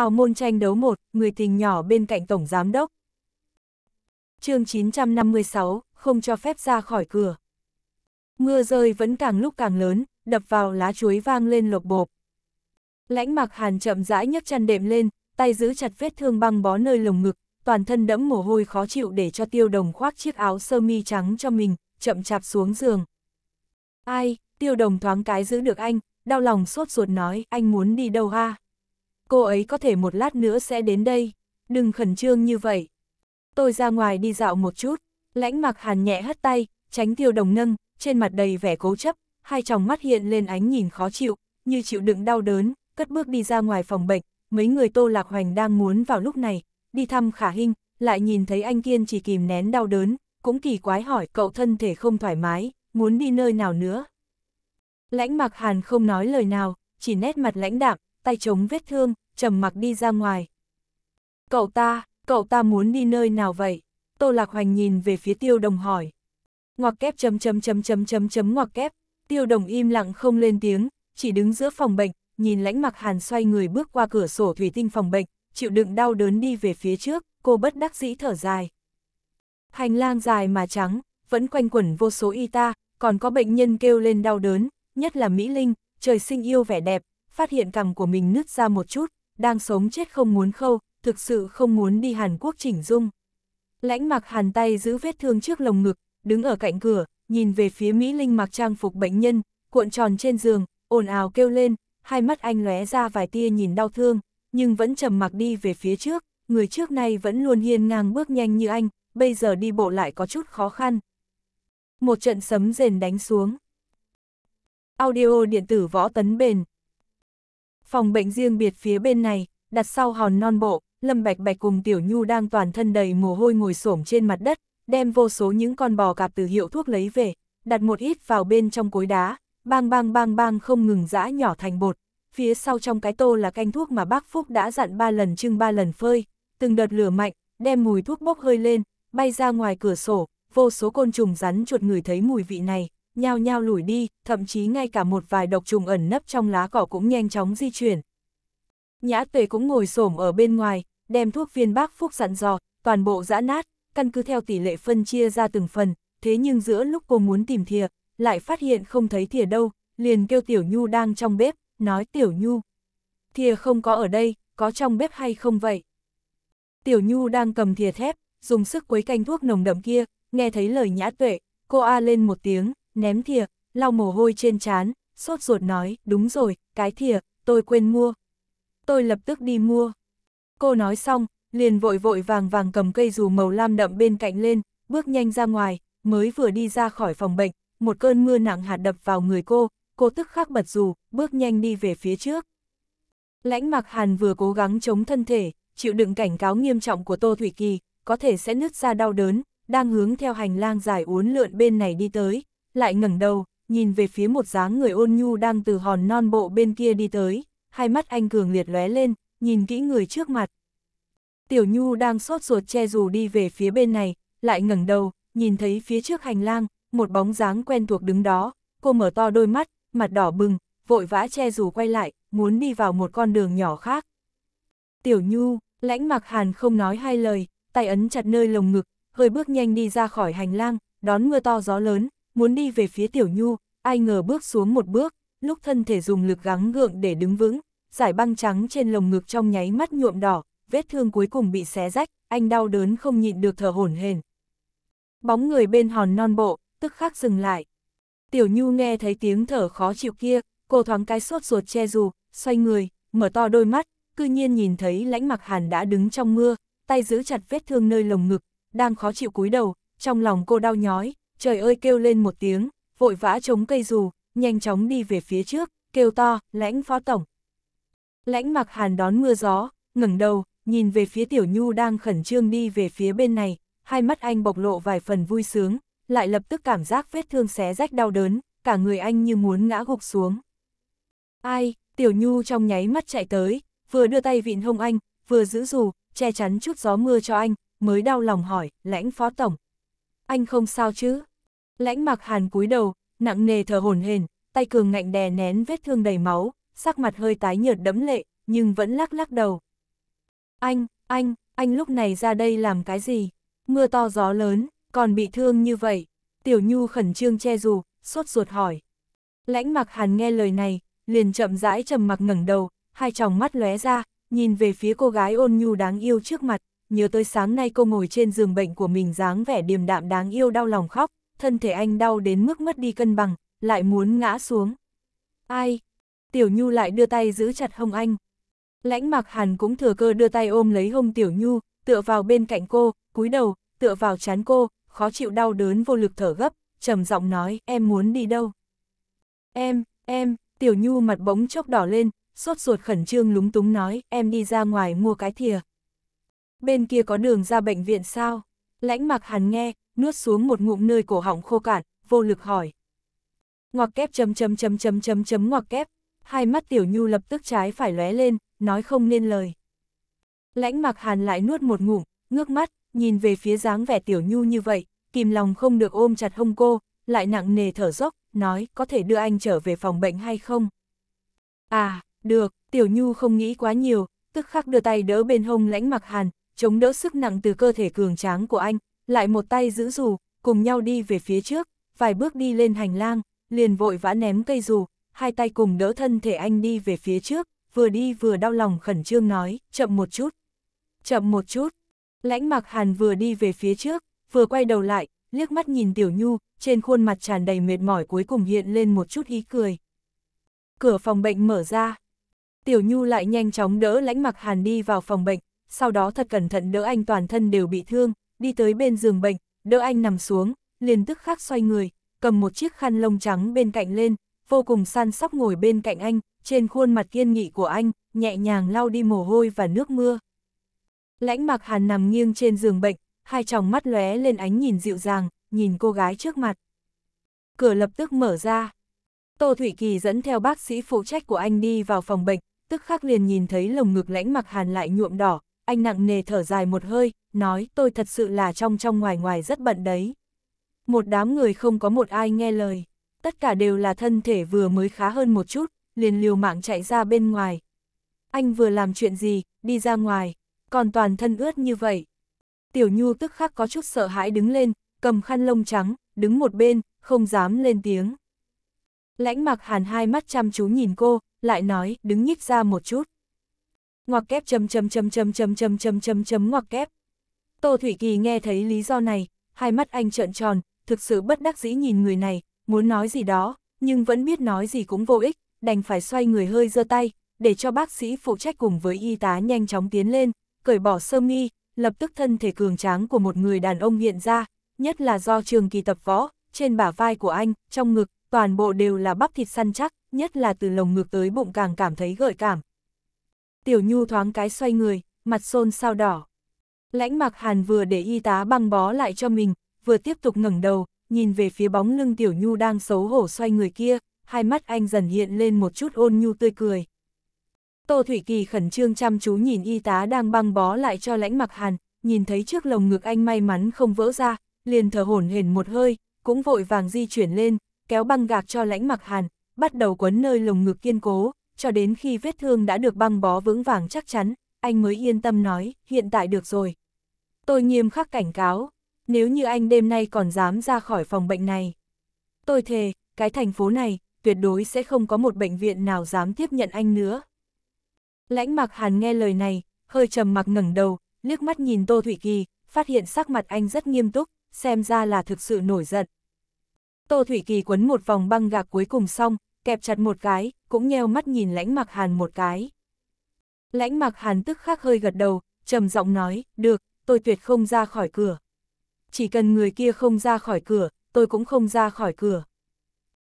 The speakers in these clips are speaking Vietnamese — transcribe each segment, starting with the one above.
hào môn tranh đấu một, người tình nhỏ bên cạnh Tổng Giám Đốc. chương 956, không cho phép ra khỏi cửa. Mưa rơi vẫn càng lúc càng lớn, đập vào lá chuối vang lên lộc bộp. Lãnh mặc hàn chậm rãi nhấc chăn đệm lên, tay giữ chặt vết thương băng bó nơi lồng ngực, toàn thân đẫm mồ hôi khó chịu để cho tiêu đồng khoác chiếc áo sơ mi trắng cho mình, chậm chạp xuống giường. Ai, tiêu đồng thoáng cái giữ được anh, đau lòng sốt ruột nói, anh muốn đi đâu ha? cô ấy có thể một lát nữa sẽ đến đây, đừng khẩn trương như vậy. Tôi ra ngoài đi dạo một chút, lãnh mặc hàn nhẹ hất tay, tránh tiêu đồng nâng, trên mặt đầy vẻ cố chấp, hai tròng mắt hiện lên ánh nhìn khó chịu, như chịu đựng đau đớn, cất bước đi ra ngoài phòng bệnh, mấy người tô lạc hoành đang muốn vào lúc này, đi thăm khả hình, lại nhìn thấy anh Kiên chỉ kìm nén đau đớn, cũng kỳ quái hỏi cậu thân thể không thoải mái, muốn đi nơi nào nữa. Lãnh mặc hàn không nói lời nào, chỉ nét mặt lãnh đạm, tay chống vết thương, trầm mặc đi ra ngoài. Cậu ta, cậu ta muốn đi nơi nào vậy? Tô Lạc Hoành nhìn về phía tiêu đồng hỏi. Ngoặc kép chấm chấm chấm chấm chấm chấm ngoặc kép, tiêu đồng im lặng không lên tiếng, chỉ đứng giữa phòng bệnh, nhìn lãnh mặc hàn xoay người bước qua cửa sổ thủy tinh phòng bệnh, chịu đựng đau đớn đi về phía trước, cô bất đắc dĩ thở dài. Hành lang dài mà trắng, vẫn quanh quẩn vô số y ta, còn có bệnh nhân kêu lên đau đớn, nhất là Mỹ Linh, trời sinh yêu vẻ đẹp, phát hiện cằm của mình nứt ra một chút, đang sống chết không muốn khâu, thực sự không muốn đi Hàn Quốc chỉnh dung. Lãnh mặc hàn tay giữ vết thương trước lồng ngực, đứng ở cạnh cửa, nhìn về phía Mỹ Linh mặc trang phục bệnh nhân, cuộn tròn trên giường, ồn ào kêu lên, hai mắt anh lóe ra vài tia nhìn đau thương, nhưng vẫn trầm mặc đi về phía trước, người trước nay vẫn luôn hiên ngang bước nhanh như anh, bây giờ đi bộ lại có chút khó khăn. Một trận sấm rền đánh xuống. Audio điện tử võ tấn bền, Phòng bệnh riêng biệt phía bên này, đặt sau hòn non bộ, Lâm Bạch Bạch cùng Tiểu Nhu đang toàn thân đầy mồ hôi ngồi xổm trên mặt đất, đem vô số những con bò cạp từ hiệu thuốc lấy về, đặt một ít vào bên trong cối đá, bang bang bang bang không ngừng giã nhỏ thành bột. Phía sau trong cái tô là canh thuốc mà bác Phúc đã dặn ba lần trưng ba lần phơi, từng đợt lửa mạnh, đem mùi thuốc bốc hơi lên, bay ra ngoài cửa sổ, vô số côn trùng rắn chuột người thấy mùi vị này, nhao nhao lủi đi, thậm chí ngay cả một vài độc trùng ẩn nấp trong lá cỏ cũng nhanh chóng di chuyển. Nhã tuệ cũng ngồi xổm ở bên ngoài, đem thuốc viên bác phúc dặn dò, toàn bộ dã nát, căn cứ theo tỷ lệ phân chia ra từng phần, thế nhưng giữa lúc cô muốn tìm thìa, lại phát hiện không thấy thìa đâu, liền kêu Tiểu Nhu đang trong bếp, nói Tiểu Nhu. Thìa không có ở đây, có trong bếp hay không vậy? Tiểu Nhu đang cầm thìa thép, dùng sức quấy canh thuốc nồng đậm kia, nghe thấy lời nhã tuệ, cô a lên một tiếng, ném thìa, lau mồ hôi trên trán, sốt ruột nói, đúng rồi, cái thìa, tôi quên mua. Tôi lập tức đi mua. Cô nói xong, liền vội vội vàng vàng cầm cây dù màu lam đậm bên cạnh lên, bước nhanh ra ngoài, mới vừa đi ra khỏi phòng bệnh, một cơn mưa nặng hạt đập vào người cô, cô tức khắc bật dù, bước nhanh đi về phía trước. Lãnh mặc Hàn vừa cố gắng chống thân thể, chịu đựng cảnh cáo nghiêm trọng của Tô Thủy Kỳ, có thể sẽ nứt ra đau đớn, đang hướng theo hành lang dài uốn lượn bên này đi tới lại ngẩng đầu, nhìn về phía một dáng người ôn nhu đang từ hòn non bộ bên kia đi tới, hai mắt anh cường liệt lóe lên, nhìn kỹ người trước mặt. Tiểu Nhu đang sốt ruột che dù đi về phía bên này, lại ngẩng đầu, nhìn thấy phía trước hành lang, một bóng dáng quen thuộc đứng đó, cô mở to đôi mắt, mặt đỏ bừng, vội vã che dù quay lại, muốn đi vào một con đường nhỏ khác. Tiểu Nhu, lãnh mặc hàn không nói hai lời, tay ấn chặt nơi lồng ngực, hơi bước nhanh đi ra khỏi hành lang, đón mưa to gió lớn, muốn đi về phía Tiểu Nhu, ai ngờ bước xuống một bước, lúc thân thể dùng lực gắng gượng để đứng vững, giải băng trắng trên lồng ngực trong nháy mắt nhuộm đỏ, vết thương cuối cùng bị xé rách, anh đau đớn không nhịn được thở hổn hển. Bóng người bên hòn non bộ, tức khắc dừng lại. Tiểu Nhu nghe thấy tiếng thở khó chịu kia, cô thoáng cái sốt ruột che dù, xoay người, mở to đôi mắt, cư nhiên nhìn thấy lãnh mặc hàn đã đứng trong mưa, tay giữ chặt vết thương nơi lồng ngực, đang khó chịu cúi đầu, trong lòng cô đau nhói, trời ơi kêu lên một tiếng, vội vã chống cây dù, nhanh chóng đi về phía trước, kêu to, lãnh phó tổng. Lãnh mặc hàn đón mưa gió, ngẩng đầu, nhìn về phía tiểu nhu đang khẩn trương đi về phía bên này, hai mắt anh bộc lộ vài phần vui sướng, lại lập tức cảm giác vết thương xé rách đau đớn, cả người anh như muốn ngã gục xuống. Ai, tiểu nhu trong nháy mắt chạy tới, vừa đưa tay vịn hông anh, vừa giữ dù, che chắn chút gió mưa cho anh, mới đau lòng hỏi, lãnh phó tổng. Anh không sao chứ? Lãnh mặc hàn cúi đầu, nặng nề thở hồn hển, tay cường ngạnh đè nén vết thương đầy máu, sắc mặt hơi tái nhợt đẫm lệ, nhưng vẫn lắc lắc đầu. Anh, anh, anh lúc này ra đây làm cái gì? Mưa to gió lớn, còn bị thương như vậy. Tiểu Nhu khẩn trương che dù, sốt ruột hỏi. Lãnh mặc hàn nghe lời này, liền chậm rãi trầm mặc ngẩng đầu, hai tròng mắt lóe ra, nhìn về phía cô gái ôn nhu đáng yêu trước mặt, nhớ tới sáng nay cô ngồi trên giường bệnh của mình dáng vẻ điềm đạm đáng yêu đau lòng khóc, thân thể anh đau đến mức mất đi cân bằng, lại muốn ngã xuống. Ai? Tiểu Nhu lại đưa tay giữ chặt hông anh. Lãnh mặc hàn cũng thừa cơ đưa tay ôm lấy hông Tiểu Nhu, tựa vào bên cạnh cô, cúi đầu, tựa vào chán cô, khó chịu đau đớn vô lực thở gấp, trầm giọng nói, em muốn đi đâu? Em, em, Tiểu Nhu mặt bỗng chốc đỏ lên, sốt ruột khẩn trương lúng túng nói, em đi ra ngoài mua cái thìa. Bên kia có đường ra bệnh viện sao? Lãnh mạc hàn nghe, nuốt xuống một ngụm nơi cổ họng khô cạn, vô lực hỏi. Ngoặc kép chấm chấm chấm chấm chấm chấm ngoặc kép, hai mắt tiểu nhu lập tức trái phải lóe lên, nói không nên lời. Lãnh mạc hàn lại nuốt một ngụm, ngước mắt, nhìn về phía dáng vẻ tiểu nhu như vậy, kìm lòng không được ôm chặt hông cô, lại nặng nề thở dốc, nói có thể đưa anh trở về phòng bệnh hay không. À, được, tiểu nhu không nghĩ quá nhiều, tức khắc đưa tay đỡ bên hông lãnh mặc hàn, chống đỡ sức nặng từ cơ thể cường tráng của anh, lại một tay giữ dù, cùng nhau đi về phía trước, vài bước đi lên hành lang, liền vội vã ném cây dù, hai tay cùng đỡ thân thể anh đi về phía trước, vừa đi vừa đau lòng khẩn trương nói, chậm một chút, chậm một chút. Lãnh mặc hàn vừa đi về phía trước, vừa quay đầu lại, liếc mắt nhìn tiểu nhu, trên khuôn mặt tràn đầy mệt mỏi cuối cùng hiện lên một chút ý cười. Cửa phòng bệnh mở ra. Tiểu Nhu lại nhanh chóng đỡ lãnh mặc hàn đi vào phòng bệnh, sau đó thật cẩn thận đỡ anh toàn thân đều bị thương, đi tới bên giường bệnh, đỡ anh nằm xuống, liền tức khắc xoay người, cầm một chiếc khăn lông trắng bên cạnh lên, vô cùng san sóc ngồi bên cạnh anh, trên khuôn mặt kiên nghị của anh, nhẹ nhàng lau đi mồ hôi và nước mưa. Lãnh mặc hàn nằm nghiêng trên giường bệnh, hai tròng mắt lóe lên ánh nhìn dịu dàng, nhìn cô gái trước mặt. Cửa lập tức mở ra. Tô Thủy Kỳ dẫn theo bác sĩ phụ trách của anh đi vào phòng bệnh, tức khắc liền nhìn thấy lồng ngực lãnh mặc hàn lại nhuộm đỏ, anh nặng nề thở dài một hơi, nói tôi thật sự là trong trong ngoài ngoài rất bận đấy. Một đám người không có một ai nghe lời, tất cả đều là thân thể vừa mới khá hơn một chút, liền liều mạng chạy ra bên ngoài. Anh vừa làm chuyện gì, đi ra ngoài, còn toàn thân ướt như vậy. Tiểu Nhu tức khắc có chút sợ hãi đứng lên, cầm khăn lông trắng, đứng một bên, không dám lên tiếng. Lãnh mặc hàn hai mắt chăm chú nhìn cô, lại nói, đứng nhích ra một chút ngoặc kép chấm chấm chấm chấm chấm chấm chấm chấm chấm ngoặc kép. Tô Thủy Kỳ nghe thấy lý do này, hai mắt anh trợn tròn, thực sự bất đắc dĩ nhìn người này, muốn nói gì đó, nhưng vẫn biết nói gì cũng vô ích, đành phải xoay người hơi giơ tay, để cho bác sĩ phụ trách cùng với y tá nhanh chóng tiến lên, cởi bỏ sơ mi, lập tức thân thể cường tráng của một người đàn ông hiện ra, nhất là do trường kỳ tập võ, trên bả vai của anh, trong ngực, toàn bộ đều là bắp thịt săn chắc, nhất là từ lồng ngực tới bụng càng cảm thấy gợi cảm, Tiểu Nhu thoáng cái xoay người, mặt xôn sao đỏ. Lãnh mặc hàn vừa để y tá băng bó lại cho mình, vừa tiếp tục ngẩng đầu, nhìn về phía bóng lưng Tiểu Nhu đang xấu hổ xoay người kia, hai mắt anh dần hiện lên một chút ôn nhu tươi cười. Tô Thủy Kỳ khẩn trương chăm chú nhìn y tá đang băng bó lại cho lãnh mặc hàn, nhìn thấy trước lồng ngực anh may mắn không vỡ ra, liền thở hổn hển một hơi, cũng vội vàng di chuyển lên, kéo băng gạc cho lãnh mặc hàn, bắt đầu quấn nơi lồng ngực kiên cố, cho đến khi vết thương đã được băng bó vững vàng chắc chắn, anh mới yên tâm nói, hiện tại được rồi. Tôi nghiêm khắc cảnh cáo, nếu như anh đêm nay còn dám ra khỏi phòng bệnh này. Tôi thề, cái thành phố này, tuyệt đối sẽ không có một bệnh viện nào dám tiếp nhận anh nữa. Lãnh mặc hàn nghe lời này, hơi trầm mặc ngẩng đầu, liếc mắt nhìn Tô Thụy Kỳ, phát hiện sắc mặt anh rất nghiêm túc, xem ra là thực sự nổi giận. Tô Thủy Kỳ quấn một vòng băng gạc cuối cùng xong, kẹp chặt một cái, cũng nheo mắt nhìn lãnh mặc hàn một cái. Lãnh mặc hàn tức khắc hơi gật đầu, trầm giọng nói, được, tôi tuyệt không ra khỏi cửa. Chỉ cần người kia không ra khỏi cửa, tôi cũng không ra khỏi cửa.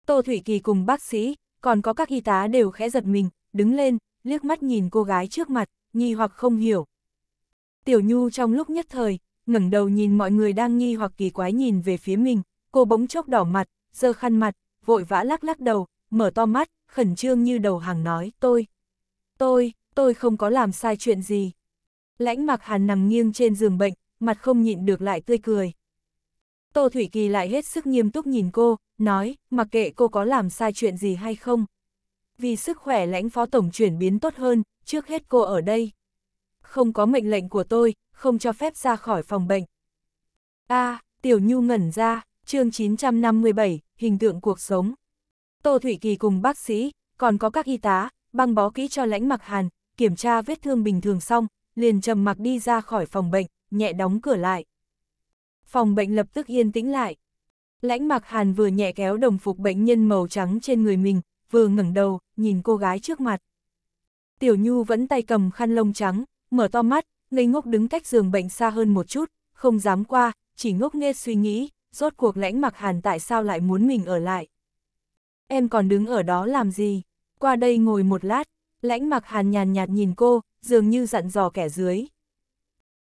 Tô Thủy Kỳ cùng bác sĩ, còn có các y tá đều khẽ giật mình, đứng lên, liếc mắt nhìn cô gái trước mặt, nghi hoặc không hiểu. Tiểu Nhu trong lúc nhất thời, ngẩng đầu nhìn mọi người đang nghi hoặc kỳ quái nhìn về phía mình, cô bỗng chốc đỏ mặt, giơ khăn mặt, vội vã lắc lắc đầu, mở to mắt, khẩn trương như đầu hàng nói, tôi, tôi, tôi không có làm sai chuyện gì. Lãnh mặc hàn nằm nghiêng trên giường bệnh, mặt không nhịn được lại tươi cười. Tô Thủy Kỳ lại hết sức nghiêm túc nhìn cô, nói, mặc kệ cô có làm sai chuyện gì hay không. Vì sức khỏe lãnh phó tổng chuyển biến tốt hơn, trước hết cô ở đây. Không có mệnh lệnh của tôi, không cho phép ra khỏi phòng bệnh. a à, Tiểu Nhu ngẩn ra, chương 957, hình tượng cuộc sống. Tô Thủy Kỳ cùng bác sĩ, còn có các y tá, băng bó kỹ cho lãnh mặc hàn, kiểm tra vết thương bình thường xong, liền trầm mặc đi ra khỏi phòng bệnh, nhẹ đóng cửa lại. Phòng bệnh lập tức yên tĩnh lại. Lãnh mặc hàn vừa nhẹ kéo đồng phục bệnh nhân màu trắng trên người mình, vừa ngẩng đầu, nhìn cô gái trước mặt. Tiểu Nhu vẫn tay cầm khăn lông trắng, mở to mắt, ngây ngốc đứng cách giường bệnh xa hơn một chút, không dám qua, chỉ ngốc nghê suy nghĩ, rốt cuộc lãnh mặc hàn tại sao lại muốn mình ở lại em còn đứng ở đó làm gì? Qua đây ngồi một lát, lãnh mặc hàn nhàn nhạt nhìn cô, dường như dặn dò kẻ dưới.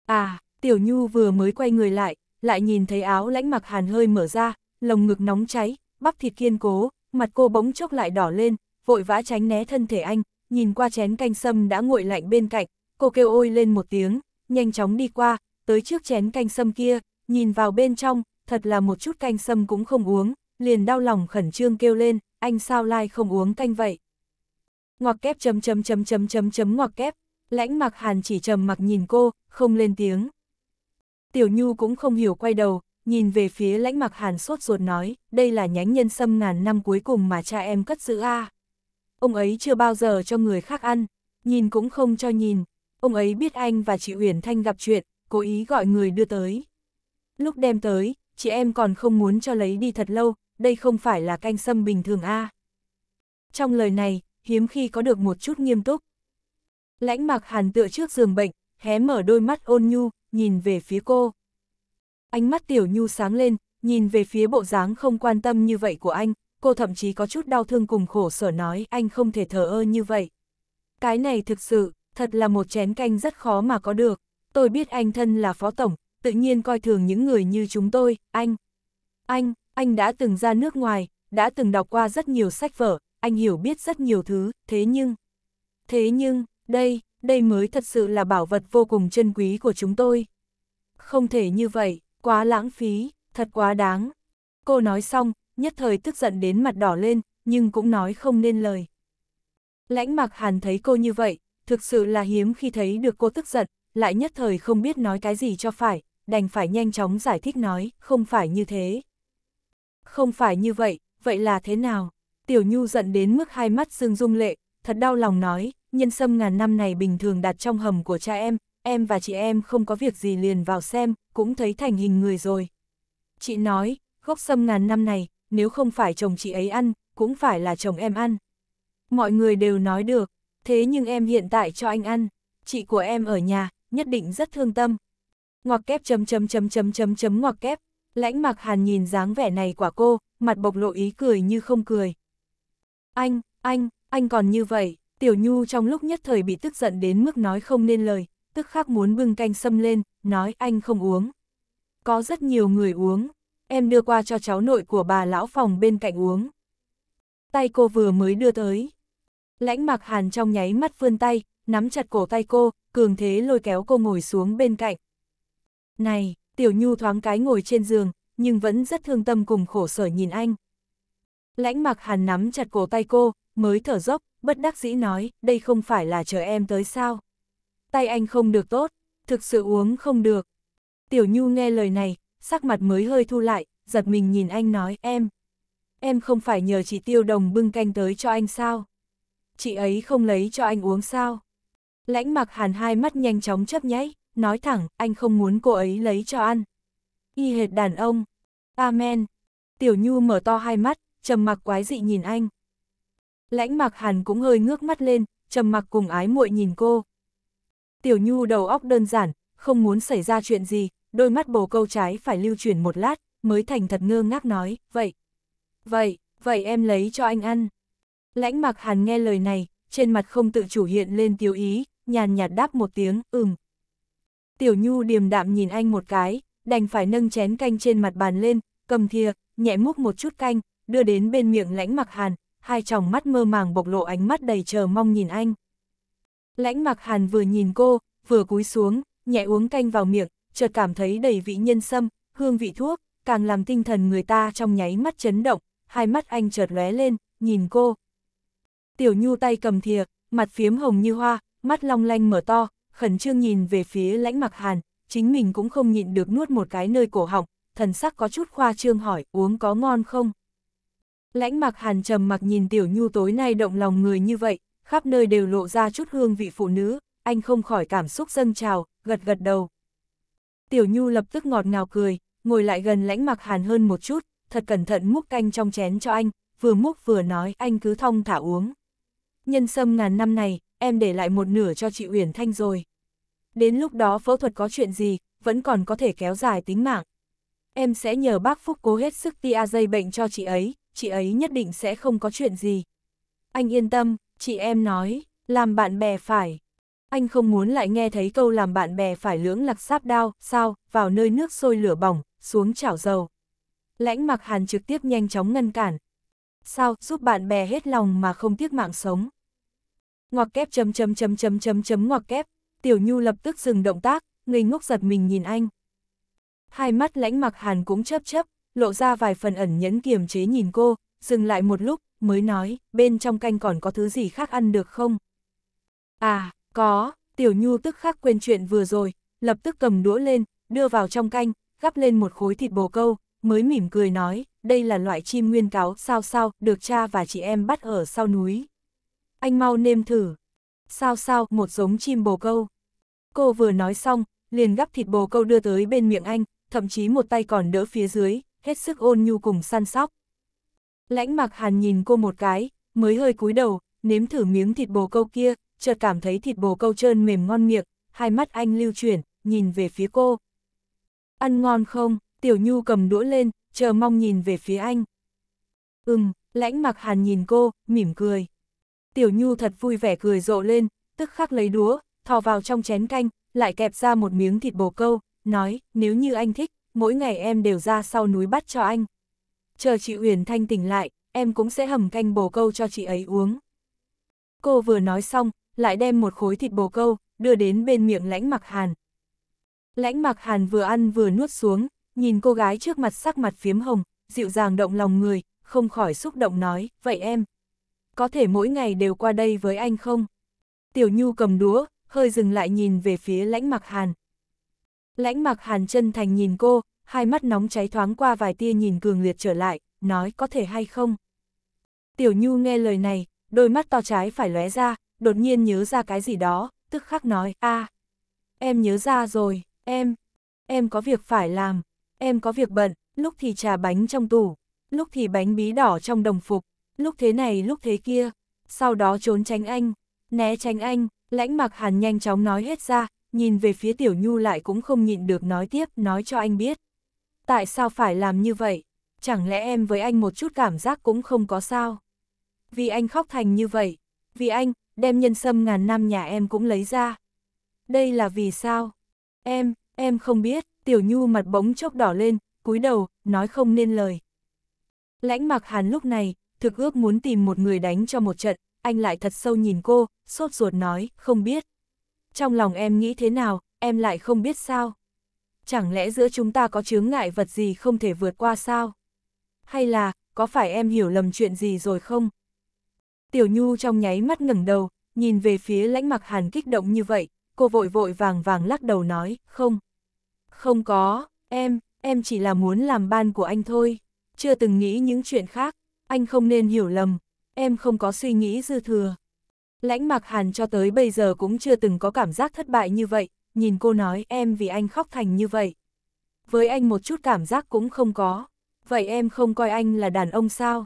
À, Tiểu Nhu vừa mới quay người lại, lại nhìn thấy áo lãnh mặc hàn hơi mở ra, lồng ngực nóng cháy, bắp thịt kiên cố, mặt cô bỗng chốc lại đỏ lên, vội vã tránh né thân thể anh, nhìn qua chén canh sâm đã nguội lạnh bên cạnh, cô kêu ôi lên một tiếng, nhanh chóng đi qua, tới trước chén canh sâm kia, nhìn vào bên trong, thật là một chút canh sâm cũng không uống, liền đau lòng khẩn trương kêu lên, anh sao lai không uống canh vậy? Ngoặc kép chấm chấm chấm chấm chấm chấm ngoặc kép, lãnh mặc hàn chỉ trầm mặc nhìn cô, không lên tiếng. Tiểu Nhu cũng không hiểu quay đầu, nhìn về phía lãnh mặc hàn sốt ruột nói, đây là nhánh nhân sâm ngàn năm cuối cùng mà cha em cất giữ a. Ông ấy chưa bao giờ cho người khác ăn, nhìn cũng không cho nhìn, ông ấy biết anh và chị Uyển Thanh gặp chuyện, cố ý gọi người đưa tới. Lúc đem tới, chị em còn không muốn cho lấy đi thật lâu, đây không phải là canh sâm bình thường a. À. Trong lời này, hiếm khi có được một chút nghiêm túc. Lãnh mặc hàn tựa trước giường bệnh, hé mở đôi mắt ôn nhu, nhìn về phía cô. Ánh mắt tiểu nhu sáng lên, nhìn về phía bộ dáng không quan tâm như vậy của anh, cô thậm chí có chút đau thương cùng khổ sở nói anh không thể thờ ơ như vậy. Cái này thực sự, thật là một chén canh rất khó mà có được. Tôi biết anh thân là phó tổng, tự nhiên coi thường những người như chúng tôi, anh. Anh, anh đã từng ra nước ngoài, đã từng đọc qua rất nhiều sách vở, anh hiểu biết rất nhiều thứ, thế nhưng... Thế nhưng, đây, đây mới thật sự là bảo vật vô cùng chân quý của chúng tôi. Không thể như vậy, quá lãng phí, thật quá đáng. Cô nói xong, nhất thời tức giận đến mặt đỏ lên, nhưng cũng nói không nên lời. Lãnh mặc hàn thấy cô như vậy, thực sự là hiếm khi thấy được cô tức giận, lại nhất thời không biết nói cái gì cho phải, đành phải nhanh chóng giải thích nói, không phải như thế. Không phải như vậy, vậy là thế nào? Tiểu Nhu giận đến mức hai mắt sưng dung lệ, thật đau lòng nói, nhân sâm ngàn năm này bình thường đặt trong hầm của cha em, em và chị em không có việc gì liền vào xem, cũng thấy thành hình người rồi. Chị nói, gốc sâm ngàn năm này, nếu không phải chồng chị ấy ăn, cũng phải là chồng em ăn. Mọi người đều nói được, thế nhưng em hiện tại cho anh ăn, chị của em ở nhà, nhất định rất thương tâm. Ngoặc kép chấm chấm chấm chấm chấm chấm ngoặc kép, Lãnh Mạc Hàn nhìn dáng vẻ này quả cô, mặt bộc lộ ý cười như không cười. Anh, anh, anh còn như vậy, Tiểu Nhu trong lúc nhất thời bị tức giận đến mức nói không nên lời, tức khắc muốn bưng canh xâm lên, nói anh không uống. Có rất nhiều người uống, em đưa qua cho cháu nội của bà lão phòng bên cạnh uống. Tay cô vừa mới đưa tới. Lãnh Mạc Hàn trong nháy mắt vươn tay, nắm chặt cổ tay cô, cường thế lôi kéo cô ngồi xuống bên cạnh. Này, Tiểu Nhu thoáng cái ngồi trên giường, nhưng vẫn rất thương tâm cùng khổ sở nhìn anh. Lãnh mặc hàn nắm chặt cổ tay cô, mới thở dốc, bất đắc dĩ nói, đây không phải là chờ em tới sao. Tay anh không được tốt, thực sự uống không được. Tiểu Nhu nghe lời này, sắc mặt mới hơi thu lại, giật mình nhìn anh nói, em. Em không phải nhờ chị Tiêu Đồng bưng canh tới cho anh sao? Chị ấy không lấy cho anh uống sao? Lãnh mặc hàn hai mắt nhanh chóng chấp nháy, nói thẳng, anh không muốn cô ấy lấy cho ăn. Y hệt đàn ông. Amen. Tiểu Nhu mở to hai mắt, trầm mặc quái dị nhìn anh. Lãnh mặc hàn cũng hơi ngước mắt lên, trầm mặc cùng ái muội nhìn cô. Tiểu Nhu đầu óc đơn giản, không muốn xảy ra chuyện gì, đôi mắt bồ câu trái phải lưu chuyển một lát, mới thành thật ngơ ngác nói, vậy. Vậy, vậy em lấy cho anh ăn. Lãnh mặc hàn nghe lời này, trên mặt không tự chủ hiện lên tiêu ý, nhàn nhạt đáp một tiếng, ừm, Tiểu Nhu điềm đạm nhìn anh một cái, đành phải nâng chén canh trên mặt bàn lên, cầm thìa, nhẹ múc một chút canh, đưa đến bên miệng lãnh mặc hàn, hai tròng mắt mơ màng bộc lộ ánh mắt đầy chờ mong nhìn anh. Lãnh mặc hàn vừa nhìn cô, vừa cúi xuống, nhẹ uống canh vào miệng, chợt cảm thấy đầy vị nhân sâm, hương vị thuốc, càng làm tinh thần người ta trong nháy mắt chấn động, hai mắt anh chợt lóe lên, nhìn cô. Tiểu Nhu tay cầm thìa, mặt phiếm hồng như hoa, mắt long lanh mở to, khẩn trương nhìn về phía lãnh mặc hàn, chính mình cũng không nhịn được nuốt một cái nơi cổ họng, thần sắc có chút khoa trương hỏi uống có ngon không. Lãnh mặc hàn trầm mặc nhìn tiểu nhu tối nay động lòng người như vậy, khắp nơi đều lộ ra chút hương vị phụ nữ, anh không khỏi cảm xúc dâng trào, gật gật đầu. Tiểu nhu lập tức ngọt ngào cười, ngồi lại gần lãnh mặc hàn hơn một chút, thật cẩn thận múc canh trong chén cho anh, vừa múc vừa nói anh cứ thong thả uống. Nhân sâm ngàn năm này, em để lại một nửa cho chị Uyển Thanh rồi. Đến lúc đó phẫu thuật có chuyện gì, vẫn còn có thể kéo dài tính mạng. Em sẽ nhờ bác Phúc cố hết sức tia dây bệnh cho chị ấy, chị ấy nhất định sẽ không có chuyện gì. Anh yên tâm, chị em nói, làm bạn bè phải. Anh không muốn lại nghe thấy câu làm bạn bè phải lưỡng lạc sáp đao, sao, vào nơi nước sôi lửa bỏng, xuống chảo dầu. Lãnh mặc hàn trực tiếp nhanh chóng ngăn cản. Sao, giúp bạn bè hết lòng mà không tiếc mạng sống ngoặc kép chấm chấm chấm chấm chấm chấm ngoặc kép, Tiểu Nhu lập tức dừng động tác, ngây ngốc giật mình nhìn anh. Hai mắt lãnh mặc hàn cũng chớp chớp, lộ ra vài phần ẩn nhẫn kiềm chế nhìn cô, dừng lại một lúc, mới nói, bên trong canh còn có thứ gì khác ăn được không? À, có, Tiểu Nhu tức khắc quên chuyện vừa rồi, lập tức cầm đũa lên, đưa vào trong canh, gắp lên một khối thịt bồ câu, mới mỉm cười nói, đây là loại chim nguyên cáo sao sao, được cha và chị em bắt ở sau núi. Anh mau nêm thử. Sao sao, một giống chim bồ câu. Cô vừa nói xong, liền gắp thịt bồ câu đưa tới bên miệng anh, thậm chí một tay còn đỡ phía dưới, hết sức ôn nhu cùng săn sóc. Lãnh mặc hàn nhìn cô một cái, mới hơi cúi đầu, nếm thử miếng thịt bồ câu kia, chợt cảm thấy thịt bồ câu trơn mềm ngon miệng, hai mắt anh lưu chuyển, nhìn về phía cô. Ăn ngon không? Tiểu Nhu cầm đũa lên, chờ mong nhìn về phía anh. Ừm, lãnh mặc hàn nhìn cô, mỉm cười. Tiểu Nhu thật vui vẻ cười rộ lên, tức khắc lấy đũa, thò vào trong chén canh, lại kẹp ra một miếng thịt bồ câu, nói, nếu như anh thích, mỗi ngày em đều ra sau núi bắt cho anh. Chờ chị Uyển Thanh tỉnh lại, em cũng sẽ hầm canh bồ câu cho chị ấy uống. Cô vừa nói xong, lại đem một khối thịt bồ câu, đưa đến bên miệng lãnh mặc hàn. Lãnh mặc hàn vừa ăn vừa nuốt xuống, nhìn cô gái trước mặt sắc mặt phiếm hồng, dịu dàng động lòng người, không khỏi xúc động nói, vậy em, có thể mỗi ngày đều qua đây với anh không? Tiểu Nhu cầm đúa, hơi dừng lại nhìn về phía lãnh mặc hàn. Lãnh mặc hàn chân thành nhìn cô, hai mắt nóng cháy thoáng qua vài tia nhìn cường liệt trở lại, nói có thể hay không. Tiểu Nhu nghe lời này, đôi mắt to trái phải lóe ra, đột nhiên nhớ ra cái gì đó, tức khắc nói, a em nhớ ra rồi, em, em có việc phải làm, em có việc bận, lúc thì trà bánh trong tủ, lúc thì bánh bí đỏ trong đồng phục, lúc thế này lúc thế kia, sau đó trốn tránh anh, né tránh anh, lãnh mặc hàn nhanh chóng nói hết ra, nhìn về phía tiểu nhu lại cũng không nhịn được nói tiếp, nói cho anh biết. Tại sao phải làm như vậy? Chẳng lẽ em với anh một chút cảm giác cũng không có sao? Vì anh khóc thành như vậy, vì anh, đem nhân sâm ngàn năm nhà em cũng lấy ra. Đây là vì sao? Em, em không biết, tiểu nhu mặt bóng chốc đỏ lên, cúi đầu, nói không nên lời. Lãnh mặc hàn lúc này, thực ước muốn tìm một người đánh cho một trận, anh lại thật sâu nhìn cô, sốt ruột nói, không biết. Trong lòng em nghĩ thế nào, em lại không biết sao. Chẳng lẽ giữa chúng ta có chướng ngại vật gì không thể vượt qua sao? Hay là, có phải em hiểu lầm chuyện gì rồi không? Tiểu Nhu trong nháy mắt ngẩng đầu, nhìn về phía lãnh mặc hàn kích động như vậy, cô vội vội vàng vàng lắc đầu nói, không. Không có, em, em chỉ là muốn làm ban của anh thôi, chưa từng nghĩ những chuyện khác anh không nên hiểu lầm, em không có suy nghĩ dư thừa. Lãnh mặc hàn cho tới bây giờ cũng chưa từng có cảm giác thất bại như vậy, nhìn cô nói em vì anh khóc thành như vậy. Với anh một chút cảm giác cũng không có, vậy em không coi anh là đàn ông sao?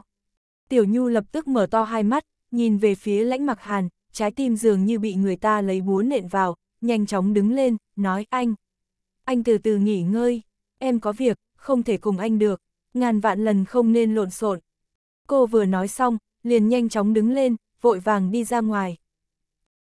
Tiểu Nhu lập tức mở to hai mắt, nhìn về phía lãnh mặc hàn, trái tim dường như bị người ta lấy búa nện vào, nhanh chóng đứng lên, nói anh. Anh từ từ nghỉ ngơi, em có việc, không thể cùng anh được, ngàn vạn lần không nên lộn xộn, Cô vừa nói xong, liền nhanh chóng đứng lên, vội vàng đi ra ngoài.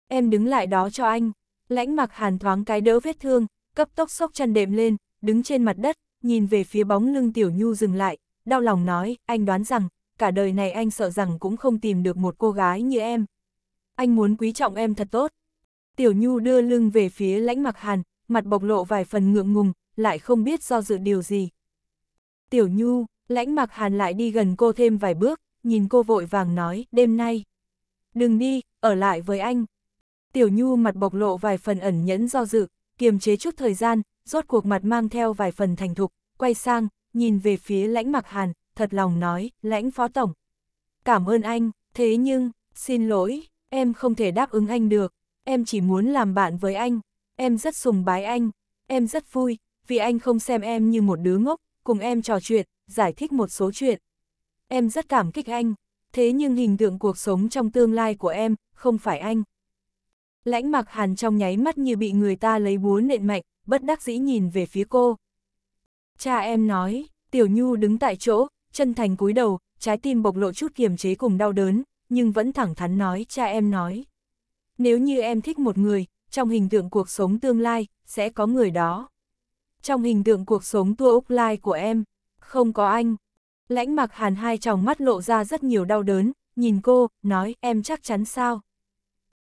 Em đứng lại đó cho anh. Lãnh mặc hàn thoáng cái đỡ vết thương, cấp tốc sốc chăn đệm lên, đứng trên mặt đất, nhìn về phía bóng lưng Tiểu Nhu dừng lại, đau lòng nói, anh đoán rằng, cả đời này anh sợ rằng cũng không tìm được một cô gái như em. Anh muốn quý trọng em thật tốt. Tiểu Nhu đưa lưng về phía lãnh mặc hàn, mặt bộc lộ vài phần ngượng ngùng, lại không biết do dự điều gì. Tiểu Nhu, Lãnh mặc hàn lại đi gần cô thêm vài bước, nhìn cô vội vàng nói, đêm nay. Đừng đi, ở lại với anh. Tiểu Nhu mặt bộc lộ vài phần ẩn nhẫn do dự, kiềm chế chút thời gian, rốt cuộc mặt mang theo vài phần thành thục, quay sang, nhìn về phía lãnh mặc hàn, thật lòng nói, lãnh phó tổng. Cảm ơn anh, thế nhưng, xin lỗi, em không thể đáp ứng anh được, em chỉ muốn làm bạn với anh, em rất sùng bái anh, em rất vui, vì anh không xem em như một đứa ngốc, cùng em trò chuyện, giải thích một số chuyện. Em rất cảm kích anh, thế nhưng hình tượng cuộc sống trong tương lai của em, không phải anh. Lãnh mặc hàn trong nháy mắt như bị người ta lấy búa nện mạnh, bất đắc dĩ nhìn về phía cô. Cha em nói, Tiểu Nhu đứng tại chỗ, chân thành cúi đầu, trái tim bộc lộ chút kiềm chế cùng đau đớn, nhưng vẫn thẳng thắn nói cha em nói. Nếu như em thích một người, trong hình tượng cuộc sống tương lai, sẽ có người đó. Trong hình tượng cuộc sống tua Úc Lai của em, không có anh. Lãnh mặc hàn hai tròng mắt lộ ra rất nhiều đau đớn, nhìn cô, nói, em chắc chắn sao?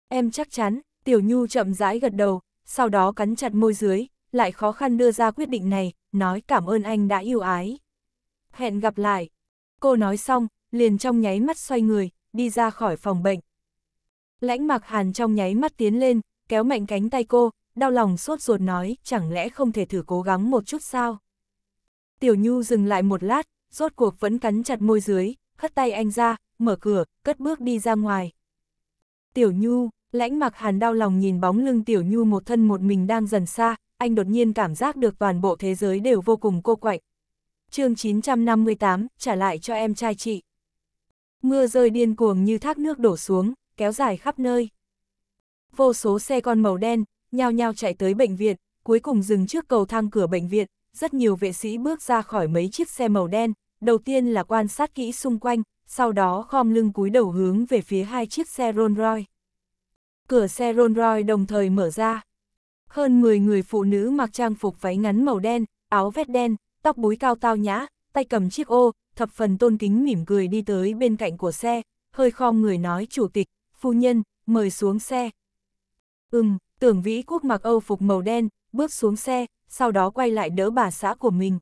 Em chắc chắn, Tiểu Nhu chậm rãi gật đầu, sau đó cắn chặt môi dưới, lại khó khăn đưa ra quyết định này, nói cảm ơn anh đã yêu ái. Hẹn gặp lại. Cô nói xong, liền trong nháy mắt xoay người, đi ra khỏi phòng bệnh. Lãnh mặc hàn trong nháy mắt tiến lên, kéo mạnh cánh tay cô, đau lòng sốt ruột nói, chẳng lẽ không thể thử cố gắng một chút sao? Tiểu Nhu dừng lại một lát, rốt cuộc vẫn cắn chặt môi dưới, khất tay anh ra, mở cửa, cất bước đi ra ngoài. Tiểu Nhu, lãnh mặc hàn đau lòng nhìn bóng lưng Tiểu Nhu một thân một mình đang dần xa, anh đột nhiên cảm giác được toàn bộ thế giới đều vô cùng cô quạnh. chương 958, trả lại cho em trai chị. Mưa rơi điên cuồng như thác nước đổ xuống, kéo dài khắp nơi. Vô số xe con màu đen, nhao nhao chạy tới bệnh viện, cuối cùng dừng trước cầu thang cửa bệnh viện, rất nhiều vệ sĩ bước ra khỏi mấy chiếc xe màu đen, đầu tiên là quan sát kỹ xung quanh, sau đó khom lưng cúi đầu hướng về phía hai chiếc xe Rolls Royce. Cửa xe Rolls Royce đồng thời mở ra. Hơn 10 người phụ nữ mặc trang phục váy ngắn màu đen, áo vét đen, tóc búi cao tao nhã, tay cầm chiếc ô, thập phần tôn kính mỉm cười đi tới bên cạnh của xe, hơi khom người nói chủ tịch, phu nhân, mời xuống xe. Ừm, tưởng vĩ quốc mặc âu phục màu đen, bước xuống xe, sau đó quay lại đỡ bà xã của mình.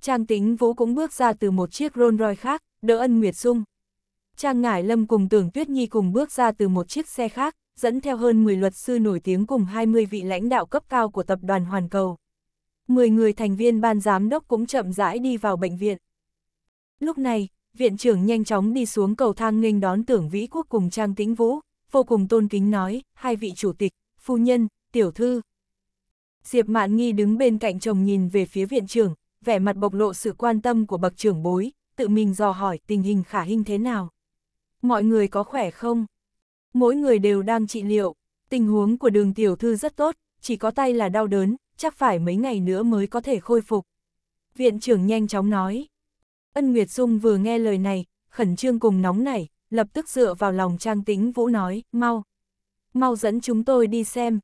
Trang tính vũ cũng bước ra từ một chiếc Rolls Royce khác, đỡ ân Nguyệt Dung. Trang Ngải Lâm cùng Tưởng Tuyết Nhi cùng bước ra từ một chiếc xe khác, dẫn theo hơn 10 luật sư nổi tiếng cùng 20 vị lãnh đạo cấp cao của tập đoàn Hoàn Cầu. 10 người thành viên ban giám đốc cũng chậm rãi đi vào bệnh viện. Lúc này, viện trưởng nhanh chóng đi xuống cầu thang nghênh đón Tưởng Vĩ Quốc cùng Trang Tĩnh Vũ, vô cùng tôn kính nói, hai vị chủ tịch, phu nhân, tiểu thư, Diệp Mạn Nghi đứng bên cạnh chồng nhìn về phía viện trưởng, vẻ mặt bộc lộ sự quan tâm của bậc trưởng bối, tự mình dò hỏi tình hình khả hình thế nào. Mọi người có khỏe không? Mỗi người đều đang trị liệu, tình huống của đường tiểu thư rất tốt, chỉ có tay là đau đớn, chắc phải mấy ngày nữa mới có thể khôi phục. Viện trưởng nhanh chóng nói. Ân Nguyệt Dung vừa nghe lời này, khẩn trương cùng nóng nảy, lập tức dựa vào lòng trang tính vũ nói, mau. Mau dẫn chúng tôi đi xem.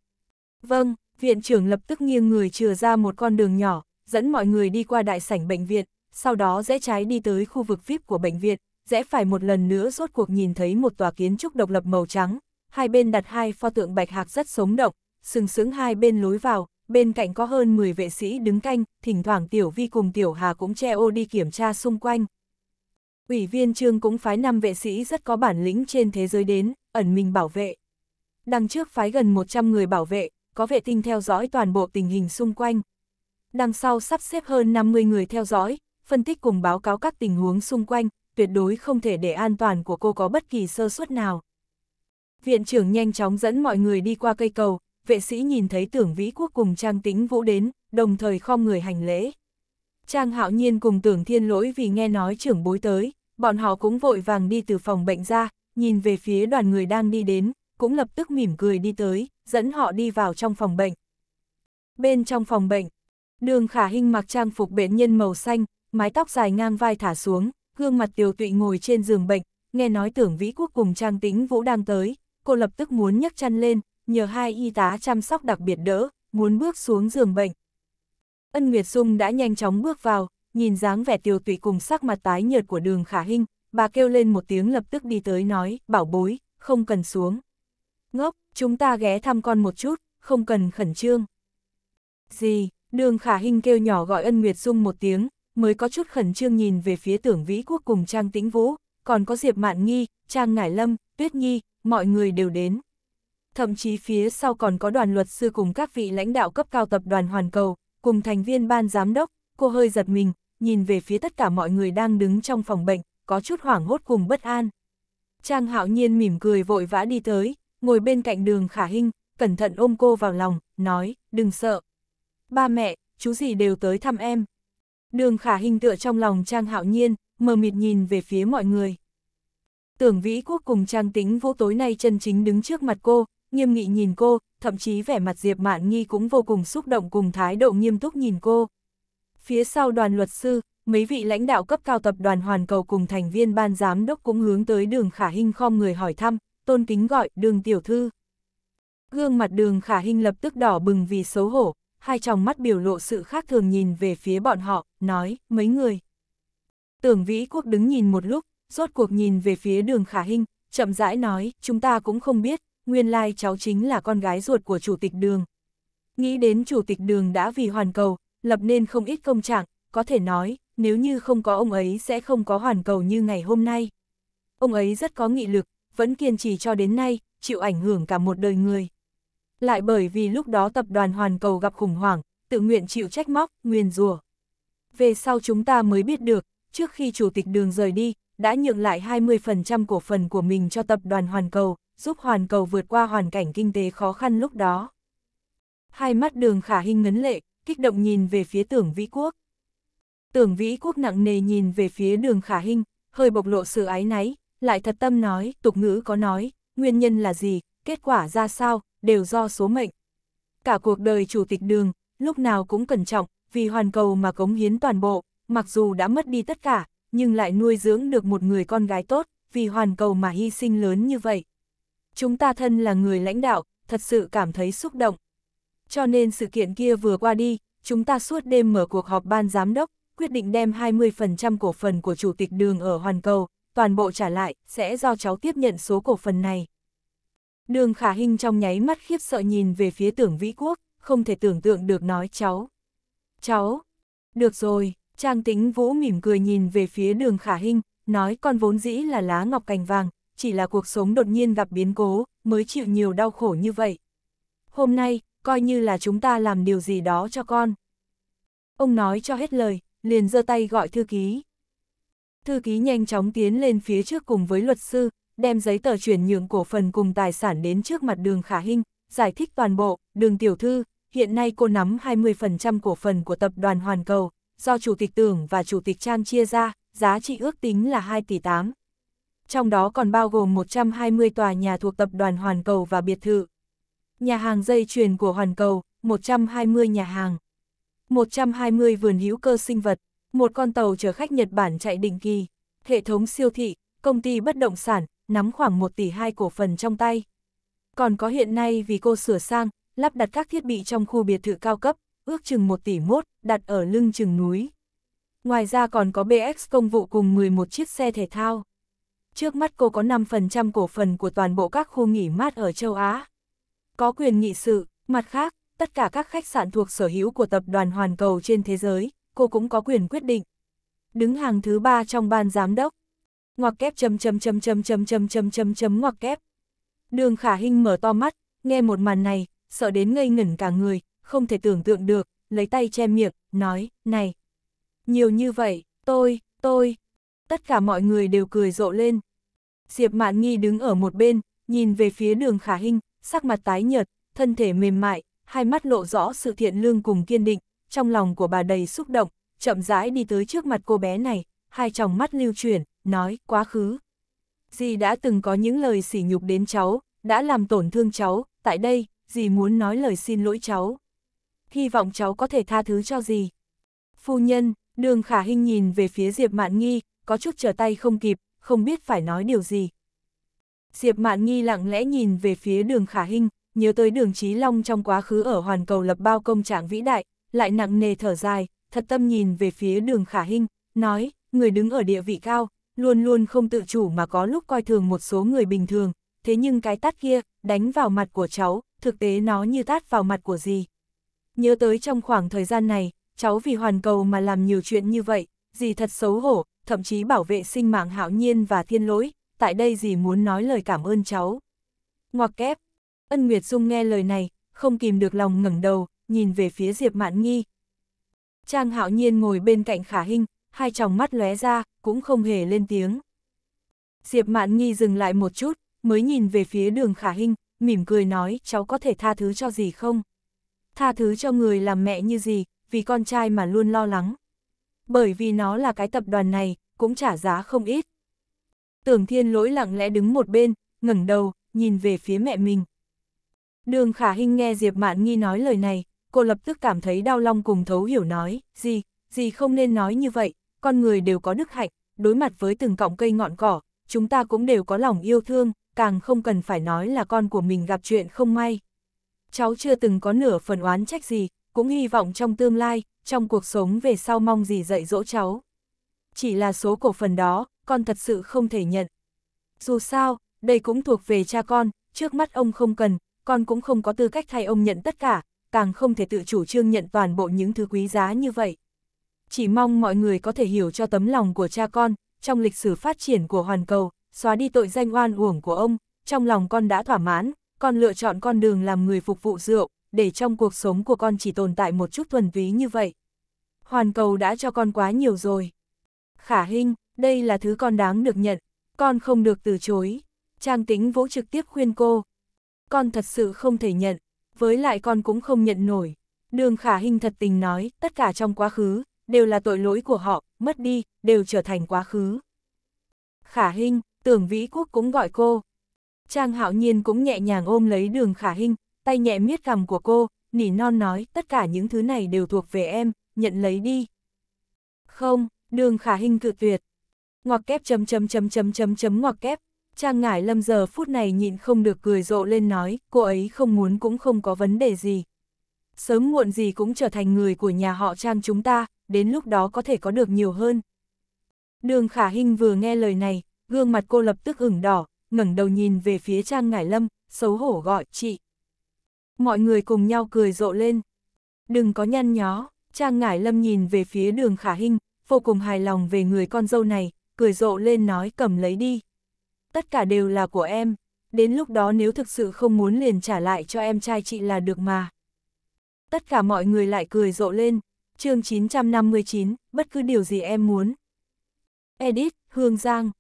Vâng, viện trưởng lập tức nghiêng người chừa ra một con đường nhỏ, dẫn mọi người đi qua đại sảnh bệnh viện, sau đó rẽ trái đi tới khu vực VIP của bệnh viện, rẽ phải một lần nữa rốt cuộc nhìn thấy một tòa kiến trúc độc lập màu trắng, hai bên đặt hai pho tượng bạch hạc rất sống động, sừng sững hai bên lối vào, bên cạnh có hơn 10 vệ sĩ đứng canh, thỉnh thoảng Tiểu Vi cùng Tiểu Hà cũng che ô đi kiểm tra xung quanh. Ủy viên trương cũng phái năm vệ sĩ rất có bản lĩnh trên thế giới đến, ẩn mình bảo vệ. Đằng trước phái gần 100 người bảo vệ, có vệ tinh theo dõi toàn bộ tình hình xung quanh. Đằng sau sắp xếp hơn 50 người theo dõi, phân tích cùng báo cáo các tình huống xung quanh, tuyệt đối không thể để an toàn của cô có bất kỳ sơ suất nào. Viện trưởng nhanh chóng dẫn mọi người đi qua cây cầu, vệ sĩ nhìn thấy tưởng vĩ quốc cùng Trang Tĩnh Vũ đến, đồng thời khom người hành lễ. Trang hạo nhiên cùng tưởng thiên lỗi vì nghe nói trưởng bối tới, bọn họ cũng vội vàng đi từ phòng bệnh ra, nhìn về phía đoàn người đang đi đến, cũng lập tức mỉm cười đi tới, dẫn họ đi vào trong phòng bệnh. Bên trong phòng bệnh, đường khả hình mặc trang phục bệnh nhân màu xanh, mái tóc dài ngang vai thả xuống, gương mặt tiều tụy ngồi trên giường bệnh, nghe nói tưởng vĩ quốc cùng trang tính vũ đang tới, cô lập tức muốn nhấc chăn lên, nhờ hai y tá chăm sóc đặc biệt đỡ, muốn bước xuống giường bệnh. Ân Nguyệt Dung đã nhanh chóng bước vào, nhìn dáng vẻ tiều tụy cùng sắc mặt tái nhợt của đường khả hình, bà kêu lên một tiếng lập tức đi tới nói, bảo bối, không cần xuống ngốc, chúng ta ghé thăm con một chút, không cần khẩn trương. Gì, đường khả hình kêu nhỏ gọi ân Nguyệt Dung một tiếng, mới có chút khẩn trương nhìn về phía tưởng vĩ quốc cùng Trang Tĩnh Vũ, còn có Diệp Mạn Nghi, Trang Ngải Lâm, Tuyết Nhi, mọi người đều đến. Thậm chí phía sau còn có đoàn luật sư cùng các vị lãnh đạo cấp cao tập đoàn Hoàn Cầu, cùng thành viên ban giám đốc, cô hơi giật mình, nhìn về phía tất cả mọi người đang đứng trong phòng bệnh, có chút hoảng hốt cùng bất an. Trang hạo nhiên mỉm cười vội vã đi tới, ngồi bên cạnh đường khả hinh, cẩn thận ôm cô vào lòng, nói, đừng sợ. Ba mẹ, chú gì đều tới thăm em. Đường khả hinh tựa trong lòng Trang hạo nhiên, mờ mịt nhìn về phía mọi người. Tưởng Vĩ Quốc cùng Trang Tính Vũ tối nay chân chính đứng trước mặt cô, nghiêm nghị nhìn cô, thậm chí vẻ mặt Diệp Mạn Nghi cũng vô cùng xúc động cùng thái độ nghiêm túc nhìn cô. Phía sau đoàn luật sư, mấy vị lãnh đạo cấp cao tập đoàn Hoàn Cầu cùng thành viên ban giám đốc cũng hướng tới đường khả hình khom người hỏi thăm, tôn kính gọi đường tiểu thư. Gương mặt đường khả hình lập tức đỏ bừng vì xấu hổ, hai tròng mắt biểu lộ sự khác thường nhìn về phía bọn họ, nói, mấy người. Tưởng vĩ quốc đứng nhìn một lúc, rốt cuộc nhìn về phía đường khả hình, chậm rãi nói, chúng ta cũng không biết, nguyên lai cháu chính là con gái ruột của chủ tịch đường. Nghĩ đến chủ tịch đường đã vì hoàn cầu, lập nên không ít công trạng, có thể nói, nếu như không có ông ấy sẽ không có hoàn cầu như ngày hôm nay. Ông ấy rất có nghị lực, vẫn kiên trì cho đến nay, chịu ảnh hưởng cả một đời người. Lại bởi vì lúc đó tập đoàn Hoàn Cầu gặp khủng hoảng, tự nguyện chịu trách móc, nguyền rủa. Về sau chúng ta mới biết được, trước khi chủ tịch đường rời đi, đã nhượng lại 20% cổ phần của mình cho tập đoàn Hoàn Cầu, giúp Hoàn Cầu vượt qua hoàn cảnh kinh tế khó khăn lúc đó. Hai mắt đường khả hình ngấn lệ, kích động nhìn về phía tưởng vĩ quốc. Tưởng vĩ quốc nặng nề nhìn về phía đường khả hình, hơi bộc lộ sự ái náy, lại thật tâm nói, tục ngữ có nói, nguyên nhân là gì, kết quả ra sao, đều do số mệnh. Cả cuộc đời chủ tịch đường, lúc nào cũng cẩn trọng, vì hoàn cầu mà cống hiến toàn bộ, mặc dù đã mất đi tất cả, nhưng lại nuôi dưỡng được một người con gái tốt, vì hoàn cầu mà hy sinh lớn như vậy. Chúng ta thân là người lãnh đạo, thật sự cảm thấy xúc động. Cho nên sự kiện kia vừa qua đi, chúng ta suốt đêm mở cuộc họp ban giám đốc, quyết định đem 20% cổ phần của chủ tịch đường ở Hoàn Cầu, toàn bộ trả lại, sẽ do cháu tiếp nhận số cổ phần này. Đường khả hình trong nháy mắt khiếp sợ nhìn về phía tưởng vĩ quốc, không thể tưởng tượng được nói cháu. Cháu, được rồi, Trang tính vũ mỉm cười nhìn về phía đường khả hình, nói con vốn dĩ là lá ngọc cành vàng, chỉ là cuộc sống đột nhiên gặp biến cố, mới chịu nhiều đau khổ như vậy. Hôm nay, coi như là chúng ta làm điều gì đó cho con. Ông nói cho hết lời, liền giơ tay gọi thư ký. Thư ký nhanh chóng tiến lên phía trước cùng với luật sư, đem giấy tờ chuyển nhượng cổ phần cùng tài sản đến trước mặt đường Khả Hinh, giải thích toàn bộ, đường tiểu thư, hiện nay cô nắm 20% cổ phần của tập đoàn Hoàn Cầu, do Chủ tịch Tưởng và Chủ tịch Trang chia ra, giá trị ước tính là 2 tỷ 8. Trong đó còn bao gồm 120 tòa nhà thuộc tập đoàn Hoàn Cầu và biệt thự. Nhà hàng dây chuyền của Hoàn Cầu, 120 nhà hàng, 120 vườn hữu cơ sinh vật, một con tàu chở khách Nhật Bản chạy định kỳ, hệ thống siêu thị, công ty bất động sản, nắm khoảng 1 tỷ 2 cổ phần trong tay. Còn có hiện nay vì cô sửa sang, lắp đặt các thiết bị trong khu biệt thự cao cấp, ước chừng 1 tỷ mốt, đặt ở lưng chừng núi. Ngoài ra còn có BX công vụ cùng 11 chiếc xe thể thao. Trước mắt cô có 5% cổ phần của toàn bộ các khu nghỉ mát ở châu Á. Có quyền nghị sự, mặt khác, tất cả các khách sạn thuộc sở hữu của tập đoàn hoàn cầu trên thế giới, cô cũng có quyền quyết định. Đứng hàng thứ ba trong ban giám đốc. Ngoặc kép chấm chấm chấm chấm chấm chấm chấm chấm chấm ngoặc kép. Đường khả hình mở to mắt, nghe một màn này, sợ đến ngây ngẩn cả người, không thể tưởng tượng được, lấy tay che miệng, nói, này. Nhiều như vậy, tôi, tôi. Tất cả mọi người đều cười rộ lên. Diệp Mạn Nghi đứng ở một bên, nhìn về phía đường khả hình, sắc mặt tái nhợt, thân thể mềm mại, hai mắt lộ rõ sự thiện lương cùng kiên định, trong lòng của bà đầy xúc động, chậm rãi đi tới trước mặt cô bé này, hai tròng mắt lưu chuyển, nói, quá khứ. Dì đã từng có những lời sỉ nhục đến cháu, đã làm tổn thương cháu, tại đây, dì muốn nói lời xin lỗi cháu. Hy vọng cháu có thể tha thứ cho dì. Phu nhân, đường khả hình nhìn về phía Diệp Mạn Nghi, có chút trở tay không kịp, không biết phải nói điều gì. Diệp Mạn Nghi lặng lẽ nhìn về phía đường khả hình, nhớ tới đường Trí Long trong quá khứ ở hoàn cầu lập bao công trạng vĩ đại, lại nặng nề thở dài, thật tâm nhìn về phía đường khả hình nói, người đứng ở địa vị cao, luôn luôn không tự chủ mà có lúc coi thường một số người bình thường, thế nhưng cái tát kia, đánh vào mặt của cháu, thực tế nó như tát vào mặt của gì. Nhớ tới trong khoảng thời gian này, cháu vì hoàn cầu mà làm nhiều chuyện như vậy, gì thật xấu hổ, thậm chí bảo vệ sinh mạng hạo nhiên và thiên lỗi, tại đây gì muốn nói lời cảm ơn cháu. Ngoặc kép, ân Nguyệt Dung nghe lời này, không kìm được lòng ngẩng đầu, nhìn về phía Diệp Mạn Nghi. Trang hạo nhiên ngồi bên cạnh khả Hinh, hai tròng mắt lóe ra, cũng không hề lên tiếng. Diệp Mạn Nghi dừng lại một chút, mới nhìn về phía đường khả Hinh, mỉm cười nói cháu có thể tha thứ cho gì không? Tha thứ cho người làm mẹ như gì, vì con trai mà luôn lo lắng. Bởi vì nó là cái tập đoàn này, cũng trả giá không ít. Tưởng thiên lỗi lặng lẽ đứng một bên, ngẩng đầu, nhìn về phía mẹ mình. Đường khả Hinh nghe Diệp Mạn Nghi nói lời này, cô lập tức cảm thấy đau lòng cùng thấu hiểu nói, gì, gì không nên nói như vậy, con người đều có đức hạnh, đối mặt với từng cọng cây ngọn cỏ, chúng ta cũng đều có lòng yêu thương, càng không cần phải nói là con của mình gặp chuyện không may. Cháu chưa từng có nửa phần oán trách gì, cũng hy vọng trong tương lai, trong cuộc sống về sau mong gì dạy dỗ cháu. Chỉ là số cổ phần đó, con thật sự không thể nhận. Dù sao, đây cũng thuộc về cha con, trước mắt ông không cần, con cũng không có tư cách thay ông nhận tất cả, càng không thể tự chủ trương nhận toàn bộ những thứ quý giá như vậy. Chỉ mong mọi người có thể hiểu cho tấm lòng của cha con, trong lịch sử phát triển của hoàn cầu, xóa đi tội danh oan uổng của ông, trong lòng con đã thỏa mãn, con lựa chọn con đường làm người phục vụ rượu, để trong cuộc sống của con chỉ tồn tại một chút thuần túy như vậy. Hoàn cầu đã cho con quá nhiều rồi. Khả Hinh, đây là thứ con đáng được nhận, con không được từ chối. Trang Tính Vỗ trực tiếp khuyên cô. Con thật sự không thể nhận, với lại con cũng không nhận nổi. Đường khả Hinh thật tình nói, tất cả trong quá khứ, đều là tội lỗi của họ, mất đi, đều trở thành quá khứ. Khả Hinh, tưởng vĩ quốc cũng gọi cô. Trang hạo nhiên cũng nhẹ nhàng ôm lấy đường khả Hinh, tay nhẹ miết cằm của cô, nỉ non nói, tất cả những thứ này đều thuộc về em, nhận lấy đi. Không, đường khả Hinh cự tuyệt. Ngoặc kép chấm chấm chấm chấm chấm chấm ngoặc kép, Trang Ngải Lâm giờ phút này nhịn không được cười rộ lên nói, cô ấy không muốn cũng không có vấn đề gì. Sớm muộn gì cũng trở thành người của nhà họ Trang chúng ta, đến lúc đó có thể có được nhiều hơn. Đường Khả Hinh vừa nghe lời này, gương mặt cô lập tức ửng đỏ, ngẩng đầu nhìn về phía Trang Ngải Lâm, xấu hổ gọi chị. Mọi người cùng nhau cười rộ lên. Đừng có nhăn nhó, Trang Ngải Lâm nhìn về phía đường Khả Hinh, vô cùng hài lòng về người con dâu này, cười rộ lên nói cầm lấy đi tất cả đều là của em, đến lúc đó nếu thực sự không muốn liền trả lại cho em trai chị là được mà. Tất cả mọi người lại cười rộ lên, chương 959, bất cứ điều gì em muốn. Edit, Hương Giang.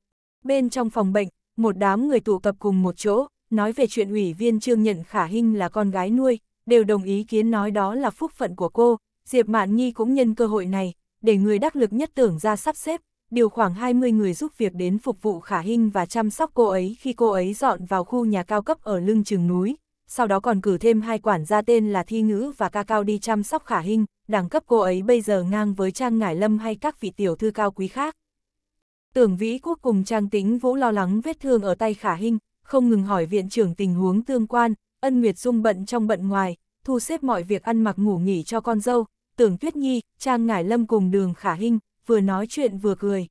Bên trong phòng bệnh, một đám người tụ tập cùng một chỗ, nói về chuyện ủy viên Trương nhận Khả Hinh là con gái nuôi, đều đồng ý kiến nói đó là phúc phận của cô, Diệp Mạn Nhi cũng nhân cơ hội này, để người đắc lực nhất tưởng ra sắp xếp, điều khoảng 20 người giúp việc đến phục vụ Khả Hinh và chăm sóc cô ấy khi cô ấy dọn vào khu nhà cao cấp ở lưng chừng núi, sau đó còn cử thêm hai quản gia tên là Thi Ngữ và Ca Cao đi chăm sóc Khả Hinh, đẳng cấp cô ấy bây giờ ngang với Trang Ngải Lâm hay các vị tiểu thư cao quý khác. Tưởng Vĩ Quốc cùng Trang Tĩnh Vũ lo lắng vết thương ở tay Khả Hinh, không ngừng hỏi viện trưởng tình huống tương quan, Ân Nguyệt Dung bận trong bận ngoài, thu xếp mọi việc ăn mặc ngủ nghỉ cho con dâu, Tưởng Tuyết Nhi, Trang Ngải Lâm cùng đường Khả Hinh, vừa nói chuyện vừa cười.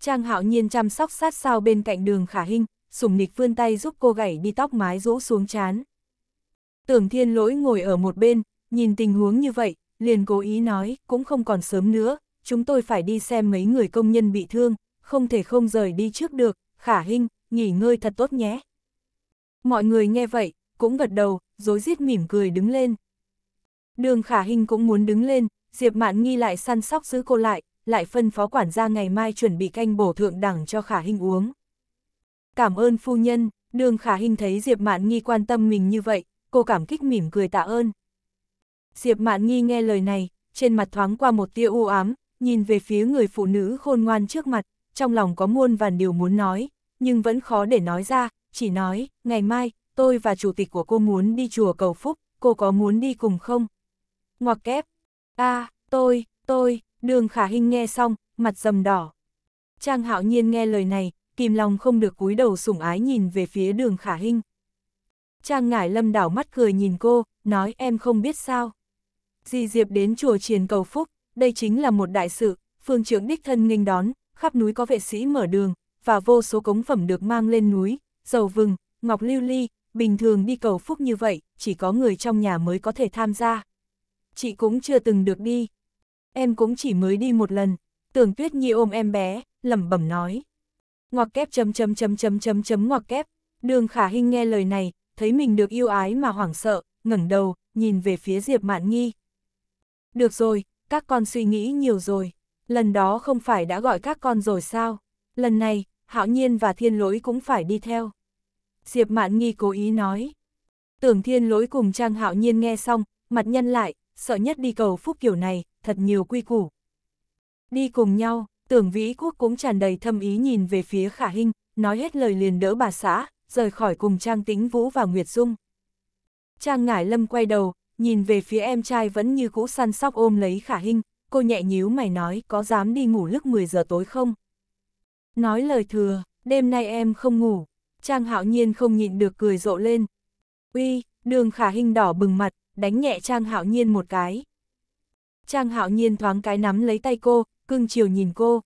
Trang hạo nhiên chăm sóc sát sao bên cạnh đường khả hình, sủng nịch vươn tay giúp cô gãy đi tóc mái rũ xuống chán. Tưởng thiên lỗi ngồi ở một bên, nhìn tình huống như vậy, liền cố ý nói, cũng không còn sớm nữa, chúng tôi phải đi xem mấy người công nhân bị thương, không thể không rời đi trước được, khả hình, nghỉ ngơi thật tốt nhé. Mọi người nghe vậy, cũng gật đầu, dối rít mỉm cười đứng lên. Đường khả hình cũng muốn đứng lên, Diệp Mạn Nghi lại săn sóc giữ cô lại, lại phân phó quản gia ngày mai chuẩn bị canh bổ thượng đẳng cho Khả Hinh uống. Cảm ơn phu nhân, đường Khả Hinh thấy Diệp Mạn Nghi quan tâm mình như vậy, cô cảm kích mỉm cười tạ ơn. Diệp Mạn Nghi nghe lời này, trên mặt thoáng qua một tia u ám, nhìn về phía người phụ nữ khôn ngoan trước mặt, trong lòng có muôn vàn điều muốn nói, nhưng vẫn khó để nói ra, chỉ nói, ngày mai, tôi và chủ tịch của cô muốn đi chùa cầu phúc, cô có muốn đi cùng không? Ngoặc kép, a à, tôi, tôi, đường khả hình nghe xong, mặt dầm đỏ. Trang hạo nhiên nghe lời này, kìm lòng không được cúi đầu sủng ái nhìn về phía đường khả hình. Trang ngải lâm đảo mắt cười nhìn cô, nói em không biết sao. Di Diệp đến chùa triền cầu phúc, đây chính là một đại sự, phương trưởng đích thân nghênh đón, khắp núi có vệ sĩ mở đường, và vô số cống phẩm được mang lên núi, dầu vừng, ngọc lưu ly, bình thường đi cầu phúc như vậy, chỉ có người trong nhà mới có thể tham gia chị cũng chưa từng được đi. Em cũng chỉ mới đi một lần, tưởng tuyết nhi ôm em bé, lẩm bẩm nói. Ngoặc kép chấm chấm chấm chấm chấm chấm ngoặc kép, đường khả hình nghe lời này, thấy mình được yêu ái mà hoảng sợ, ngẩng đầu, nhìn về phía Diệp Mạn Nghi. Được rồi, các con suy nghĩ nhiều rồi, lần đó không phải đã gọi các con rồi sao, lần này, hạo nhiên và thiên lỗi cũng phải đi theo. Diệp Mạn Nghi cố ý nói. Tưởng thiên lỗi cùng Trang Hạo Nhiên nghe xong, mặt nhân lại, sợ nhất đi cầu phúc kiểu này, thật nhiều quy củ. Đi cùng nhau, tưởng vĩ quốc cũng tràn đầy thâm ý nhìn về phía khả hình, nói hết lời liền đỡ bà xã, rời khỏi cùng Trang Tĩnh Vũ và Nguyệt Dung. Trang Ngải Lâm quay đầu, nhìn về phía em trai vẫn như cũ săn sóc ôm lấy khả hình, cô nhẹ nhíu mày nói có dám đi ngủ lúc 10 giờ tối không? Nói lời thừa, đêm nay em không ngủ, Trang Hạo Nhiên không nhịn được cười rộ lên. Uy, đường khả hình đỏ bừng mặt, đánh nhẹ Trang Hạo Nhiên một cái. Trang Hạo Nhiên thoáng cái nắm lấy tay cô, cưng chiều nhìn cô.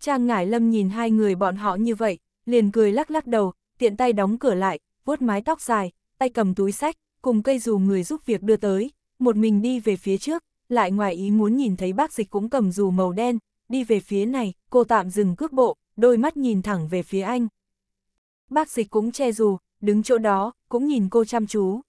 Trang Ngải Lâm nhìn hai người bọn họ như vậy, liền cười lắc lắc đầu, tiện tay đóng cửa lại, vuốt mái tóc dài, tay cầm túi sách, cùng cây dù người giúp việc đưa tới, một mình đi về phía trước, lại ngoài ý muốn nhìn thấy bác dịch cũng cầm dù màu đen, đi về phía này, cô tạm dừng cước bộ, đôi mắt nhìn thẳng về phía anh. Bác dịch cũng che dù, đứng chỗ đó, cũng nhìn cô chăm chú.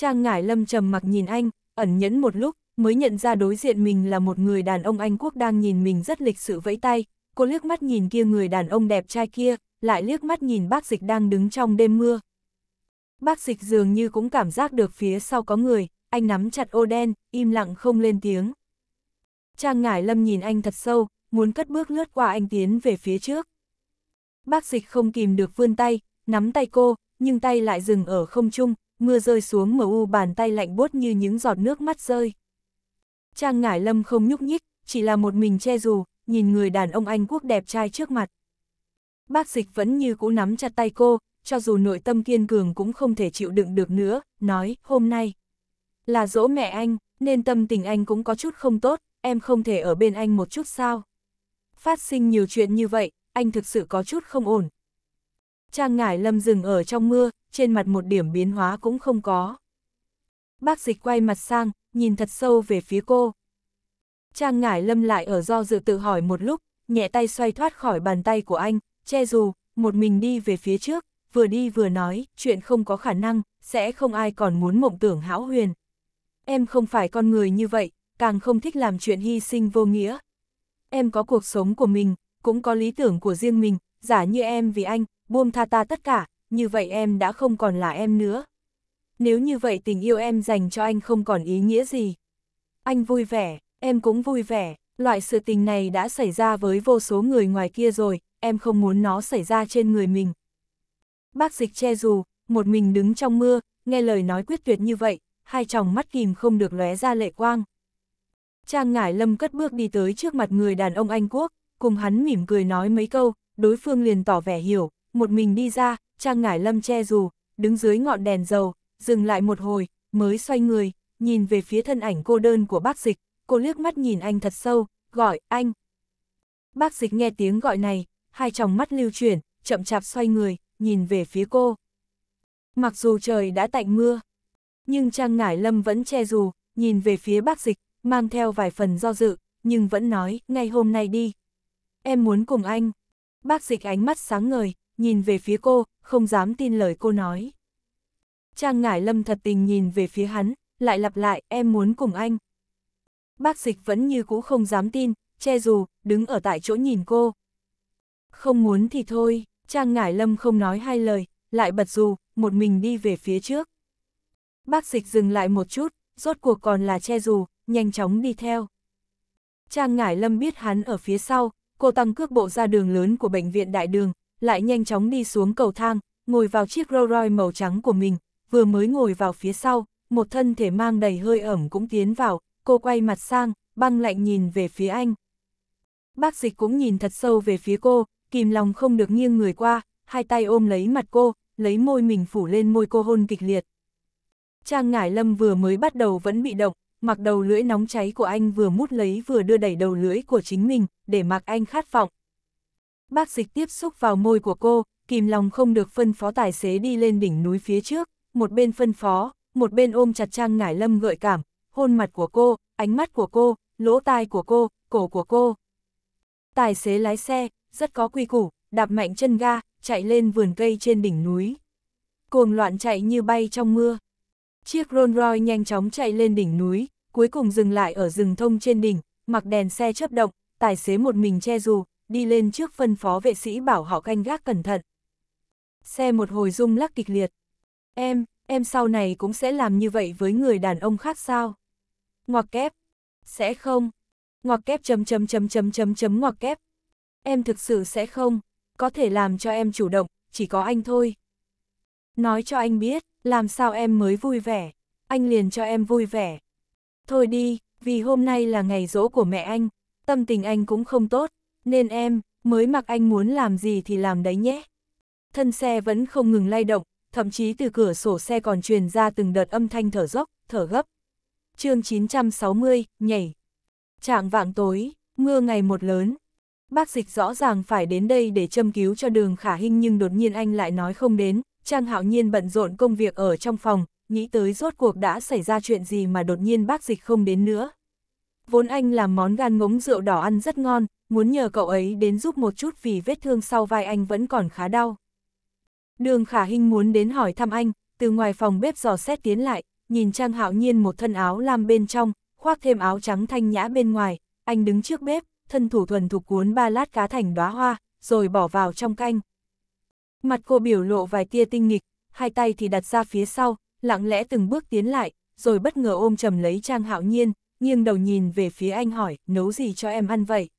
Trang Ngải Lâm trầm mặc nhìn anh, ẩn nhẫn một lúc, mới nhận ra đối diện mình là một người đàn ông Anh Quốc đang nhìn mình rất lịch sự vẫy tay, cô liếc mắt nhìn kia người đàn ông đẹp trai kia, lại liếc mắt nhìn bác dịch đang đứng trong đêm mưa. Bác dịch dường như cũng cảm giác được phía sau có người, anh nắm chặt ô đen, im lặng không lên tiếng. Trang Ngải Lâm nhìn anh thật sâu, muốn cất bước lướt qua anh tiến về phía trước. Bác dịch không kìm được vươn tay, nắm tay cô, nhưng tay lại dừng ở không trung, mưa rơi xuống mờ u bàn tay lạnh buốt như những giọt nước mắt rơi. Trang Ngải Lâm không nhúc nhích, chỉ là một mình che dù, nhìn người đàn ông Anh quốc đẹp trai trước mặt. Bác dịch vẫn như cũ nắm chặt tay cô, cho dù nội tâm kiên cường cũng không thể chịu đựng được nữa, nói, hôm nay là dỗ mẹ anh, nên tâm tình anh cũng có chút không tốt, em không thể ở bên anh một chút sao. Phát sinh nhiều chuyện như vậy, anh thực sự có chút không ổn, Trang ngải lâm dừng ở trong mưa, trên mặt một điểm biến hóa cũng không có. Bác dịch quay mặt sang, nhìn thật sâu về phía cô. Trang ngải lâm lại ở do dự tự hỏi một lúc, nhẹ tay xoay thoát khỏi bàn tay của anh, che dù, một mình đi về phía trước, vừa đi vừa nói, chuyện không có khả năng, sẽ không ai còn muốn mộng tưởng hão huyền. Em không phải con người như vậy, càng không thích làm chuyện hy sinh vô nghĩa. Em có cuộc sống của mình, cũng có lý tưởng của riêng mình, giả như em vì anh, buông tha ta tất cả, như vậy em đã không còn là em nữa. Nếu như vậy tình yêu em dành cho anh không còn ý nghĩa gì. Anh vui vẻ, em cũng vui vẻ, loại sự tình này đã xảy ra với vô số người ngoài kia rồi, em không muốn nó xảy ra trên người mình. Bác dịch che dù, một mình đứng trong mưa, nghe lời nói quyết tuyệt như vậy, hai tròng mắt kìm không được lóe ra lệ quang. Trang Ngải Lâm cất bước đi tới trước mặt người đàn ông Anh Quốc, cùng hắn mỉm cười nói mấy câu, đối phương liền tỏ vẻ hiểu, một mình đi ra, Trang Ngải Lâm che dù, đứng dưới ngọn đèn dầu, dừng lại một hồi, mới xoay người, nhìn về phía thân ảnh cô đơn của bác dịch, cô liếc mắt nhìn anh thật sâu, gọi, anh. Bác dịch nghe tiếng gọi này, hai tròng mắt lưu chuyển, chậm chạp xoay người, nhìn về phía cô. Mặc dù trời đã tạnh mưa, nhưng Trang Ngải Lâm vẫn che dù, nhìn về phía bác dịch, mang theo vài phần do dự, nhưng vẫn nói, ngay hôm nay đi. Em muốn cùng anh. Bác dịch ánh mắt sáng ngời, nhìn về phía cô, không dám tin lời cô nói. Trang Ngải Lâm thật tình nhìn về phía hắn, lại lặp lại, em muốn cùng anh. Bác dịch vẫn như cũ không dám tin, che dù, đứng ở tại chỗ nhìn cô. Không muốn thì thôi, Trang Ngải Lâm không nói hai lời, lại bật dù, một mình đi về phía trước. Bác dịch dừng lại một chút, rốt cuộc còn là che dù, nhanh chóng đi theo. Trang Ngải Lâm biết hắn ở phía sau, cô tăng cước bộ ra đường lớn của bệnh viện đại đường, lại nhanh chóng đi xuống cầu thang, ngồi vào chiếc Rolls Royce màu trắng của mình, vừa mới ngồi vào phía sau, một thân thể mang đầy hơi ẩm cũng tiến vào, cô quay mặt sang, băng lạnh nhìn về phía anh. Bác dịch cũng nhìn thật sâu về phía cô, kìm lòng không được nghiêng người qua, hai tay ôm lấy mặt cô, lấy môi mình phủ lên môi cô hôn kịch liệt. Trang Ngải Lâm vừa mới bắt đầu vẫn bị động, mặc đầu lưỡi nóng cháy của anh vừa mút lấy vừa đưa đẩy đầu lưỡi của chính mình, để mặc anh khát vọng, bác dịch tiếp xúc vào môi của cô, kìm lòng không được phân phó tài xế đi lên đỉnh núi phía trước, một bên phân phó, một bên ôm chặt Trang Ngải Lâm gợi cảm, hôn mặt của cô, ánh mắt của cô, lỗ tai của cô, cổ của cô. Tài xế lái xe, rất có quy củ, đạp mạnh chân ga, chạy lên vườn cây trên đỉnh núi. Cuồng loạn chạy như bay trong mưa. Chiếc Rolls Royce nhanh chóng chạy lên đỉnh núi, cuối cùng dừng lại ở rừng thông trên đỉnh, mặc đèn xe chớp động, tài xế một mình che dù, đi lên trước phân phó vệ sĩ bảo họ canh gác cẩn thận. Xe một hồi rung lắc kịch liệt. Em, em sau này cũng sẽ làm như vậy với người đàn ông khác sao? Ngoặc kép. Sẽ không. Ngoặc kép chấm chấm chấm chấm chấm chấm ngoặc kép. Em thực sự sẽ không. Có thể làm cho em chủ động, chỉ có anh thôi. Nói cho anh biết, làm sao em mới vui vẻ. Anh liền cho em vui vẻ. Thôi đi, vì hôm nay là ngày rỗ của mẹ anh, tâm tình anh cũng không tốt. Nên em, mới mặc anh muốn làm gì thì làm đấy nhé. Thân xe vẫn không ngừng lay động, thậm chí từ cửa sổ xe còn truyền ra từng đợt âm thanh thở dốc, thở gấp. chương 960, nhảy. Trạng vạng tối, mưa ngày một lớn. Bác dịch rõ ràng phải đến đây để châm cứu cho đường khả hình nhưng đột nhiên anh lại nói không đến. Trang hạo nhiên bận rộn công việc ở trong phòng, nghĩ tới rốt cuộc đã xảy ra chuyện gì mà đột nhiên bác dịch không đến nữa. Vốn anh làm món gan ngống rượu đỏ ăn rất ngon, muốn nhờ cậu ấy đến giúp một chút vì vết thương sau vai anh vẫn còn khá đau. Đường Khả Hinh muốn đến hỏi thăm anh, từ ngoài phòng bếp dò xét tiến lại, nhìn Trang Hạo Nhiên một thân áo lam bên trong, khoác thêm áo trắng thanh nhã bên ngoài, anh đứng trước bếp, thân thủ thuần thục cuốn ba lát cá thành đóa hoa, rồi bỏ vào trong canh. Mặt cô biểu lộ vài tia tinh nghịch, hai tay thì đặt ra phía sau, lặng lẽ từng bước tiến lại, rồi bất ngờ ôm chầm lấy Trang Hạo Nhiên, nghiêng đầu nhìn về phía anh hỏi, nấu gì cho em ăn vậy?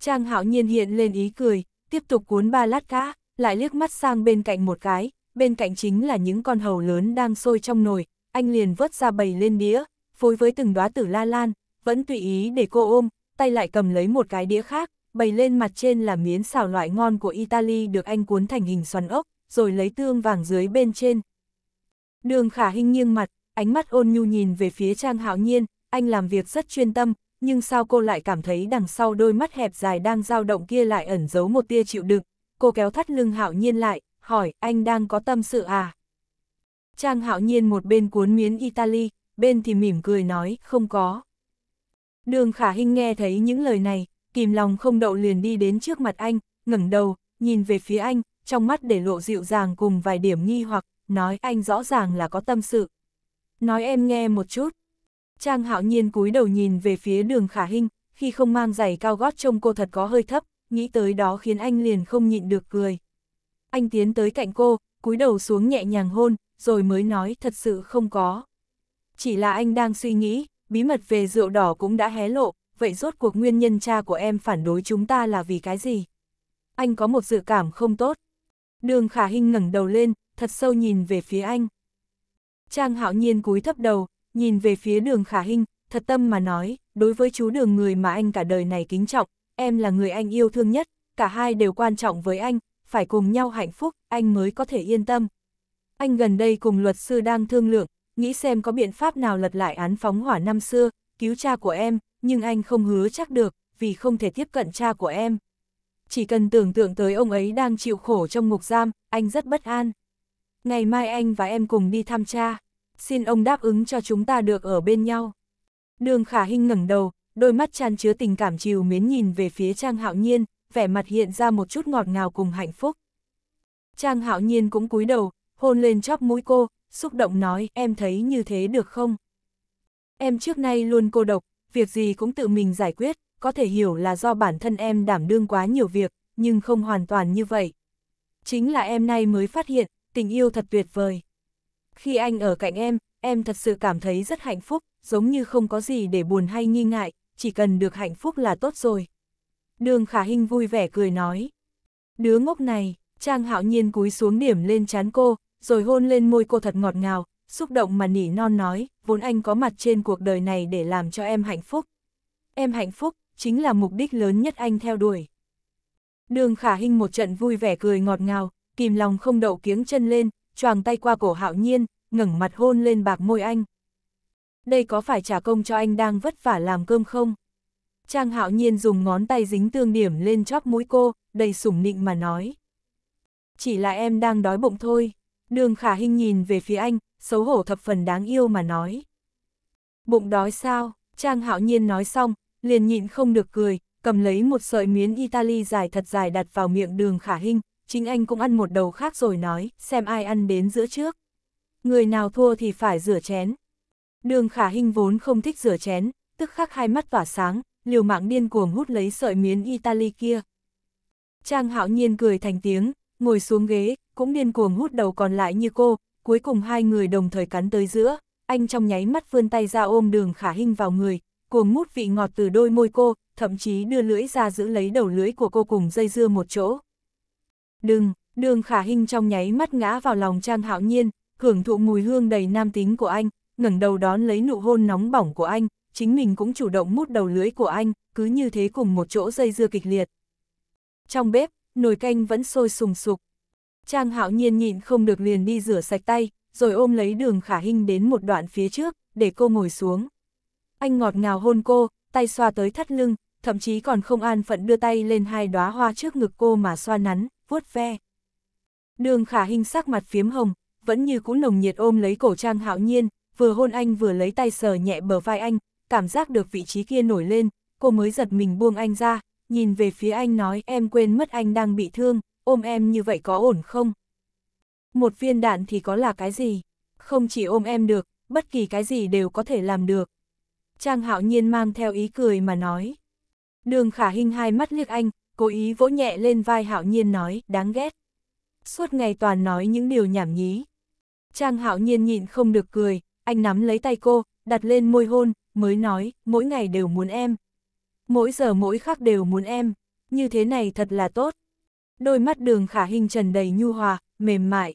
Trang hạo nhiên hiện lên ý cười, tiếp tục cuốn ba lát cá, lại liếc mắt sang bên cạnh một cái, bên cạnh chính là những con hầu lớn đang sôi trong nồi, anh liền vớt ra bầy lên đĩa, phối với từng đóa tử la lan, vẫn tùy ý để cô ôm, tay lại cầm lấy một cái đĩa khác, bày lên mặt trên là miến xào loại ngon của Italy được anh cuốn thành hình xoắn ốc, rồi lấy tương vàng dưới bên trên. Đường khả hình nghiêng mặt, ánh mắt ôn nhu nhìn về phía Trang Hạo Nhiên, anh làm việc rất chuyên tâm, nhưng sao cô lại cảm thấy đằng sau đôi mắt hẹp dài đang dao động kia lại ẩn giấu một tia chịu đựng. Cô kéo thắt lưng hạo nhiên lại, hỏi anh đang có tâm sự à? Trang hạo nhiên một bên cuốn miến Italy, bên thì mỉm cười nói không có. Đường khả Hinh nghe thấy những lời này, kìm lòng không đậu liền đi đến trước mặt anh, ngẩng đầu, nhìn về phía anh, trong mắt để lộ dịu dàng cùng vài điểm nghi hoặc, nói anh rõ ràng là có tâm sự. Nói em nghe một chút. Trang hạo nhiên cúi đầu nhìn về phía đường khả hinh, khi không mang giày cao gót trông cô thật có hơi thấp, nghĩ tới đó khiến anh liền không nhịn được cười. Anh tiến tới cạnh cô, cúi đầu xuống nhẹ nhàng hôn, rồi mới nói thật sự không có. Chỉ là anh đang suy nghĩ, bí mật về rượu đỏ cũng đã hé lộ, vậy rốt cuộc nguyên nhân cha của em phản đối chúng ta là vì cái gì? Anh có một dự cảm không tốt. Đường khả hinh ngẩng đầu lên, thật sâu nhìn về phía anh. Trang hạo nhiên cúi thấp đầu, nhìn về phía đường khả hình, thật tâm mà nói, đối với chú đường người mà anh cả đời này kính trọng, em là người anh yêu thương nhất, cả hai đều quan trọng với anh, phải cùng nhau hạnh phúc, anh mới có thể yên tâm. Anh gần đây cùng luật sư đang thương lượng, nghĩ xem có biện pháp nào lật lại án phóng hỏa năm xưa, cứu cha của em, nhưng anh không hứa chắc được, vì không thể tiếp cận cha của em. Chỉ cần tưởng tượng tới ông ấy đang chịu khổ trong ngục giam, anh rất bất an. Ngày mai anh và em cùng đi thăm cha xin ông đáp ứng cho chúng ta được ở bên nhau. Đường khả hinh ngẩng đầu, đôi mắt tràn chứa tình cảm chiều mến nhìn về phía Trang Hạo Nhiên, vẻ mặt hiện ra một chút ngọt ngào cùng hạnh phúc. Trang Hạo Nhiên cũng cúi đầu, hôn lên chóp mũi cô, xúc động nói em thấy như thế được không? Em trước nay luôn cô độc, việc gì cũng tự mình giải quyết, có thể hiểu là do bản thân em đảm đương quá nhiều việc, nhưng không hoàn toàn như vậy. Chính là em nay mới phát hiện, tình yêu thật tuyệt vời. Khi anh ở cạnh em, em thật sự cảm thấy rất hạnh phúc, giống như không có gì để buồn hay nghi ngại, chỉ cần được hạnh phúc là tốt rồi. Đường Khả Hinh vui vẻ cười nói. Đứa ngốc này, Trang Hạo Nhiên cúi xuống điểm lên chán cô, rồi hôn lên môi cô thật ngọt ngào, xúc động mà nỉ non nói, vốn anh có mặt trên cuộc đời này để làm cho em hạnh phúc. Em hạnh phúc, chính là mục đích lớn nhất anh theo đuổi. Đường Khả Hinh một trận vui vẻ cười ngọt ngào, kìm lòng không đậu kiếng chân lên, choàng tay qua cổ hạo nhiên, ngẩng mặt hôn lên bạc môi anh. Đây có phải trả công cho anh đang vất vả làm cơm không? Trang hạo nhiên dùng ngón tay dính tương điểm lên chóp mũi cô, đầy sủng nịnh mà nói. Chỉ là em đang đói bụng thôi. Đường khả hình nhìn về phía anh, xấu hổ thập phần đáng yêu mà nói. Bụng đói sao? Trang hạo nhiên nói xong, liền nhịn không được cười, cầm lấy một sợi miến Italy dài thật dài đặt vào miệng đường khả hình, chính anh cũng ăn một đầu khác rồi nói, xem ai ăn đến giữa trước. Người nào thua thì phải rửa chén. Đường khả hình vốn không thích rửa chén, tức khắc hai mắt tỏa sáng, liều mạng điên cuồng hút lấy sợi miến Italy kia. Trang hạo nhiên cười thành tiếng, ngồi xuống ghế, cũng điên cuồng hút đầu còn lại như cô, cuối cùng hai người đồng thời cắn tới giữa, anh trong nháy mắt vươn tay ra ôm đường khả hình vào người, cuồng mút vị ngọt từ đôi môi cô, thậm chí đưa lưỡi ra giữ lấy đầu lưỡi của cô cùng dây dưa một chỗ. Đừng, đường khả hình trong nháy mắt ngã vào lòng Trang Hạo Nhiên, hưởng thụ mùi hương đầy nam tính của anh, ngẩng đầu đón lấy nụ hôn nóng bỏng của anh, chính mình cũng chủ động mút đầu lưỡi của anh, cứ như thế cùng một chỗ dây dưa kịch liệt. Trong bếp, nồi canh vẫn sôi sùng sục. Trang Hạo Nhiên nhịn không được liền đi rửa sạch tay, rồi ôm lấy đường khả hình đến một đoạn phía trước, để cô ngồi xuống. Anh ngọt ngào hôn cô, tay xoa tới thắt lưng, thậm chí còn không an phận đưa tay lên hai đóa hoa trước ngực cô mà xoa nắn vuốt ve. Đường khả hình sắc mặt phiếm hồng, vẫn như cũ nồng nhiệt ôm lấy cổ trang hạo nhiên, vừa hôn anh vừa lấy tay sờ nhẹ bờ vai anh, cảm giác được vị trí kia nổi lên, cô mới giật mình buông anh ra, nhìn về phía anh nói em quên mất anh đang bị thương, ôm em như vậy có ổn không? Một viên đạn thì có là cái gì? Không chỉ ôm em được, bất kỳ cái gì đều có thể làm được. Trang hạo nhiên mang theo ý cười mà nói. Đường khả hình hai mắt liếc anh, cố ý vỗ nhẹ lên vai hạo nhiên nói, đáng ghét. Suốt ngày toàn nói những điều nhảm nhí. Trang hạo nhiên nhịn không được cười, anh nắm lấy tay cô, đặt lên môi hôn, mới nói, mỗi ngày đều muốn em. Mỗi giờ mỗi khắc đều muốn em, như thế này thật là tốt. Đôi mắt đường khả hình trần đầy nhu hòa, mềm mại.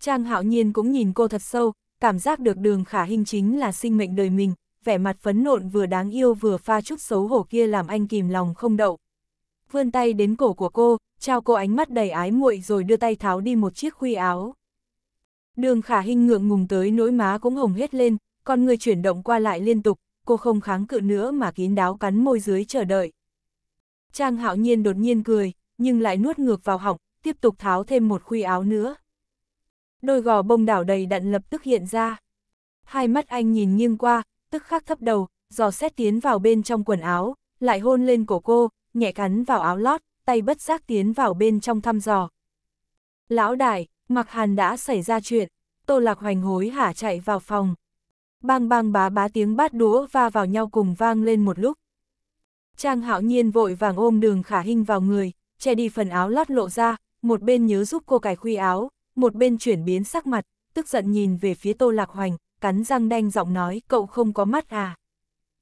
Trang hạo nhiên cũng nhìn cô thật sâu, cảm giác được đường khả hình chính là sinh mệnh đời mình, vẻ mặt phấn nộn vừa đáng yêu vừa pha chút xấu hổ kia làm anh kìm lòng không đậu vươn tay đến cổ của cô, trao cô ánh mắt đầy ái muội rồi đưa tay tháo đi một chiếc khuy áo. Đường khả hình ngượng ngùng tới nỗi má cũng hồng hết lên, con người chuyển động qua lại liên tục, cô không kháng cự nữa mà kín đáo cắn môi dưới chờ đợi. Trang hạo nhiên đột nhiên cười, nhưng lại nuốt ngược vào họng, tiếp tục tháo thêm một khuy áo nữa. Đôi gò bông đảo đầy đặn lập tức hiện ra. Hai mắt anh nhìn nghiêng qua, tức khắc thấp đầu, giò xét tiến vào bên trong quần áo, lại hôn lên cổ cô, nhẹ cắn vào áo lót, tay bất giác tiến vào bên trong thăm dò. Lão đại, mặc hàn đã xảy ra chuyện, Tô Lạc hoành hối hả chạy vào phòng. Bang bang bá bá tiếng bát đũa va vào nhau cùng vang lên một lúc. Trang hạo nhiên vội vàng ôm đường khả hình vào người, che đi phần áo lót lộ ra, một bên nhớ giúp cô cài khuy áo, một bên chuyển biến sắc mặt, tức giận nhìn về phía Tô Lạc Hoành, cắn răng đanh giọng nói cậu không có mắt à.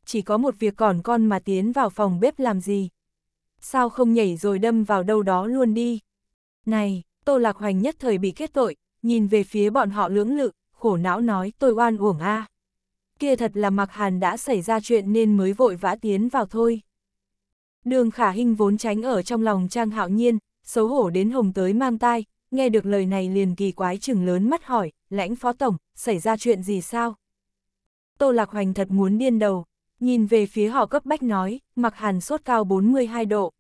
Chỉ có một việc còn con mà tiến vào phòng bếp làm gì sao không nhảy rồi đâm vào đâu đó luôn đi. Này, Tô Lạc Hoành nhất thời bị kết tội, nhìn về phía bọn họ lưỡng lự, khổ não nói tôi oan uổng a. Kia thật là Mạc Hàn đã xảy ra chuyện nên mới vội vã tiến vào thôi. Đường khả hình vốn tránh ở trong lòng Trang Hạo Nhiên, xấu hổ đến hồng tới mang tai, nghe được lời này liền kỳ quái chừng lớn mắt hỏi, lãnh phó tổng, xảy ra chuyện gì sao? Tô Lạc Hoành thật muốn điên đầu, Nhìn về phía họ cấp bách nói, mặc hàn sốt cao 42 độ.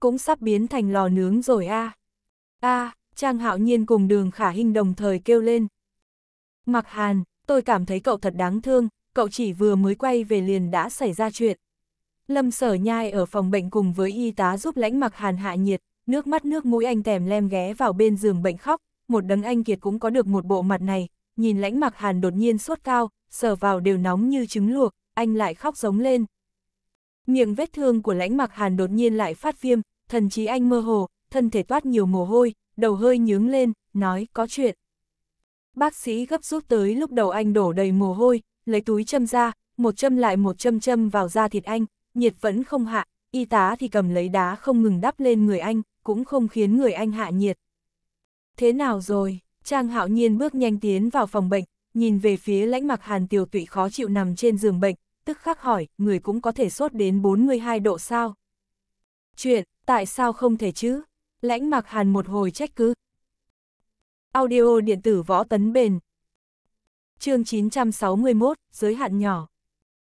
Cũng sắp biến thành lò nướng rồi a a Trang hạo nhiên cùng đường khả hình đồng thời kêu lên. Mặc hàn, tôi cảm thấy cậu thật đáng thương, cậu chỉ vừa mới quay về liền đã xảy ra chuyện. Lâm sở nhai ở phòng bệnh cùng với y tá giúp lãnh mặc hàn hạ nhiệt, nước mắt nước mũi anh tèm lem ghé vào bên giường bệnh khóc, một đấng anh kiệt cũng có được một bộ mặt này, nhìn lãnh mặc hàn đột nhiên sốt cao, sờ vào đều nóng như trứng luộc, anh lại khóc giống lên. Miệng vết thương của lãnh mặc hàn đột nhiên lại phát viêm, thần trí anh mơ hồ, thân thể toát nhiều mồ hôi, đầu hơi nhướng lên, nói có chuyện. Bác sĩ gấp rút tới lúc đầu anh đổ đầy mồ hôi, lấy túi châm ra, một châm lại một châm châm vào da thịt anh, nhiệt vẫn không hạ, y tá thì cầm lấy đá không ngừng đắp lên người anh, cũng không khiến người anh hạ nhiệt. Thế nào rồi? Trang hạo nhiên bước nhanh tiến vào phòng bệnh, nhìn về phía lãnh mặc hàn tiểu tụy khó chịu nằm trên giường bệnh, tức khắc hỏi, người cũng có thể sốt đến 42 độ sao? Chuyện, tại sao không thể chứ? Lãnh mặc hàn một hồi trách cứ. Audio điện tử võ tấn bền. chương 961, giới hạn nhỏ.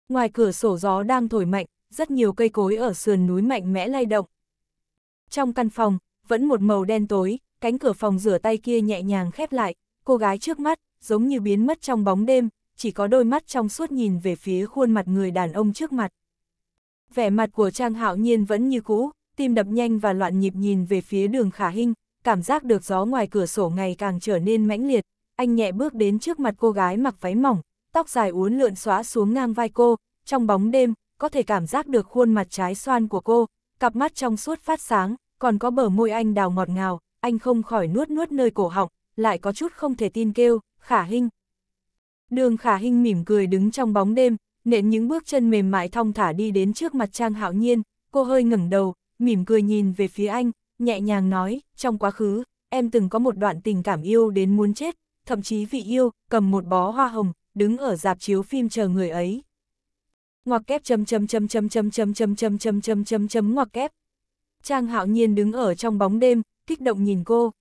Ngoài cửa sổ gió đang thổi mạnh, rất nhiều cây cối ở sườn núi mạnh mẽ lay động. Trong căn phòng, vẫn một màu đen tối, cánh cửa phòng rửa tay kia nhẹ nhàng khép lại, cô gái trước mắt, giống như biến mất trong bóng đêm, chỉ có đôi mắt trong suốt nhìn về phía khuôn mặt người đàn ông trước mặt. Vẻ mặt của Trang Hạo Nhiên vẫn như cũ, tim đập nhanh và loạn nhịp nhìn về phía đường khả hinh, cảm giác được gió ngoài cửa sổ ngày càng trở nên mãnh liệt, anh nhẹ bước đến trước mặt cô gái mặc váy mỏng, tóc dài uốn lượn xóa xuống ngang vai cô, trong bóng đêm, có thể cảm giác được khuôn mặt trái xoan của cô, cặp mắt trong suốt phát sáng, còn có bờ môi anh đào ngọt ngào, anh không khỏi nuốt nuốt nơi cổ họng, lại có chút không thể tin kêu, khả hinh, Đường khả Hinh mỉm cười đứng trong bóng đêm, nện những bước chân mềm mại thong thả đi đến trước mặt Trang Hạo Nhiên, cô hơi ngẩng đầu, mỉm cười nhìn về phía anh, nhẹ nhàng nói, trong quá khứ, em từng có một đoạn tình cảm yêu đến muốn chết, thậm chí vị yêu, cầm một bó hoa hồng, đứng ở dạp chiếu phim chờ người ấy. Ngoặc kép chấm chấm chấm chấm chấm chấm chấm chấm chấm chấm chấm chấm ngoặc kép. Trang Hạo Nhiên đứng ở trong bóng đêm, kích động nhìn cô.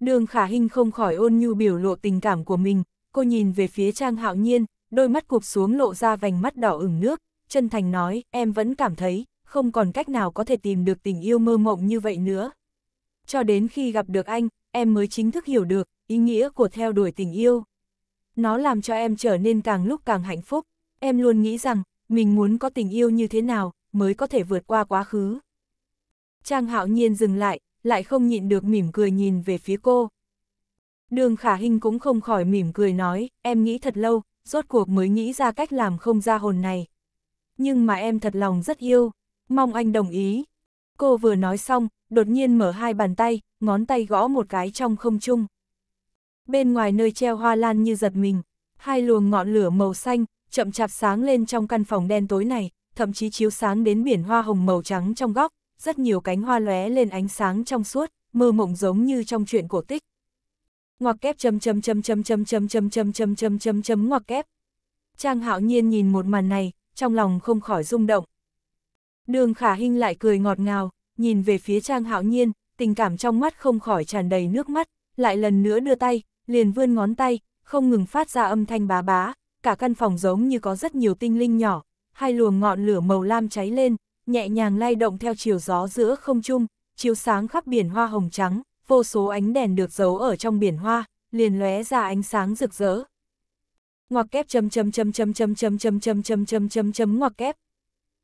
Đường Khả Hinh không khỏi ôn nhu biểu lộ tình cảm của mình, cô nhìn về phía Trang Hạo Nhiên, đôi mắt cụp xuống lộ ra vành mắt đỏ ửng nước, chân thành nói, em vẫn cảm thấy, không còn cách nào có thể tìm được tình yêu mơ mộng như vậy nữa. Cho đến khi gặp được anh, em mới chính thức hiểu được, ý nghĩa của theo đuổi tình yêu. Nó làm cho em trở nên càng lúc càng hạnh phúc, em luôn nghĩ rằng, mình muốn có tình yêu như thế nào, mới có thể vượt qua quá khứ. Trang hạo nhiên dừng lại, lại không nhịn được mỉm cười nhìn về phía cô, Đường khả hình cũng không khỏi mỉm cười nói, em nghĩ thật lâu, rốt cuộc mới nghĩ ra cách làm không ra hồn này. Nhưng mà em thật lòng rất yêu, mong anh đồng ý. Cô vừa nói xong, đột nhiên mở hai bàn tay, ngón tay gõ một cái trong không trung. Bên ngoài nơi treo hoa lan như giật mình, hai luồng ngọn lửa màu xanh, chậm chạp sáng lên trong căn phòng đen tối này, thậm chí chiếu sáng đến biển hoa hồng màu trắng trong góc, rất nhiều cánh hoa lóe lên ánh sáng trong suốt, mơ mộng giống như trong chuyện cổ tích ngoặc kép chấm chấm chấm chấm chấm chấm chấm chấm chấm chấm chấm chấm ngoặc kép. Trang hạo nhiên nhìn một màn này, trong lòng không khỏi rung động. Đường khả hinh lại cười ngọt ngào, nhìn về phía trang hạo nhiên, tình cảm trong mắt không khỏi tràn đầy nước mắt, lại lần nữa đưa tay, liền vươn ngón tay, không ngừng phát ra âm thanh bá bá, cả căn phòng giống như có rất nhiều tinh linh nhỏ, hai luồng ngọn lửa màu lam cháy lên, nhẹ nhàng lay động theo chiều gió giữa không trung, chiếu sáng khắp biển hoa hồng trắng, vô số ánh đèn được giấu ở trong biển hoa, liền lóe ra ánh sáng rực rỡ. Ngoặc kép chấm chấm chấm chấm chấm chấm chấm chấm chấm chấm chấm chấm ngoặc kép.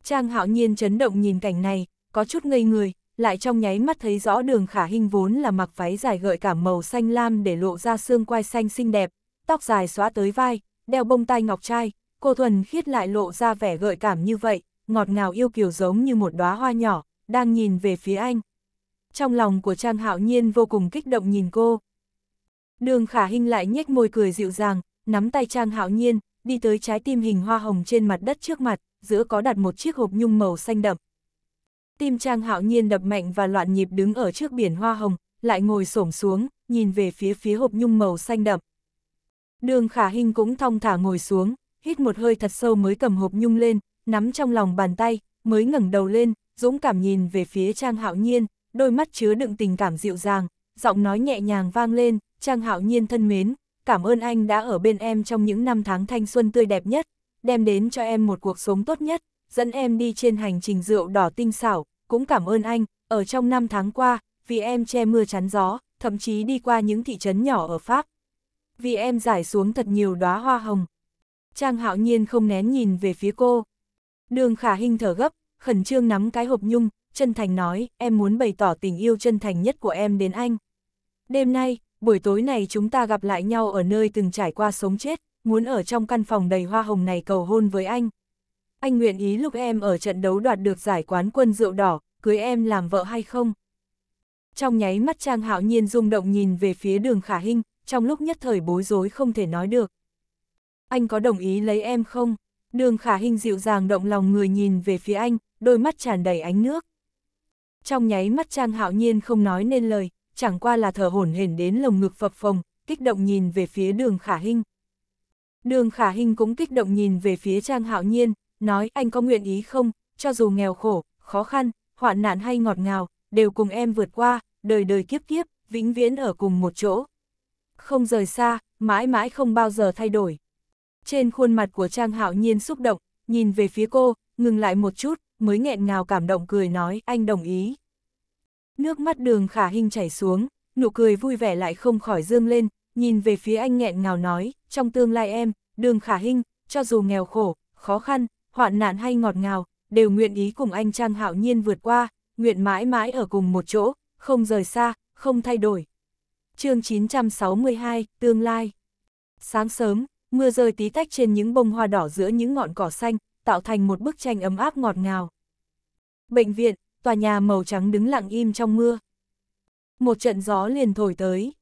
Trang hạo nhiên chấn động nhìn cảnh này, có chút ngây người, lại trong nháy mắt thấy rõ đường khả hình vốn là mặc váy dài gợi cảm màu xanh lam để lộ ra xương quai xanh xinh đẹp, tóc dài xóa tới vai, đeo bông tai ngọc trai, cô thuần khiết lại lộ ra vẻ gợi cảm như vậy, ngọt ngào yêu kiều giống như một đóa hoa nhỏ, đang nhìn về phía anh trong lòng của Trang Hạo Nhiên vô cùng kích động nhìn cô. Đường Khả Hinh lại nhếch môi cười dịu dàng, nắm tay Trang Hạo Nhiên, đi tới trái tim hình hoa hồng trên mặt đất trước mặt, giữa có đặt một chiếc hộp nhung màu xanh đậm. Tim Trang Hạo Nhiên đập mạnh và loạn nhịp đứng ở trước biển hoa hồng, lại ngồi xổm xuống, nhìn về phía phía hộp nhung màu xanh đậm. Đường Khả Hinh cũng thong thả ngồi xuống, hít một hơi thật sâu mới cầm hộp nhung lên, nắm trong lòng bàn tay, mới ngẩng đầu lên, dũng cảm nhìn về phía Trang Hạo Nhiên, đôi mắt chứa đựng tình cảm dịu dàng, giọng nói nhẹ nhàng vang lên, Trang Hạo Nhiên thân mến, cảm ơn anh đã ở bên em trong những năm tháng thanh xuân tươi đẹp nhất, đem đến cho em một cuộc sống tốt nhất, dẫn em đi trên hành trình rượu đỏ tinh xảo, cũng cảm ơn anh, ở trong năm tháng qua, vì em che mưa chắn gió, thậm chí đi qua những thị trấn nhỏ ở Pháp. Vì em giải xuống thật nhiều đóa hoa hồng. Trang Hạo Nhiên không nén nhìn về phía cô. Đường Khả Hinh thở gấp, khẩn trương nắm cái hộp nhung, chân thành nói, em muốn bày tỏ tình yêu chân thành nhất của em đến anh. Đêm nay, buổi tối này chúng ta gặp lại nhau ở nơi từng trải qua sống chết, muốn ở trong căn phòng đầy hoa hồng này cầu hôn với anh. Anh nguyện ý lúc em ở trận đấu đoạt được giải quán quân rượu đỏ, cưới em làm vợ hay không? Trong nháy mắt Trang Hạo Nhiên rung động nhìn về phía đường Khả Hinh, trong lúc nhất thời bối rối không thể nói được. Anh có đồng ý lấy em không? Đường Khả Hinh dịu dàng động lòng người nhìn về phía anh, đôi mắt tràn đầy ánh nước. Trong nháy mắt Trang Hạo Nhiên không nói nên lời, chẳng qua là thở hổn hển đến lồng ngực phập phồng, kích động nhìn về phía đường khả hinh. Đường khả hinh cũng kích động nhìn về phía Trang Hạo Nhiên, nói anh có nguyện ý không, cho dù nghèo khổ, khó khăn, hoạn nạn hay ngọt ngào, đều cùng em vượt qua, đời đời kiếp kiếp, vĩnh viễn ở cùng một chỗ. Không rời xa, mãi mãi không bao giờ thay đổi. Trên khuôn mặt của Trang Hạo Nhiên xúc động, nhìn về phía cô, ngừng lại một chút, mới nghẹn ngào cảm động cười nói anh đồng ý. Nước mắt đường khả hình chảy xuống, nụ cười vui vẻ lại không khỏi dương lên, nhìn về phía anh nghẹn ngào nói, trong tương lai em, đường khả hình, cho dù nghèo khổ, khó khăn, hoạn nạn hay ngọt ngào, đều nguyện ý cùng anh Trang Hạo Nhiên vượt qua, nguyện mãi mãi ở cùng một chỗ, không rời xa, không thay đổi. chương 962, Tương lai Sáng sớm, mưa rơi tí tách trên những bông hoa đỏ giữa những ngọn cỏ xanh, tạo thành một bức tranh ấm áp ngọt ngào. Bệnh viện, tòa nhà màu trắng đứng lặng im trong mưa. Một trận gió liền thổi tới.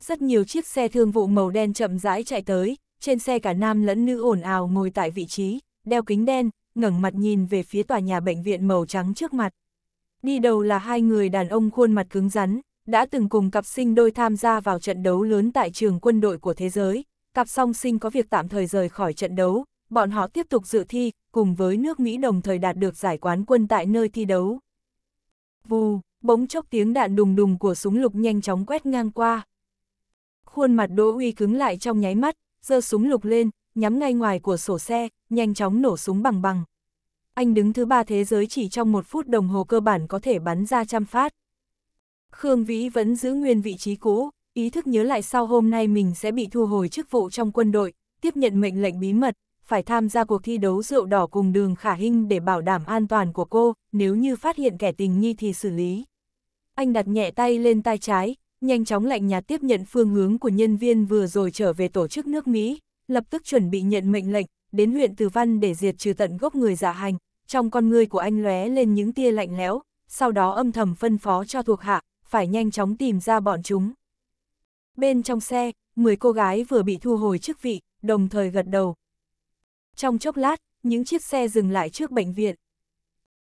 Rất nhiều chiếc xe thương vụ màu đen chậm rãi chạy tới, trên xe cả nam lẫn nữ ồn ào ngồi tại vị trí, đeo kính đen, ngẩng mặt nhìn về phía tòa nhà bệnh viện màu trắng trước mặt. Đi đầu là hai người đàn ông khuôn mặt cứng rắn, đã từng cùng cặp sinh đôi tham gia vào trận đấu lớn tại trường quân đội của thế giới, cặp song sinh có việc tạm thời rời khỏi trận đấu, bọn họ tiếp tục dự thi, cùng với nước Mỹ đồng thời đạt được giải quán quân tại nơi thi đấu. Vù, bỗng chốc tiếng đạn đùng đùng của súng lục nhanh chóng quét ngang qua. Khuôn mặt Đỗ Uy cứng lại trong nháy mắt, giơ súng lục lên, nhắm ngay ngoài của sổ xe, nhanh chóng nổ súng bằng bằng. Anh đứng thứ ba thế giới chỉ trong một phút đồng hồ cơ bản có thể bắn ra trăm phát. Khương Vĩ vẫn giữ nguyên vị trí cũ, ý thức nhớ lại sau hôm nay mình sẽ bị thu hồi chức vụ trong quân đội, tiếp nhận mệnh lệnh bí mật, phải tham gia cuộc thi đấu rượu đỏ cùng đường khả hình để bảo đảm an toàn của cô, nếu như phát hiện kẻ tình nghi thì xử lý. Anh đặt nhẹ tay lên tay trái, nhanh chóng lạnh nhạt tiếp nhận phương hướng của nhân viên vừa rồi trở về tổ chức nước Mỹ, lập tức chuẩn bị nhận mệnh lệnh, đến huyện Từ Văn để diệt trừ tận gốc người giả dạ hành, trong con người của anh lóe lên những tia lạnh lẽo, sau đó âm thầm phân phó cho thuộc hạ, phải nhanh chóng tìm ra bọn chúng. Bên trong xe, 10 cô gái vừa bị thu hồi chức vị, đồng thời gật đầu, trong chốc lát, những chiếc xe dừng lại trước bệnh viện.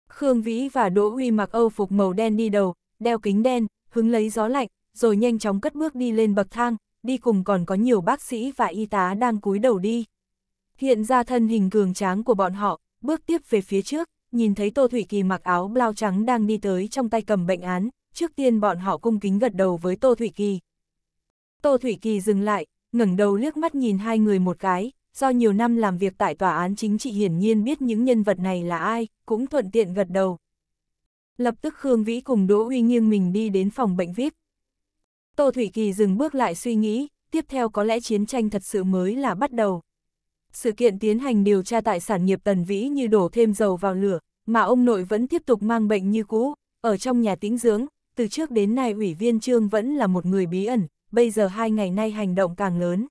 Khương Vĩ và Đỗ Huy mặc âu phục màu đen đi đầu, đeo kính đen, hứng lấy gió lạnh, rồi nhanh chóng cất bước đi lên bậc thang, đi cùng còn có nhiều bác sĩ và y tá đang cúi đầu đi. Hiện ra thân hình cường tráng của bọn họ, bước tiếp về phía trước, nhìn thấy Tô Thủy Kỳ mặc áo blau trắng đang đi tới trong tay cầm bệnh án, trước tiên bọn họ cung kính gật đầu với Tô Thủy Kỳ. Tô Thủy Kỳ dừng lại, ngẩng đầu liếc mắt nhìn hai người một cái, do nhiều năm làm việc tại tòa án chính trị hiển nhiên biết những nhân vật này là ai, cũng thuận tiện gật đầu. Lập tức Khương Vĩ cùng Đỗ Uy nghiêng mình đi đến phòng bệnh VIP. Tô Thủy Kỳ dừng bước lại suy nghĩ, tiếp theo có lẽ chiến tranh thật sự mới là bắt đầu. Sự kiện tiến hành điều tra tại sản nghiệp Tần Vĩ như đổ thêm dầu vào lửa, mà ông nội vẫn tiếp tục mang bệnh như cũ, ở trong nhà tĩnh dưỡng, từ trước đến nay ủy viên trương vẫn là một người bí ẩn, bây giờ hai ngày nay hành động càng lớn.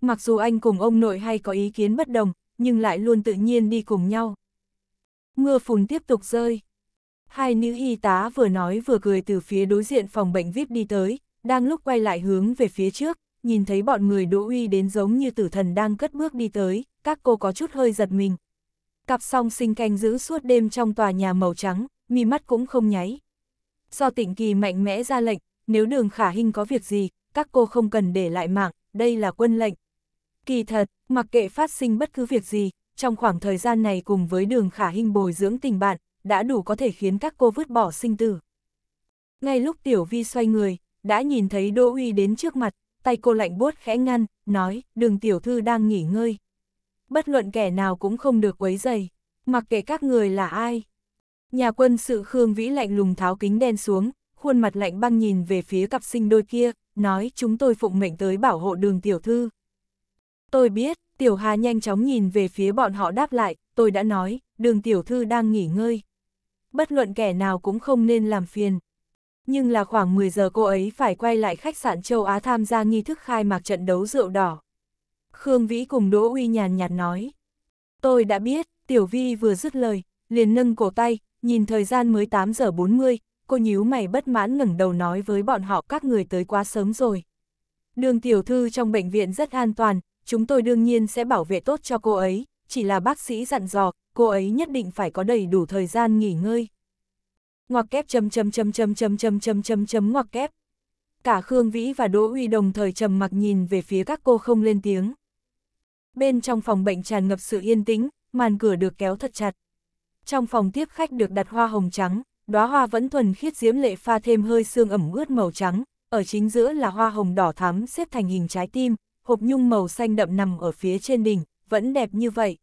Mặc dù anh cùng ông nội hay có ý kiến bất đồng, nhưng lại luôn tự nhiên đi cùng nhau. Mưa phùn tiếp tục rơi. Hai nữ y tá vừa nói vừa cười từ phía đối diện phòng bệnh VIP đi tới, đang lúc quay lại hướng về phía trước, nhìn thấy bọn người Đỗ Uy đến giống như tử thần đang cất bước đi tới, các cô có chút hơi giật mình. Cặp song sinh canh giữ suốt đêm trong tòa nhà màu trắng, mi mắt cũng không nháy. Do tịnh kỳ mạnh mẽ ra lệnh, nếu đường khả hình có việc gì, các cô không cần để lại mạng, đây là quân lệnh. Kỳ thật, mặc kệ phát sinh bất cứ việc gì, trong khoảng thời gian này cùng với đường khả hình bồi dưỡng tình bạn, đã đủ có thể khiến các cô vứt bỏ sinh tử. Ngay lúc Tiểu Vi xoay người, đã nhìn thấy Đỗ Uy đến trước mặt, tay cô lạnh buốt khẽ ngăn, nói, đường Tiểu Thư đang nghỉ ngơi. Bất luận kẻ nào cũng không được quấy dày, mặc kệ các người là ai. Nhà quân sự Khương Vĩ lạnh lùng tháo kính đen xuống, khuôn mặt lạnh băng nhìn về phía cặp sinh đôi kia, nói chúng tôi phụng mệnh tới bảo hộ đường Tiểu Thư. Tôi biết, Tiểu Hà nhanh chóng nhìn về phía bọn họ đáp lại, tôi đã nói, đường Tiểu Thư đang nghỉ ngơi. Bất luận kẻ nào cũng không nên làm phiền. Nhưng là khoảng 10 giờ cô ấy phải quay lại khách sạn châu Á tham gia nghi thức khai mạc trận đấu rượu đỏ. Khương Vĩ cùng Đỗ Uy nhàn nhạt nói. Tôi đã biết, Tiểu Vi vừa dứt lời, liền nâng cổ tay, nhìn thời gian mới 8 giờ 40, cô nhíu mày bất mãn ngẩng đầu nói với bọn họ các người tới quá sớm rồi. Đường tiểu thư trong bệnh viện rất an toàn, chúng tôi đương nhiên sẽ bảo vệ tốt cho cô ấy, chỉ là bác sĩ dặn dò, cô ấy nhất định phải có đầy đủ thời gian nghỉ ngơi. Ngoặc kép chấm chấm chấm chấm chấm chấm chấm chấm chấm ngoặc kép. Cả Khương Vĩ và Đỗ Uy đồng thời trầm mặc nhìn về phía các cô không lên tiếng. Bên trong phòng bệnh tràn ngập sự yên tĩnh, màn cửa được kéo thật chặt. Trong phòng tiếp khách được đặt hoa hồng trắng, đóa hoa vẫn thuần khiết diễm lệ pha thêm hơi sương ẩm ướt màu trắng, ở chính giữa là hoa hồng đỏ thắm xếp thành hình trái tim, hộp nhung màu xanh đậm nằm ở phía trên đỉnh, vẫn đẹp như vậy.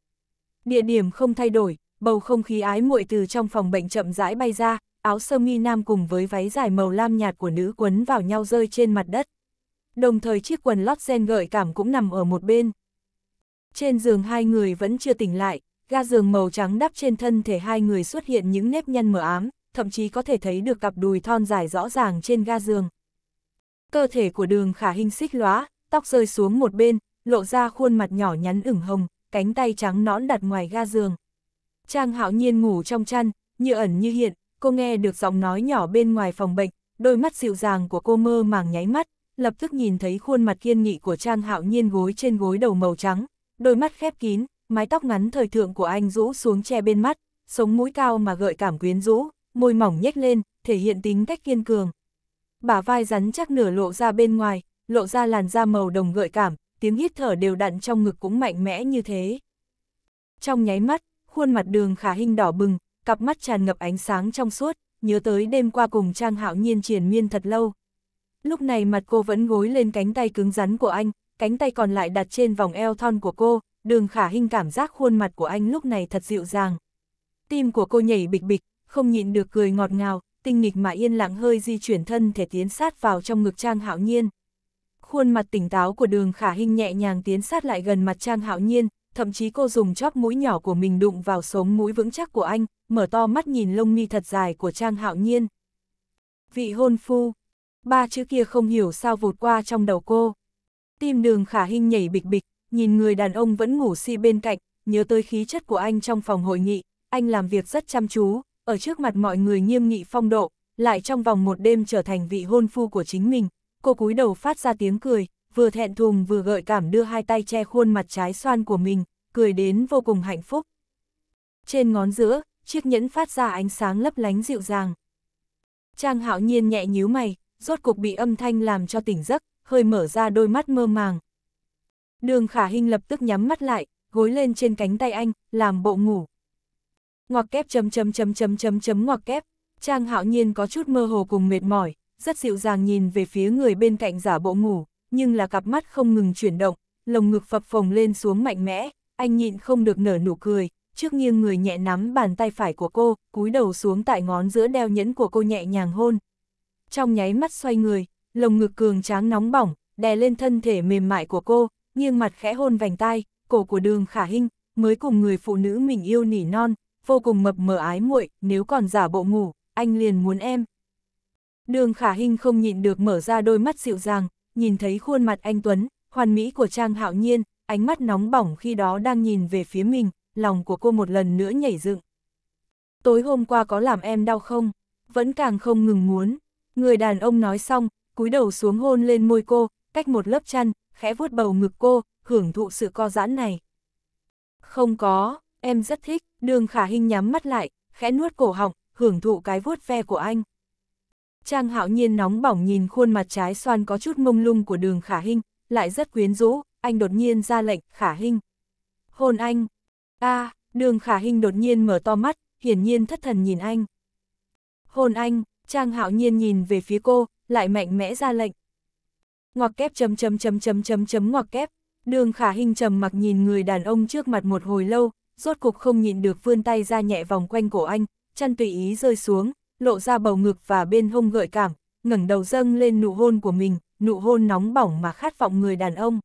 Địa điểm không thay đổi, bầu không khí ái muội từ trong phòng bệnh chậm rãi bay ra, áo sơ mi nam cùng với váy dài màu lam nhạt của nữ quấn vào nhau rơi trên mặt đất. Đồng thời chiếc quần lót gen gợi cảm cũng nằm ở một bên. Trên giường hai người vẫn chưa tỉnh lại, ga giường màu trắng đắp trên thân thể hai người xuất hiện những nếp nhăn mờ ám, thậm chí có thể thấy được cặp đùi thon dài rõ ràng trên ga giường. Cơ thể của đường khả hình xích lóa, tóc rơi xuống một bên, lộ ra khuôn mặt nhỏ nhắn ửng hồng, cánh tay trắng nõn đặt ngoài ga giường. Trang hạo nhiên ngủ trong chăn, như ẩn như hiện, cô nghe được giọng nói nhỏ bên ngoài phòng bệnh, đôi mắt dịu dàng của cô mơ màng nháy mắt, lập tức nhìn thấy khuôn mặt kiên nghị của Trang hạo nhiên gối trên gối đầu màu trắng, đôi mắt khép kín, mái tóc ngắn thời thượng của anh rũ xuống che bên mắt, sống mũi cao mà gợi cảm quyến rũ, môi mỏng nhếch lên, thể hiện tính cách kiên cường. Bả vai rắn chắc nửa lộ ra bên ngoài, lộ ra làn da màu đồng gợi cảm, tiếng hít thở đều đặn trong ngực cũng mạnh mẽ như thế. Trong nháy mắt, khuôn mặt đường khả hình đỏ bừng, cặp mắt tràn ngập ánh sáng trong suốt, nhớ tới đêm qua cùng Trang Hạo Nhiên triển miên thật lâu. Lúc này mặt cô vẫn gối lên cánh tay cứng rắn của anh, cánh tay còn lại đặt trên vòng eo thon của cô, đường khả hình cảm giác khuôn mặt của anh lúc này thật dịu dàng. Tim của cô nhảy bịch bịch, không nhịn được cười ngọt ngào, tinh nghịch mà yên lặng hơi di chuyển thân thể tiến sát vào trong ngực Trang Hạo Nhiên khuôn mặt tỉnh táo của đường khả hình nhẹ nhàng tiến sát lại gần mặt Trang Hạo Nhiên, thậm chí cô dùng chóp mũi nhỏ của mình đụng vào sống mũi vững chắc của anh, mở to mắt nhìn lông mi thật dài của Trang Hạo Nhiên. Vị hôn phu, ba chữ kia không hiểu sao vụt qua trong đầu cô. Tim đường khả hình nhảy bịch bịch, nhìn người đàn ông vẫn ngủ si bên cạnh, nhớ tới khí chất của anh trong phòng hội nghị, anh làm việc rất chăm chú, ở trước mặt mọi người nghiêm nghị phong độ, lại trong vòng một đêm trở thành vị hôn phu của chính mình, cô cúi đầu phát ra tiếng cười, vừa thẹn thùng vừa gợi cảm đưa hai tay che khuôn mặt trái xoan của mình, cười đến vô cùng hạnh phúc. Trên ngón giữa, chiếc nhẫn phát ra ánh sáng lấp lánh dịu dàng. Trang hạo nhiên nhẹ nhíu mày, rốt cục bị âm thanh làm cho tỉnh giấc, hơi mở ra đôi mắt mơ màng. Đường khả hình lập tức nhắm mắt lại, gối lên trên cánh tay anh, làm bộ ngủ. Ngoặc kép chấm chấm chấm chấm chấm chấm ngoặc kép, Trang hạo nhiên có chút mơ hồ cùng mệt mỏi, rất dịu dàng nhìn về phía người bên cạnh giả bộ ngủ, nhưng là cặp mắt không ngừng chuyển động, lồng ngực phập phồng lên xuống mạnh mẽ, anh nhịn không được nở nụ cười, trước nghiêng người nhẹ nắm bàn tay phải của cô, cúi đầu xuống tại ngón giữa đeo nhẫn của cô nhẹ nhàng hôn. Trong nháy mắt xoay người, lồng ngực cường tráng nóng bỏng, đè lên thân thể mềm mại của cô, nghiêng mặt khẽ hôn vành tai, cổ của đường khả hinh, mới cùng người phụ nữ mình yêu nỉ non, vô cùng mập mờ ái muội, nếu còn giả bộ ngủ, anh liền muốn em. Đường khả hình không nhịn được mở ra đôi mắt dịu dàng, nhìn thấy khuôn mặt anh Tuấn, hoàn mỹ của Trang Hạo Nhiên, ánh mắt nóng bỏng khi đó đang nhìn về phía mình, lòng của cô một lần nữa nhảy dựng. Tối hôm qua có làm em đau không? Vẫn càng không ngừng muốn. Người đàn ông nói xong, cúi đầu xuống hôn lên môi cô, cách một lớp chăn, khẽ vuốt bầu ngực cô, hưởng thụ sự co giãn này. Không có, em rất thích, đường khả hình nhắm mắt lại, khẽ nuốt cổ họng, hưởng thụ cái vuốt ve của anh. Trang hạo nhiên nóng bỏng nhìn khuôn mặt trái xoan có chút mông lung của đường khả hinh, lại rất quyến rũ, anh đột nhiên ra lệnh, khả hinh. Hôn anh. a à, đường khả hinh đột nhiên mở to mắt, hiển nhiên thất thần nhìn anh. Hôn anh, Trang hạo nhiên nhìn về phía cô, lại mạnh mẽ ra lệnh. Ngoặc kép chấm chấm chấm chấm chấm chấm ngoặc kép, đường khả hinh trầm mặc nhìn người đàn ông trước mặt một hồi lâu, rốt cục không nhịn được vươn tay ra nhẹ vòng quanh cổ anh, chân tùy ý rơi xuống, lộ ra bầu ngực và bên hông gợi cảm, ngẩng đầu dâng lên nụ hôn của mình, nụ hôn nóng bỏng mà khát vọng người đàn ông.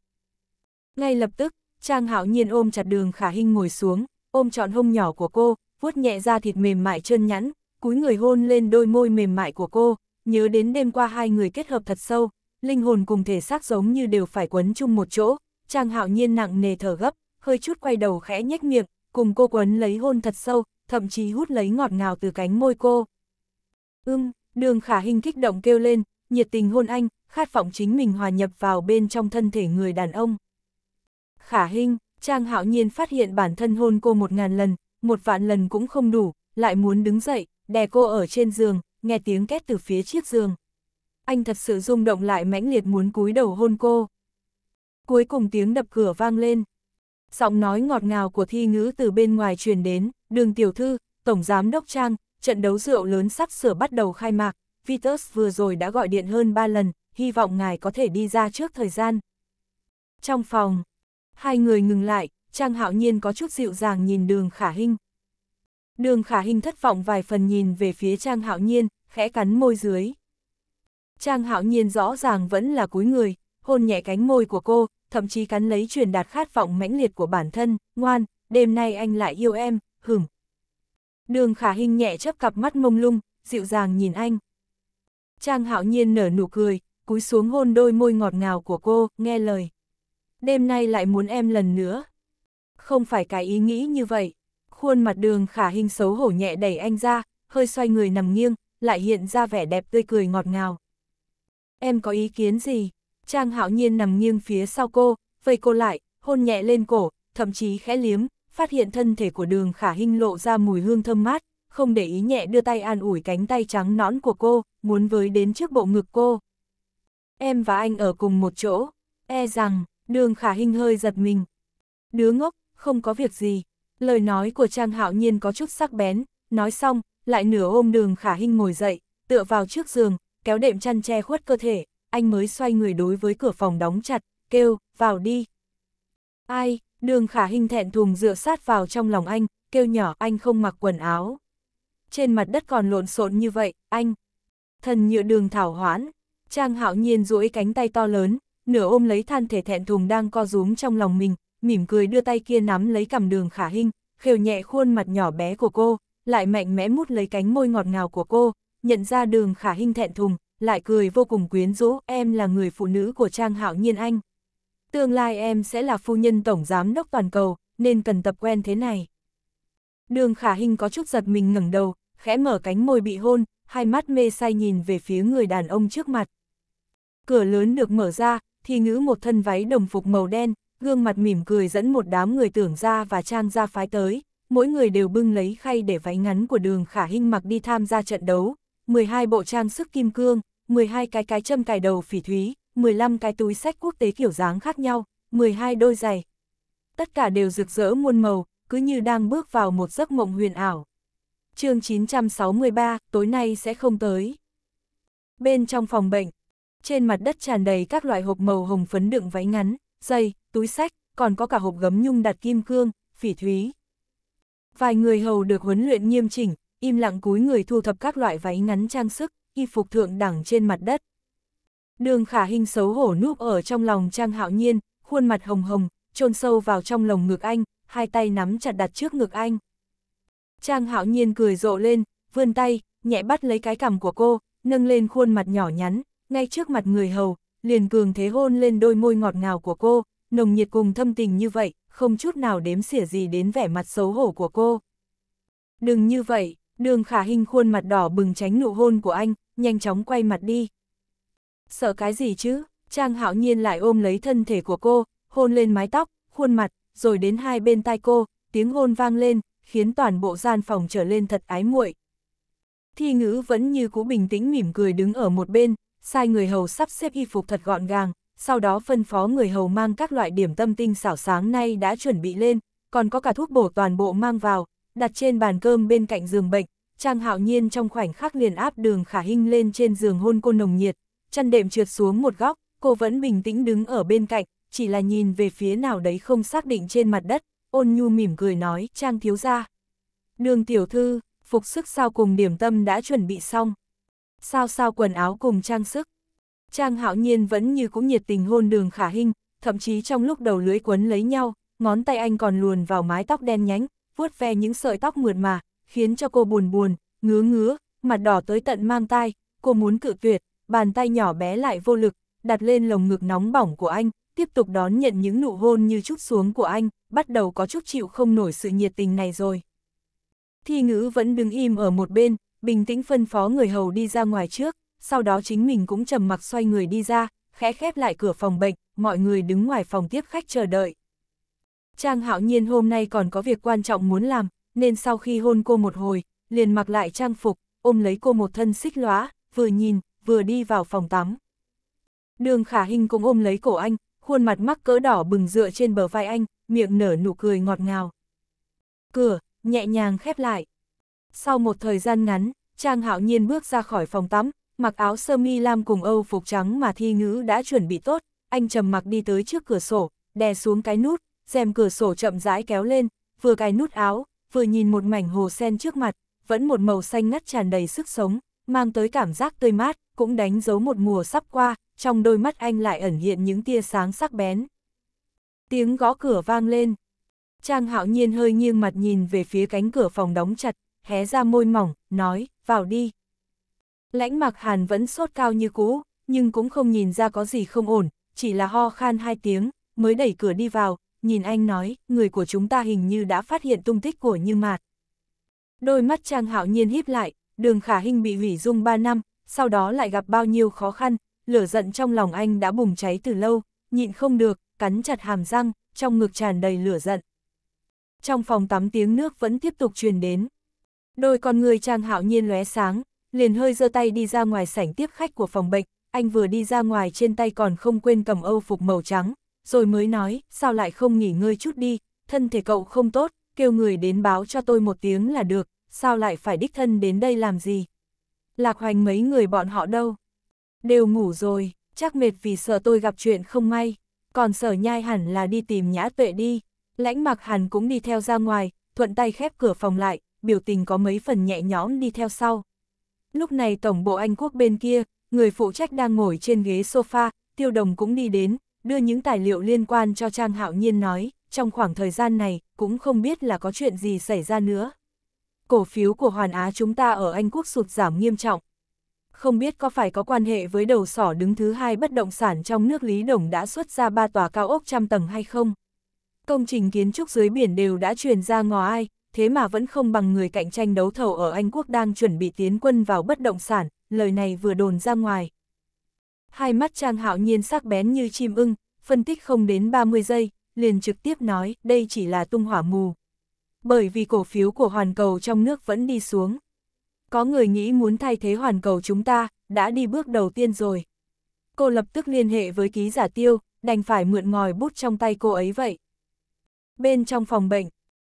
Ngay lập tức, Trang Hạo Nhiên ôm chặt đường khả hinh ngồi xuống, ôm trọn hông nhỏ của cô, vuốt nhẹ ra thịt mềm mại trơn nhẵn, cúi người hôn lên đôi môi mềm mại của cô, nhớ đến đêm qua hai người kết hợp thật sâu, linh hồn cùng thể xác giống như đều phải quấn chung một chỗ, Trang Hạo Nhiên nặng nề thở gấp, hơi chút quay đầu khẽ nhếch miệng, cùng cô quấn lấy hôn thật sâu, thậm chí hút lấy ngọt ngào từ cánh môi cô. Ưm, đường khả hình kích động kêu lên, nhiệt tình hôn anh, khát vọng chính mình hòa nhập vào bên trong thân thể người đàn ông. Khả hình, Trang hạo nhiên phát hiện bản thân hôn cô một ngàn lần, một vạn lần cũng không đủ, lại muốn đứng dậy, đè cô ở trên giường, nghe tiếng két từ phía chiếc giường. Anh thật sự rung động lại mãnh liệt muốn cúi đầu hôn cô. Cuối cùng tiếng đập cửa vang lên. Giọng nói ngọt ngào của thi ngữ từ bên ngoài truyền đến, đường tiểu thư, tổng giám đốc Trang, trận đấu rượu lớn sắp sửa bắt đầu khai mạc, Vitus vừa rồi đã gọi điện hơn 3 lần, hy vọng ngài có thể đi ra trước thời gian. Trong phòng, hai người ngừng lại, Trang Hạo Nhiên có chút dịu dàng nhìn đường khả Hinh. Đường khả Hinh thất vọng vài phần nhìn về phía Trang Hạo Nhiên, khẽ cắn môi dưới. Trang Hạo Nhiên rõ ràng vẫn là cúi người, hôn nhẹ cánh môi của cô, thậm chí cắn lấy truyền đạt khát vọng mãnh liệt của bản thân, ngoan, đêm nay anh lại yêu em, hửm. Đường khả hình nhẹ chấp cặp mắt mông lung, dịu dàng nhìn anh. Trang hạo nhiên nở nụ cười, cúi xuống hôn đôi môi ngọt ngào của cô, nghe lời. Đêm nay lại muốn em lần nữa. Không phải cái ý nghĩ như vậy. Khuôn mặt đường khả hình xấu hổ nhẹ đẩy anh ra, hơi xoay người nằm nghiêng, lại hiện ra vẻ đẹp tươi cười ngọt ngào. Em có ý kiến gì? Trang hạo nhiên nằm nghiêng phía sau cô, vây cô lại, hôn nhẹ lên cổ, thậm chí khẽ liếm, phát hiện thân thể của đường khả hinh lộ ra mùi hương thơm mát, không để ý nhẹ đưa tay an ủi cánh tay trắng nõn của cô, muốn với đến trước bộ ngực cô. Em và anh ở cùng một chỗ, e rằng, đường khả hinh hơi giật mình. Đứa ngốc, không có việc gì. Lời nói của Trang Hạo Nhiên có chút sắc bén, nói xong, lại nửa ôm đường khả hinh ngồi dậy, tựa vào trước giường, kéo đệm chăn che khuất cơ thể, anh mới xoay người đối với cửa phòng đóng chặt, kêu, vào đi. Ai, Đường khả hình thẹn thùng dựa sát vào trong lòng anh, kêu nhỏ anh không mặc quần áo. Trên mặt đất còn lộn xộn như vậy, anh. Thần nhựa đường thảo hoãn, Trang hạo nhiên duỗi cánh tay to lớn, nửa ôm lấy than thể thẹn thùng đang co rúm trong lòng mình, mỉm cười đưa tay kia nắm lấy cầm đường khả hình, khều nhẹ khuôn mặt nhỏ bé của cô, lại mạnh mẽ mút lấy cánh môi ngọt ngào của cô, nhận ra đường khả hình thẹn thùng, lại cười vô cùng quyến rũ, em là người phụ nữ của Trang hạo nhiên anh tương lai em sẽ là phu nhân tổng giám đốc toàn cầu, nên cần tập quen thế này. Đường khả hình có chút giật mình ngẩng đầu, khẽ mở cánh môi bị hôn, hai mắt mê say nhìn về phía người đàn ông trước mặt. Cửa lớn được mở ra, thì ngữ một thân váy đồng phục màu đen, gương mặt mỉm cười dẫn một đám người tưởng ra và trang ra phái tới, mỗi người đều bưng lấy khay để váy ngắn của đường khả hình mặc đi tham gia trận đấu, 12 bộ trang sức kim cương, 12 cái cái châm cài đầu phỉ thúy, 15 cái túi sách quốc tế kiểu dáng khác nhau, 12 đôi giày. Tất cả đều rực rỡ muôn màu, cứ như đang bước vào một giấc mộng huyền ảo. chương 963, tối nay sẽ không tới. Bên trong phòng bệnh, trên mặt đất tràn đầy các loại hộp màu hồng phấn đựng váy ngắn, giày, túi sách, còn có cả hộp gấm nhung đặt kim cương, phỉ thúy. Vài người hầu được huấn luyện nghiêm chỉnh, im lặng cúi người thu thập các loại váy ngắn trang sức, y phục thượng đẳng trên mặt đất. Đường khả hình xấu hổ núp ở trong lòng Trang Hạo Nhiên, khuôn mặt hồng hồng, chôn sâu vào trong lồng ngực anh, hai tay nắm chặt đặt trước ngực anh. Trang Hạo Nhiên cười rộ lên, vươn tay, nhẹ bắt lấy cái cằm của cô, nâng lên khuôn mặt nhỏ nhắn, ngay trước mặt người hầu, liền cường thế hôn lên đôi môi ngọt ngào của cô, nồng nhiệt cùng thâm tình như vậy, không chút nào đếm xỉa gì đến vẻ mặt xấu hổ của cô. Đừng như vậy, đường khả hình khuôn mặt đỏ bừng tránh nụ hôn của anh, nhanh chóng quay mặt đi. Sợ cái gì chứ? Trang hạo nhiên lại ôm lấy thân thể của cô, hôn lên mái tóc, khuôn mặt, rồi đến hai bên tai cô, tiếng hôn vang lên, khiến toàn bộ gian phòng trở lên thật ái muội. Thi ngữ vẫn như cũ bình tĩnh mỉm cười đứng ở một bên, sai người hầu sắp xếp y phục thật gọn gàng, sau đó phân phó người hầu mang các loại điểm tâm tinh xảo sáng nay đã chuẩn bị lên, còn có cả thuốc bổ toàn bộ mang vào, đặt trên bàn cơm bên cạnh giường bệnh. Trang hạo nhiên trong khoảnh khắc liền áp đường khả hinh lên trên giường hôn cô nồng nhiệt, chăn đệm trượt xuống một góc, cô vẫn bình tĩnh đứng ở bên cạnh, chỉ là nhìn về phía nào đấy không xác định trên mặt đất, ôn nhu mỉm cười nói, trang thiếu ra. Đường tiểu thư, phục sức sao cùng điểm tâm đã chuẩn bị xong. Sao sao quần áo cùng trang sức. Trang hạo nhiên vẫn như cũng nhiệt tình hôn đường khả hình, thậm chí trong lúc đầu lưới quấn lấy nhau, ngón tay anh còn luồn vào mái tóc đen nhánh, vuốt ve những sợi tóc mượt mà, khiến cho cô buồn buồn, ngứa ngứa, mặt đỏ tới tận mang tai, cô muốn cự tuyệt, bàn tay nhỏ bé lại vô lực, đặt lên lồng ngực nóng bỏng của anh, tiếp tục đón nhận những nụ hôn như chút xuống của anh, bắt đầu có chút chịu không nổi sự nhiệt tình này rồi. Thi ngữ vẫn đứng im ở một bên, bình tĩnh phân phó người hầu đi ra ngoài trước, sau đó chính mình cũng trầm mặc xoay người đi ra, khẽ khép lại cửa phòng bệnh, mọi người đứng ngoài phòng tiếp khách chờ đợi. Trang hạo nhiên hôm nay còn có việc quan trọng muốn làm, nên sau khi hôn cô một hồi, liền mặc lại trang phục, ôm lấy cô một thân xích lóa, vừa nhìn, vừa đi vào phòng tắm. Đường khả hình cũng ôm lấy cổ anh, khuôn mặt mắc cỡ đỏ bừng dựa trên bờ vai anh, miệng nở nụ cười ngọt ngào. Cửa, nhẹ nhàng khép lại. Sau một thời gian ngắn, Trang Hạo Nhiên bước ra khỏi phòng tắm, mặc áo sơ mi lam cùng âu phục trắng mà thi ngữ đã chuẩn bị tốt, anh trầm mặc đi tới trước cửa sổ, đè xuống cái nút, rèm cửa sổ chậm rãi kéo lên, vừa cài nút áo, vừa nhìn một mảnh hồ sen trước mặt, vẫn một màu xanh ngắt tràn đầy sức sống, mang tới cảm giác tươi mát, cũng đánh dấu một mùa sắp qua, trong đôi mắt anh lại ẩn hiện những tia sáng sắc bén. Tiếng gõ cửa vang lên. Trang hạo nhiên hơi nghiêng mặt nhìn về phía cánh cửa phòng đóng chặt, hé ra môi mỏng, nói, vào đi. Lãnh mặc hàn vẫn sốt cao như cũ, nhưng cũng không nhìn ra có gì không ổn, chỉ là ho khan hai tiếng, mới đẩy cửa đi vào, nhìn anh nói, người của chúng ta hình như đã phát hiện tung tích của Như Mạt. Đôi mắt Trang Hạo Nhiên híp lại, đường khả hình bị hủy dung ba năm, sau đó lại gặp bao nhiêu khó khăn, lửa giận trong lòng anh đã bùng cháy từ lâu, nhịn không được, cắn chặt hàm răng, trong ngực tràn đầy lửa giận. Trong phòng tắm tiếng nước vẫn tiếp tục truyền đến. Đôi con người Trang Hạo Nhiên lóe sáng, liền hơi giơ tay đi ra ngoài sảnh tiếp khách của phòng bệnh, anh vừa đi ra ngoài trên tay còn không quên cầm Âu phục màu trắng, rồi mới nói, sao lại không nghỉ ngơi chút đi, thân thể cậu không tốt, kêu người đến báo cho tôi một tiếng là được, sao lại phải đích thân đến đây làm gì. Lạc hoành mấy người bọn họ đâu? Đều ngủ rồi, chắc mệt vì sợ tôi gặp chuyện không may. Còn sở nhai hẳn là đi tìm nhã tuệ đi. Lãnh mặc hẳn cũng đi theo ra ngoài, thuận tay khép cửa phòng lại, biểu tình có mấy phần nhẹ nhõm đi theo sau. Lúc này tổng bộ Anh quốc bên kia, người phụ trách đang ngồi trên ghế sofa, tiêu đồng cũng đi đến, đưa những tài liệu liên quan cho Trang Hạo Nhiên nói, trong khoảng thời gian này, cũng không biết là có chuyện gì xảy ra nữa cổ phiếu của Hoàn Á chúng ta ở Anh Quốc sụt giảm nghiêm trọng. Không biết có phải có quan hệ với đầu sỏ đứng thứ hai bất động sản trong nước Lý Đồng đã xuất ra ba tòa cao ốc trăm tầng hay không? Công trình kiến trúc dưới biển đều đã truyền ra ai? thế mà vẫn không bằng người cạnh tranh đấu thầu ở Anh Quốc đang chuẩn bị tiến quân vào bất động sản, lời này vừa đồn ra ngoài. Hai mắt Trang Hạo Nhiên sắc bén như chim ưng, phân tích không đến 30 giây, liền trực tiếp nói đây chỉ là tung hỏa mù, bởi vì cổ phiếu của hoàn cầu trong nước vẫn đi xuống. Có người nghĩ muốn thay thế hoàn cầu chúng ta, đã đi bước đầu tiên rồi. Cô lập tức liên hệ với ký giả tiêu, đành phải mượn ngòi bút trong tay cô ấy vậy. Bên trong phòng bệnh,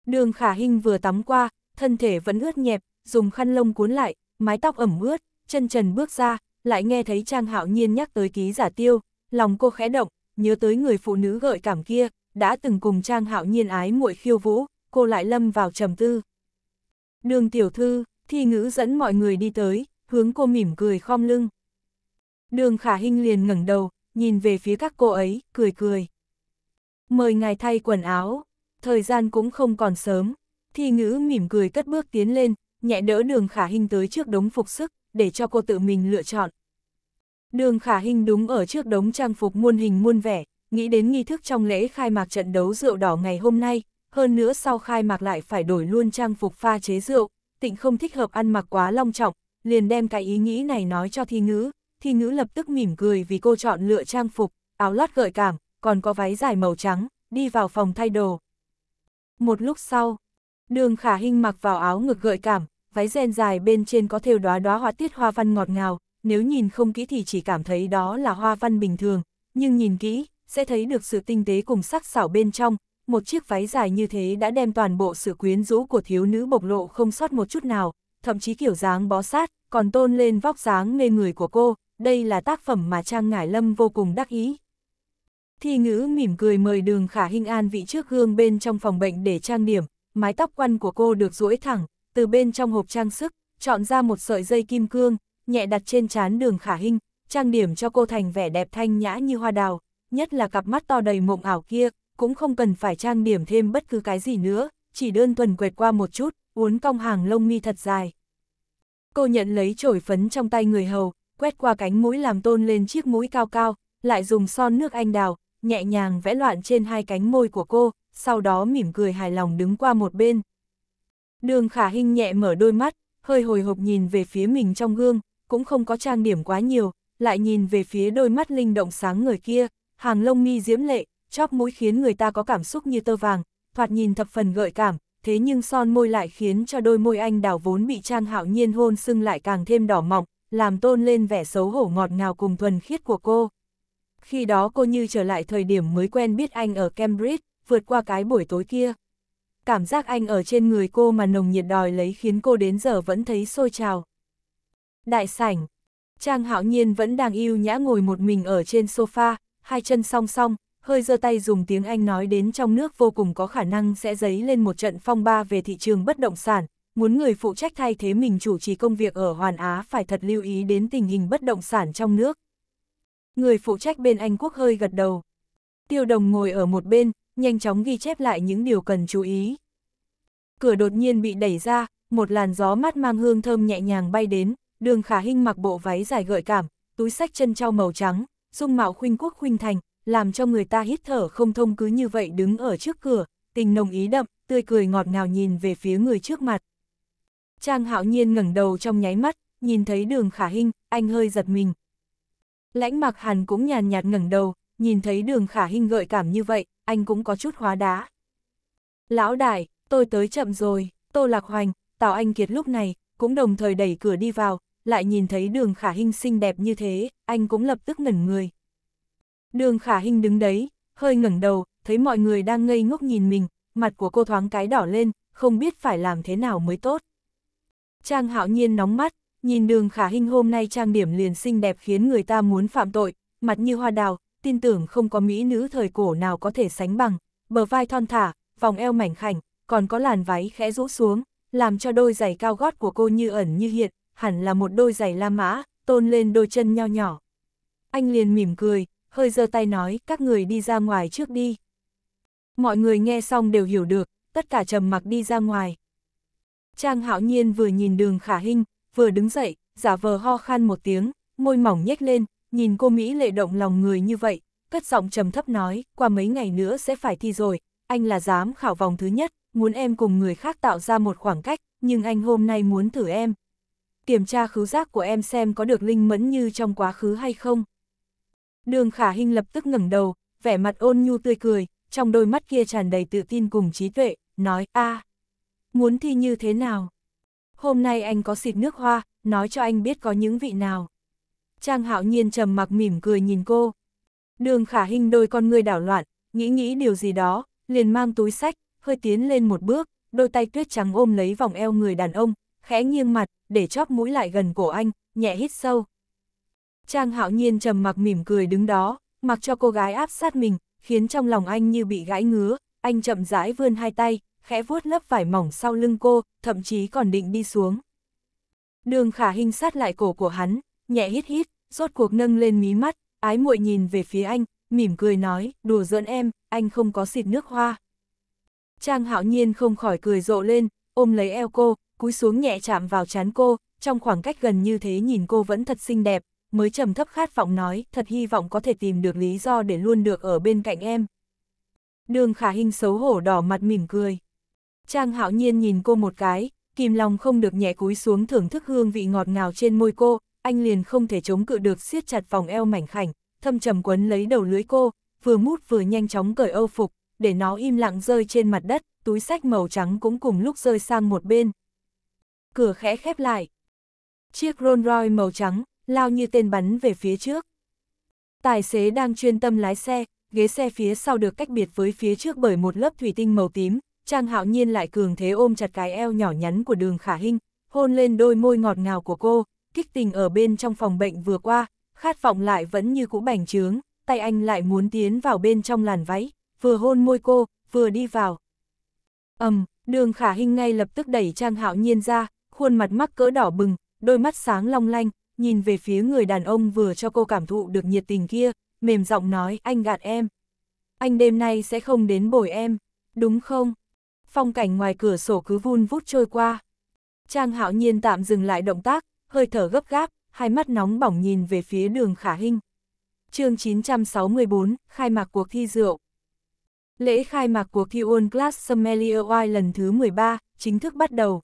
đường khả hình vừa tắm qua, thân thể vẫn ướt nhẹp, dùng khăn lông cuốn lại, mái tóc ẩm ướt, chân trần bước ra, lại nghe thấy Trang Hạo Nhiên nhắc tới ký giả tiêu, lòng cô khẽ động, nhớ tới người phụ nữ gợi cảm kia, đã từng cùng Trang Hạo Nhiên ái muội khiêu vũ, cô lại lâm vào trầm tư. Đường tiểu thư, thi ngữ dẫn mọi người đi tới, hướng cô mỉm cười khom lưng. Đường khả hinh liền ngẩng đầu, nhìn về phía các cô ấy, cười cười. Mời ngài thay quần áo, thời gian cũng không còn sớm. Thi ngữ mỉm cười cất bước tiến lên, nhẹ đỡ đường khả hinh tới trước đống phục sức, để cho cô tự mình lựa chọn. Đường khả hinh đúng ở trước đống trang phục muôn hình muôn vẻ, nghĩ đến nghi thức trong lễ khai mạc trận đấu rượu đỏ ngày hôm nay, hơn nữa sau khai mạc lại phải đổi luôn trang phục pha chế rượu, tịnh không thích hợp ăn mặc quá long trọng, liền đem cái ý nghĩ này nói cho thi ngữ, thi ngữ lập tức mỉm cười vì cô chọn lựa trang phục, áo lót gợi cảm, còn có váy dài màu trắng, đi vào phòng thay đồ. Một lúc sau, đường khả hình mặc vào áo ngực gợi cảm, váy ren dài bên trên có thêu đóa đóa hoa tiết hoa văn ngọt ngào, nếu nhìn không kỹ thì chỉ cảm thấy đó là hoa văn bình thường, nhưng nhìn kỹ, sẽ thấy được sự tinh tế cùng sắc xảo bên trong, một chiếc váy dài như thế đã đem toàn bộ sự quyến rũ của thiếu nữ bộc lộ không sót một chút nào, thậm chí kiểu dáng bó sát, còn tôn lên vóc dáng mê người của cô, đây là tác phẩm mà Trang Ngải Lâm vô cùng đắc ý. Thi ngữ mỉm cười mời đường khả hình an vị trước gương bên trong phòng bệnh để trang điểm, mái tóc quăn của cô được duỗi thẳng, từ bên trong hộp trang sức, chọn ra một sợi dây kim cương, nhẹ đặt trên trán đường khả hình, trang điểm cho cô thành vẻ đẹp thanh nhã như hoa đào, nhất là cặp mắt to đầy mộng ảo kia, cũng không cần phải trang điểm thêm bất cứ cái gì nữa, chỉ đơn thuần quẹt qua một chút, uốn cong hàng lông mi thật dài. Cô nhận lấy chổi phấn trong tay người hầu, quét qua cánh mũi làm tôn lên chiếc mũi cao cao, lại dùng son nước anh đào, nhẹ nhàng vẽ loạn trên hai cánh môi của cô, sau đó mỉm cười hài lòng đứng qua một bên. Đường khả hình nhẹ mở đôi mắt, hơi hồi hộp nhìn về phía mình trong gương, cũng không có trang điểm quá nhiều, lại nhìn về phía đôi mắt linh động sáng người kia, hàng lông mi diễm lệ, chóp mũi khiến người ta có cảm xúc như tơ vàng, thoạt nhìn thập phần gợi cảm, thế nhưng son môi lại khiến cho đôi môi anh đào vốn bị Trang Hạo Nhiên hôn sưng lại càng thêm đỏ mọng, làm tôn lên vẻ xấu hổ ngọt ngào cùng thuần khiết của cô. Khi đó cô như trở lại thời điểm mới quen biết anh ở Cambridge, vượt qua cái buổi tối kia. Cảm giác anh ở trên người cô mà nồng nhiệt đòi lấy khiến cô đến giờ vẫn thấy sôi trào. Đại sảnh, Trang Hạo Nhiên vẫn đang yêu nhã ngồi một mình ở trên sofa, hai chân song song, hơi giơ tay dùng tiếng Anh nói đến trong nước vô cùng có khả năng sẽ dấy lên một trận phong ba về thị trường bất động sản, muốn người phụ trách thay thế mình chủ trì công việc ở Hoàn Á phải thật lưu ý đến tình hình bất động sản trong nước. Người phụ trách bên Anh Quốc hơi gật đầu. Tiêu đồng ngồi ở một bên, nhanh chóng ghi chép lại những điều cần chú ý. Cửa đột nhiên bị đẩy ra, một làn gió mát mang hương thơm nhẹ nhàng bay đến, đường khả hinh mặc bộ váy dài gợi cảm, túi sách chân trao màu trắng, dung mạo khuynh quốc khuynh thành, làm cho người ta hít thở không thông cứ như vậy đứng ở trước cửa, tình nồng ý đậm, tươi cười ngọt ngào nhìn về phía người trước mặt. Trang hạo nhiên ngẩng đầu trong nháy mắt, nhìn thấy đường khả hình anh hơi giật mình. Lãnh mặc hàn cũng nhàn nhạt ngẩng đầu, nhìn thấy đường khả hình gợi cảm như vậy, anh cũng có chút hóa đá. Lão đại, tôi tới chậm rồi, tô lạc hoành, Tào Anh Kiệt lúc này, cũng đồng thời đẩy cửa đi vào, lại nhìn thấy đường khả hình xinh đẹp như thế, anh cũng lập tức ngẩn người. Đường khả hình đứng đấy, hơi ngẩng đầu, thấy mọi người đang ngây ngốc nhìn mình, mặt của cô thoáng cái đỏ lên, không biết phải làm thế nào mới tốt. Trang hạo nhiên nóng mắt, nhìn đường khả hình hôm nay trang điểm liền xinh đẹp khiến người ta muốn phạm tội, mặt như hoa đào, tin tưởng không có mỹ nữ thời cổ nào có thể sánh bằng, bờ vai thon thả, vòng eo mảnh khảnh, còn có làn váy khẽ rũ xuống, làm cho đôi giày cao gót của cô như ẩn như hiện, hẳn là một đôi giày la mã, tôn lên đôi chân nho nhỏ. Anh liền mỉm cười, hơi giơ tay nói, các người đi ra ngoài trước đi. Mọi người nghe xong đều hiểu được, tất cả trầm mặc đi ra ngoài. Trang hạo nhiên vừa nhìn đường khả hình vừa đứng dậy, giả vờ ho khan một tiếng, môi mỏng nhếch lên, nhìn cô Mỹ lệ động lòng người như vậy, cất giọng trầm thấp nói, qua mấy ngày nữa sẽ phải thi rồi, anh là dám khảo vòng thứ nhất, muốn em cùng người khác tạo ra một khoảng cách, nhưng anh hôm nay muốn thử em. Kiểm tra khứ giác của em xem có được linh mẫn như trong quá khứ hay không. Đường khả hình lập tức ngẩng đầu, vẻ mặt ôn nhu tươi cười, trong đôi mắt kia tràn đầy tự tin cùng trí tuệ, nói, a muốn thi như thế nào? Hôm nay anh có xịt nước hoa, nói cho anh biết có những vị nào. Trang hạo nhiên trầm mặc mỉm cười nhìn cô. Đường khả hình đôi con người đảo loạn, nghĩ nghĩ điều gì đó, liền mang túi sách, hơi tiến lên một bước, đôi tay tuyết trắng ôm lấy vòng eo người đàn ông, khẽ nghiêng mặt, để chóp mũi lại gần cổ anh, nhẹ hít sâu, Trang hạo nhiên trầm mặc mỉm cười đứng đó, mặc cho cô gái áp sát mình, khiến trong lòng anh như bị gãi ngứa, anh chậm rãi vươn hai tay, khẽ vuốt lớp vải mỏng sau lưng cô, thậm chí còn định đi xuống. Đường khả hình sát lại cổ của hắn, nhẹ hít hít, rốt cuộc nâng lên mí mắt, ái muội nhìn về phía anh, mỉm cười nói, đùa giỡn em, anh không có xịt nước hoa. Trang hạo nhiên không khỏi cười rộ lên, ôm lấy eo cô, cúi xuống nhẹ chạm vào chán cô, trong khoảng cách gần như thế nhìn cô vẫn thật xinh đẹp, mới trầm thấp khát vọng nói, thật hy vọng có thể tìm được lý do để luôn được ở bên cạnh em. Đường khả hình xấu hổ đỏ mặt mỉm cười. Trang hạo nhiên nhìn cô một cái, kìm lòng không được nhẹ cúi xuống thưởng thức hương vị ngọt ngào trên môi cô, anh liền không thể chống cự được siết chặt vòng eo mảnh khảnh, thâm trầm quấn lấy đầu lưới cô, vừa mút vừa nhanh chóng cởi âu phục, để nó im lặng rơi trên mặt đất, túi sách màu trắng cũng cùng lúc rơi sang một bên. Cửa khẽ khép lại. Chiếc Rolls Royce màu trắng, lao như tên bắn về phía trước. Tài xế đang chuyên tâm lái xe, ghế xe phía sau được cách biệt với phía trước bởi một lớp thủy tinh màu tím, Trang Hạo Nhiên lại cường thế ôm chặt cái eo nhỏ nhắn của đường khả hinh, hôn lên đôi môi ngọt ngào của cô, kích tình ở bên trong phòng bệnh vừa qua, khát vọng lại vẫn như cũ bành trướng, tay anh lại muốn tiến vào bên trong làn váy, vừa hôn môi cô, vừa đi vào. ầm, um, đường khả hinh ngay lập tức đẩy Trang Hạo Nhiên ra, khuôn mặt mắc cỡ đỏ bừng, đôi mắt sáng long lanh, nhìn về phía người đàn ông vừa cho cô cảm thụ được nhiệt tình kia, mềm giọng nói anh gạt em. Anh đêm nay sẽ không đến bồi em, đúng không? Phong cảnh ngoài cửa sổ cứ vun vút trôi qua. Trang hạo nhiên tạm dừng lại động tác, hơi thở gấp gáp, hai mắt nóng bỏng nhìn về phía đường khả hình. chương 964, khai mạc cuộc thi rượu. Lễ khai mạc cuộc thi World Class Sommelier Wine lần thứ 13 chính thức bắt đầu.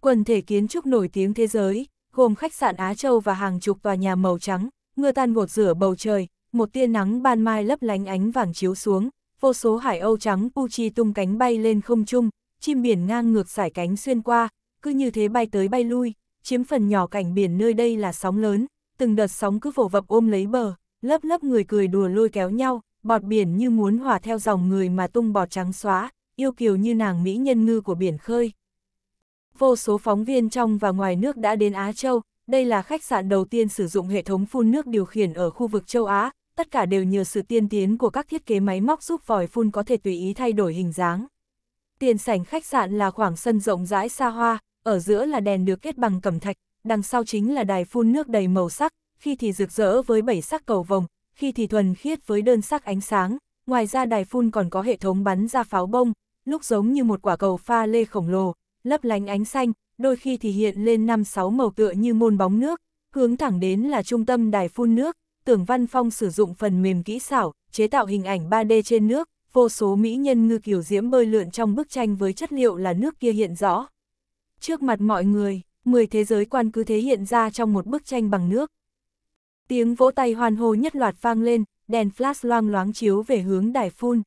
Quần thể kiến trúc nổi tiếng thế giới, gồm khách sạn Á Châu và hàng chục tòa nhà màu trắng, mưa tan ngột rửa bầu trời, một tia nắng ban mai lấp lánh ánh vàng chiếu xuống, vô số hải âu trắng Puchi tung cánh bay lên không trung, chim biển ngang ngược sải cánh xuyên qua, cứ như thế bay tới bay lui, chiếm phần nhỏ cảnh biển nơi đây là sóng lớn, từng đợt sóng cứ vồ vập ôm lấy bờ, lớp lớp người cười đùa lôi kéo nhau, bọt biển như muốn hòa theo dòng người mà tung bọt trắng xóa, yêu kiều như nàng mỹ nhân ngư của biển khơi vô số phóng viên trong và ngoài nước đã đến Á Châu, đây là khách sạn đầu tiên sử dụng hệ thống phun nước điều khiển ở khu vực châu Á, tất cả đều nhờ sự tiên tiến của các thiết kế máy móc giúp vòi phun có thể tùy ý thay đổi hình dáng. Tiền sảnh khách sạn là khoảng sân rộng rãi xa hoa, ở giữa là đèn được kết bằng cẩm thạch, đằng sau chính là đài phun nước đầy màu sắc, khi thì rực rỡ với bảy sắc cầu vồng, khi thì thuần khiết với đơn sắc ánh sáng. Ngoài ra đài phun còn có hệ thống bắn ra pháo bông, lúc giống như một quả cầu pha lê khổng lồ, lấp lánh ánh xanh, đôi khi thì hiện lên năm sáu màu tựa như môn bóng nước, hướng thẳng đến là trung tâm đài phun nước, tưởng Văn Phong sử dụng phần mềm kỹ xảo, chế tạo hình ảnh 3D trên nước, vô số mỹ nhân ngư kiểu diễm bơi lượn trong bức tranh với chất liệu là nước kia hiện rõ. Trước mặt mọi người, 10 thế giới quan cứ thế hiện ra trong một bức tranh bằng nước. Tiếng vỗ tay hoan hô nhất loạt vang lên, đèn flash loang loáng chiếu về hướng đài phun.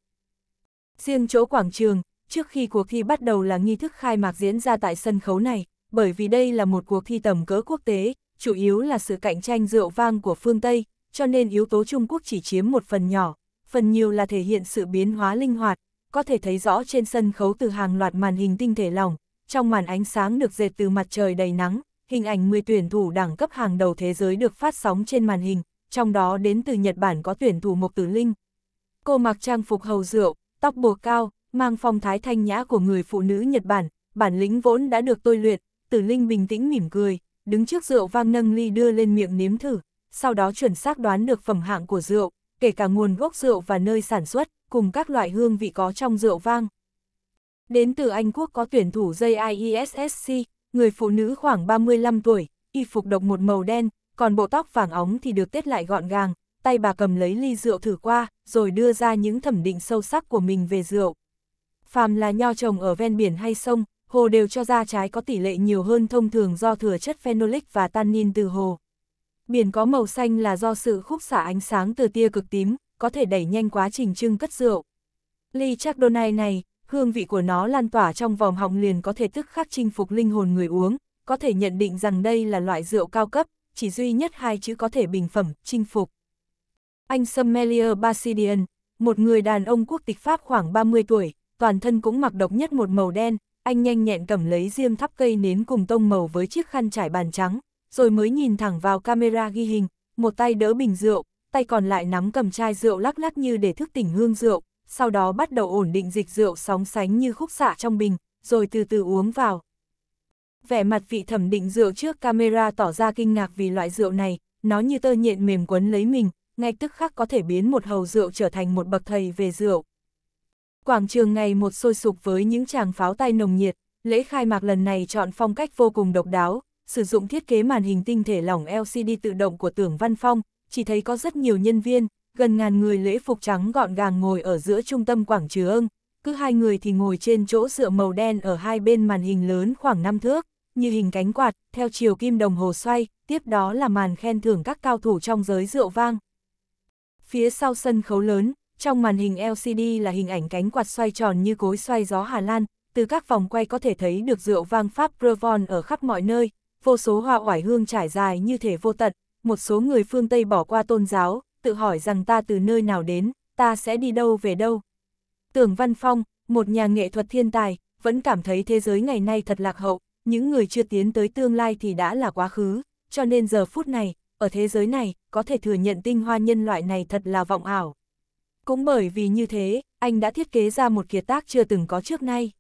Riêng chỗ quảng trường, trước khi cuộc thi bắt đầu là nghi thức khai mạc diễn ra tại sân khấu này, bởi vì đây là một cuộc thi tầm cỡ quốc tế, chủ yếu là sự cạnh tranh rượu vang của phương Tây, cho nên yếu tố Trung Quốc chỉ chiếm một phần nhỏ, phần nhiều là thể hiện sự biến hóa linh hoạt, có thể thấy rõ trên sân khấu từ hàng loạt màn hình tinh thể lỏng, trong màn ánh sáng được dệt từ mặt trời đầy nắng, hình ảnh 10 tuyển thủ đẳng cấp hàng đầu thế giới được phát sóng trên màn hình, trong đó đến từ Nhật Bản có tuyển thủ Mộc Tử Linh. Cô mặc trang phục hầu rượu, tóc buộc cao, mang phong thái thanh nhã của người phụ nữ Nhật Bản, bản lĩnh vốn đã được tôi luyện, Tử Linh bình tĩnh mỉm cười, đứng trước rượu vang nâng ly đưa lên miệng nếm thử, sau đó chuẩn xác đoán được phẩm hạng của rượu, kể cả nguồn gốc rượu và nơi sản xuất, cùng các loại hương vị có trong rượu vang. Đến từ Anh Quốc có tuyển thủ JIESSC, người phụ nữ khoảng 35 tuổi, y phục độc một màu đen, còn bộ tóc vàng óng thì được tết lại gọn gàng, tay bà cầm lấy ly rượu thử qua, rồi đưa ra những thẩm định sâu sắc của mình về rượu phàm là nho trồng ở ven biển hay sông, hồ đều cho ra trái có tỷ lệ nhiều hơn thông thường do thừa chất phenolic và tannin từ hồ. Biển có màu xanh là do sự khúc xạ ánh sáng từ tia cực tím, có thể đẩy nhanh quá trình trưng cất rượu. Ly Chardonnay này, hương vị của nó lan tỏa trong vòng họng liền có thể tức khắc chinh phục linh hồn người uống, có thể nhận định rằng đây là loại rượu cao cấp, chỉ duy nhất hai chữ có thể bình phẩm, chinh phục. Anh Sommelier Basidian, một người đàn ông quốc tịch Pháp khoảng 30 tuổi, toàn thân cũng mặc độc nhất một màu đen, anh nhanh nhẹn cầm lấy diêm thắp cây nến cùng tông màu với chiếc khăn trải bàn trắng, rồi mới nhìn thẳng vào camera ghi hình, một tay đỡ bình rượu, tay còn lại nắm cầm chai rượu lắc lắc như để thức tỉnh hương rượu, sau đó bắt đầu ổn định dịch rượu sóng sánh như khúc xạ trong bình, rồi từ từ uống vào. Vẻ mặt vị thẩm định rượu trước camera tỏ ra kinh ngạc vì loại rượu này, nó như tơ nhện mềm quấn lấy mình, ngay tức khắc có thể biến một hầu rượu trở thành một bậc thầy về rượu. Quảng trường ngày một sôi sục với những chàng pháo tay nồng nhiệt, lễ khai mạc lần này chọn phong cách vô cùng độc đáo, sử dụng thiết kế màn hình tinh thể lỏng LCD tự động của tưởng Văn Phong, chỉ thấy có rất nhiều nhân viên, gần ngàn người lễ phục trắng gọn gàng ngồi ở giữa trung tâm quảng trường, cứ hai người thì ngồi trên chỗ dựa màu đen ở hai bên màn hình lớn khoảng 5 thước, như hình cánh quạt, theo chiều kim đồng hồ xoay, tiếp đó là màn khen thưởng các cao thủ trong giới rượu vang. Phía sau sân khấu lớn, trong màn hình LCD là hình ảnh cánh quạt xoay tròn như cối xoay gió Hà Lan, từ các vòng quay có thể thấy được rượu vang Pháp Provence ở khắp mọi nơi, vô số hoa oải hương trải dài như thể vô tận, một số người phương Tây bỏ qua tôn giáo, tự hỏi rằng ta từ nơi nào đến, ta sẽ đi đâu về đâu. Tưởng Văn Phong, một nhà nghệ thuật thiên tài, vẫn cảm thấy thế giới ngày nay thật lạc hậu, những người chưa tiến tới tương lai thì đã là quá khứ, cho nên giờ phút này, ở thế giới này, có thể thừa nhận tinh hoa nhân loại này thật là vọng ảo. Cũng bởi vì như thế, anh đã thiết kế ra một kiệt tác chưa từng có trước nay.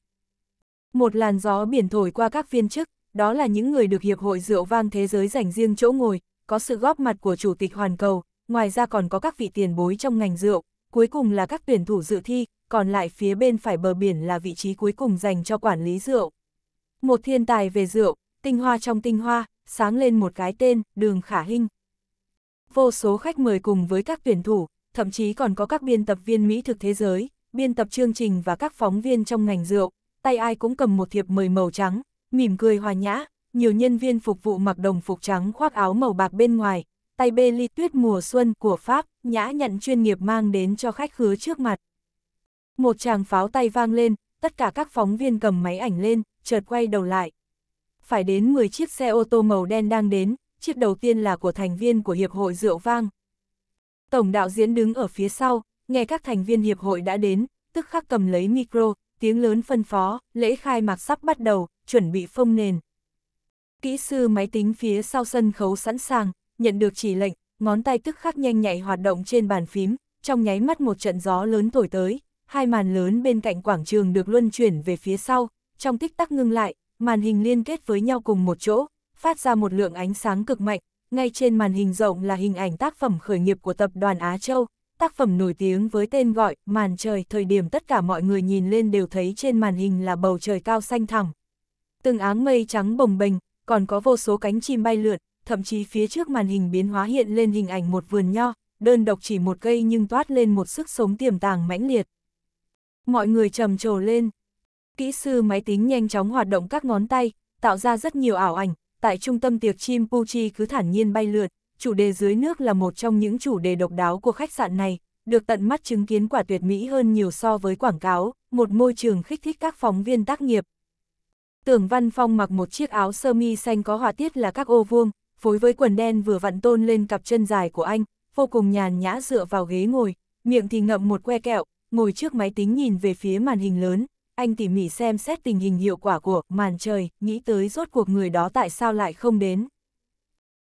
Một làn gió biển thổi qua các viên chức, đó là những người được Hiệp hội Rượu vang Thế giới dành riêng chỗ ngồi, có sự góp mặt của Chủ tịch Hoàn Cầu, ngoài ra còn có các vị tiền bối trong ngành rượu, cuối cùng là các tuyển thủ dự thi, còn lại phía bên phải bờ biển là vị trí cuối cùng dành cho quản lý rượu. Một thiên tài về rượu, tinh hoa trong tinh hoa, sáng lên một cái tên, đường khả hinh. Vô số khách mời cùng với các tuyển thủ, thậm chí còn có các biên tập viên Mỹ thực thế giới, biên tập chương trình và các phóng viên trong ngành rượu, tay ai cũng cầm một thiệp mời màu trắng, mỉm cười hòa nhã, nhiều nhân viên phục vụ mặc đồng phục trắng khoác áo màu bạc bên ngoài, tay bê ly tuyết mùa xuân của Pháp, nhã nhận chuyên nghiệp mang đến cho khách khứa trước mặt. Một chàng pháo tay vang lên, tất cả các phóng viên cầm máy ảnh lên, chợt quay đầu lại. Phải đến 10 chiếc xe ô tô màu đen đang đến, chiếc đầu tiên là của thành viên của Hiệp hội Rượu Vang, Tổng đạo diễn đứng ở phía sau, nghe các thành viên hiệp hội đã đến, tức khắc cầm lấy micro, tiếng lớn phân phó, lễ khai mạc sắp bắt đầu, chuẩn bị phông nền. Kỹ sư máy tính phía sau sân khấu sẵn sàng, nhận được chỉ lệnh, ngón tay tức khắc nhanh nhạy hoạt động trên bàn phím, trong nháy mắt một trận gió lớn thổi tới, hai màn lớn bên cạnh quảng trường được luân chuyển về phía sau, trong tích tắc ngưng lại, màn hình liên kết với nhau cùng một chỗ, phát ra một lượng ánh sáng cực mạnh, ngay trên màn hình rộng là hình ảnh tác phẩm khởi nghiệp của tập đoàn Á Châu, tác phẩm nổi tiếng với tên gọi Màn trời thời điểm tất cả mọi người nhìn lên đều thấy trên màn hình là bầu trời cao xanh thẳm. Từng áng mây trắng bồng bềnh, còn có vô số cánh chim bay lượn, thậm chí phía trước màn hình biến hóa hiện lên hình ảnh một vườn nho, đơn độc chỉ một cây nhưng toát lên một sức sống tiềm tàng mãnh liệt. Mọi người trầm trồ lên. Kỹ sư máy tính nhanh chóng hoạt động các ngón tay, tạo ra rất nhiều ảo ảnh, tại trung tâm tiệc chim Puchi cứ thản nhiên bay lượn. chủ đề dưới nước là một trong những chủ đề độc đáo của khách sạn này, được tận mắt chứng kiến quả tuyệt mỹ hơn nhiều so với quảng cáo, một môi trường khích thích các phóng viên tác nghiệp. Tưởng Văn Phong mặc một chiếc áo sơ mi xanh có họa tiết là các ô vuông, phối với quần đen vừa vặn tôn lên cặp chân dài của anh, vô cùng nhàn nhã dựa vào ghế ngồi, miệng thì ngậm một que kẹo, ngồi trước máy tính nhìn về phía màn hình lớn, anh tỉ mỉ xem xét tình hình hiệu quả của màn trời, nghĩ tới rốt cuộc người đó tại sao lại không đến.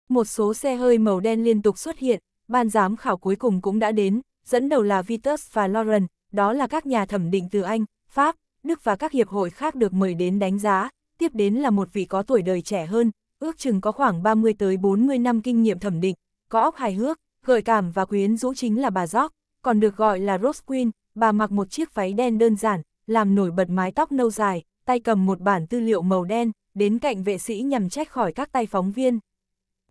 Một số xe hơi màu đen liên tục xuất hiện, ban giám khảo cuối cùng cũng đã đến, dẫn đầu là Vitus và Lauren, đó là các nhà thẩm định từ Anh, Pháp, Đức và các hiệp hội khác được mời đến đánh giá, tiếp đến là một vị có tuổi đời trẻ hơn, ước chừng có khoảng 30 tới 40 năm kinh nghiệm thẩm định, có óc hài hước, gợi cảm và quyến rũ chính là bà Jock, còn được gọi là Rose Queen, bà mặc một chiếc váy đen đơn giản, làm nổi bật mái tóc nâu dài, tay cầm một bản tư liệu màu đen, đến cạnh vệ sĩ nhằm trách khỏi các tay phóng viên.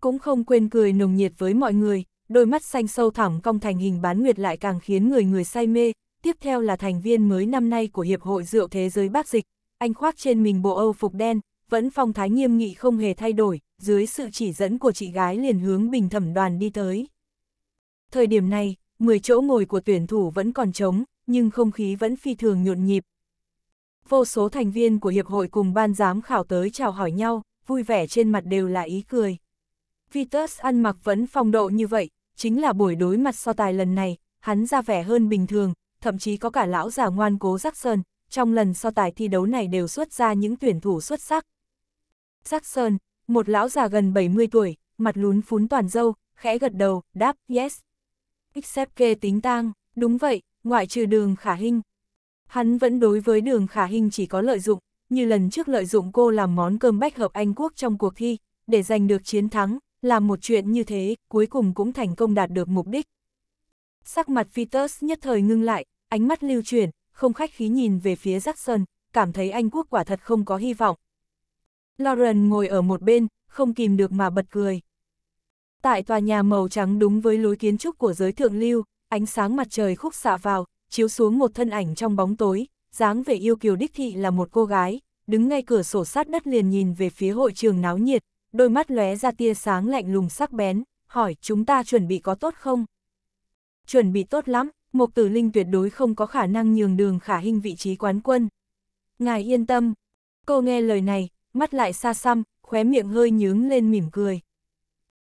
Cũng không quên cười nồng nhiệt với mọi người, đôi mắt xanh sâu thẳm cong thành hình bán nguyệt lại càng khiến người người say mê. Tiếp theo là thành viên mới năm nay của Hiệp hội Rượu Thế giới Bác Dịch, anh khoác trên mình bộ Âu phục đen, vẫn phong thái nghiêm nghị không hề thay đổi, dưới sự chỉ dẫn của chị gái liền hướng bình thẩm đoàn đi tới. Thời điểm này, 10 chỗ ngồi của tuyển thủ vẫn còn trống, nhưng không khí vẫn phi thường nhộn nhịp. Vô số thành viên của hiệp hội cùng ban giám khảo tới chào hỏi nhau, vui vẻ trên mặt đều là ý cười. Vitus ăn mặc vẫn phong độ như vậy, chính là buổi đối mặt so tài lần này, hắn ra vẻ hơn bình thường, thậm chí có cả lão già ngoan cố Jackson, trong lần so tài thi đấu này đều xuất ra những tuyển thủ xuất sắc. Jackson, một lão già gần 70 tuổi, mặt lún phún toàn dâu, khẽ gật đầu, đáp yes. Except kê tính tang, đúng vậy, ngoại trừ đường khả hình. Hắn vẫn đối với đường khả hình chỉ có lợi dụng, như lần trước lợi dụng cô làm món cơm bách hợp Anh Quốc trong cuộc thi, để giành được chiến thắng, làm một chuyện như thế, cuối cùng cũng thành công đạt được mục đích. Sắc mặt Peters nhất thời ngưng lại, ánh mắt lưu chuyển, không khách khí nhìn về phía Jackson, cảm thấy Anh Quốc quả thật không có hy vọng. Lauren ngồi ở một bên, không kìm được mà bật cười. Tại tòa nhà màu trắng đúng với lối kiến trúc của giới thượng lưu, ánh sáng mặt trời khúc xạ vào, chiếu xuống một thân ảnh trong bóng tối, dáng vẻ yêu kiều đích thị là một cô gái, đứng ngay cửa sổ sát đất liền nhìn về phía hội trường náo nhiệt, đôi mắt lóe ra tia sáng lạnh lùng sắc bén, hỏi chúng ta chuẩn bị có tốt không? Chuẩn bị tốt lắm, Mộc Tử Linh tuyệt đối không có khả năng nhường đường khả hình vị trí quán quân. Ngài yên tâm. Cô nghe lời này, mắt lại xa xăm, khóe miệng hơi nhướng lên mỉm cười.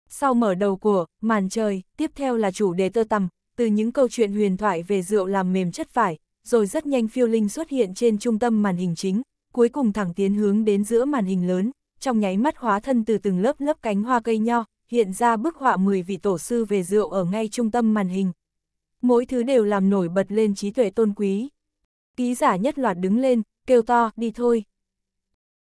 Sau mở đầu của màn trời, tiếp theo là chủ đề tơ tầm từ những câu chuyện huyền thoại về rượu làm mềm chất vải, rồi rất nhanh phiêu linh xuất hiện trên trung tâm màn hình chính, cuối cùng thẳng tiến hướng đến giữa màn hình lớn, trong nháy mắt hóa thân từ từng lớp lớp cánh hoa cây nho, hiện ra bức họa 10 vị tổ sư về rượu ở ngay trung tâm màn hình. Mỗi thứ đều làm nổi bật lên trí tuệ tôn quý. Ký giả nhất loạt đứng lên, kêu to, đi thôi.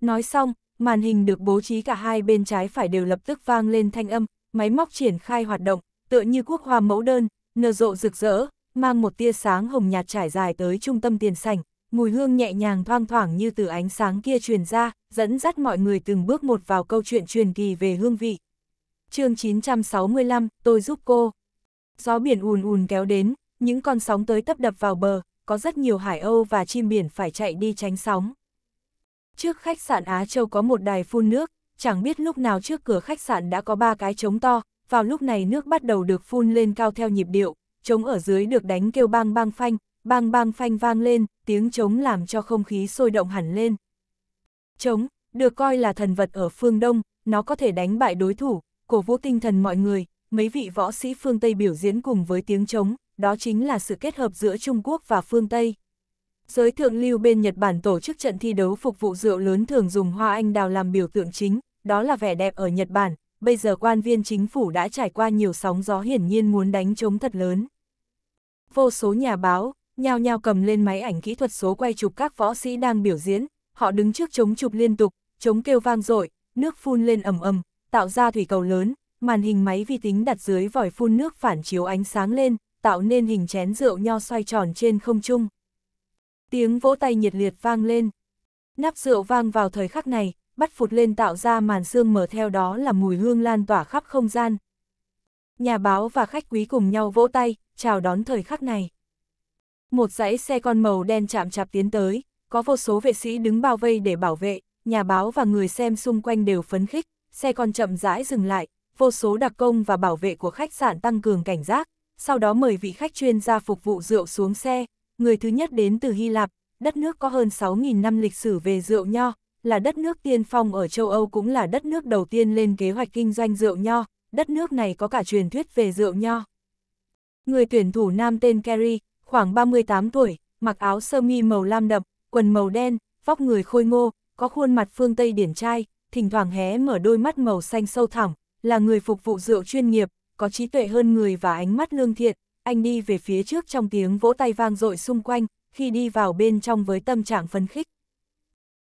Nói xong, màn hình được bố trí cả hai bên trái phải đều lập tức vang lên thanh âm, máy móc triển khai hoạt động, tựa như quốc hoa mẫu đơn, nở rộ rực rỡ, mang một tia sáng hồng nhạt trải dài tới trung tâm tiền sảnh, mùi hương nhẹ nhàng thoang thoảng như từ ánh sáng kia truyền ra, dẫn dắt mọi người từng bước một vào câu chuyện truyền kỳ về hương vị. chương 965, tôi giúp cô. Gió biển ùn ùn kéo đến, những con sóng tới tấp đập vào bờ, có rất nhiều hải âu và chim biển phải chạy đi tránh sóng. Trước khách sạn Á Châu có một đài phun nước, chẳng biết lúc nào trước cửa khách sạn đã có ba cái trống to, vào lúc này nước bắt đầu được phun lên cao theo nhịp điệu, trống ở dưới được đánh kêu bang bang phanh, bang bang phanh vang lên, tiếng trống làm cho không khí sôi động hẳn lên. Trống, được coi là thần vật ở phương Đông, nó có thể đánh bại đối thủ, cổ vũ tinh thần mọi người, mấy vị võ sĩ phương Tây biểu diễn cùng với tiếng trống, đó chính là sự kết hợp giữa Trung Quốc và phương Tây. Giới thượng lưu bên Nhật Bản tổ chức trận thi đấu phục vụ rượu lớn thường dùng hoa anh đào làm biểu tượng chính, đó là vẻ đẹp ở Nhật Bản, bây giờ quan viên chính phủ đã trải qua nhiều sóng gió hiển nhiên muốn đánh chống thật lớn. Vô số nhà báo, nhao nhao cầm lên máy ảnh kỹ thuật số quay chụp các võ sĩ đang biểu diễn, họ đứng trước chống chụp liên tục, chống kêu vang dội, nước phun lên ầm ầm, tạo ra thủy cầu lớn, màn hình máy vi tính đặt dưới vòi phun nước phản chiếu ánh sáng lên, tạo nên hình chén rượu nho xoay tròn trên không trung. Tiếng vỗ tay nhiệt liệt vang lên. Nắp rượu vang vào thời khắc này, bắt phụt lên tạo ra màn sương mở theo đó là mùi hương lan tỏa khắp không gian. Nhà báo và khách quý cùng nhau vỗ tay, chào đón thời khắc này. Một dãy xe con màu đen chạm chạp tiến tới, có vô số vệ sĩ đứng bao vây để bảo vệ, nhà báo và người xem xung quanh đều phấn khích, xe con chậm rãi dừng lại, vô số đặc công và bảo vệ của khách sạn tăng cường cảnh giác, sau đó mời vị khách chuyên gia phục vụ rượu xuống xe, người thứ nhất đến từ Hy Lạp, đất nước có hơn 6.000 năm lịch sử về rượu nho, là đất nước tiên phong ở châu Âu cũng là đất nước đầu tiên lên kế hoạch kinh doanh rượu nho, đất nước này có cả truyền thuyết về rượu nho. Người tuyển thủ nam tên Kerry, khoảng 38 tuổi, mặc áo sơ mi màu lam đậm, quần màu đen, vóc người khôi ngô, có khuôn mặt phương Tây điển trai, thỉnh thoảng hé mở đôi mắt màu xanh sâu thẳm, là người phục vụ rượu chuyên nghiệp, có trí tuệ hơn người và ánh mắt lương thiện, anh đi về phía trước trong tiếng vỗ tay vang dội xung quanh, khi đi vào bên trong với tâm trạng phấn khích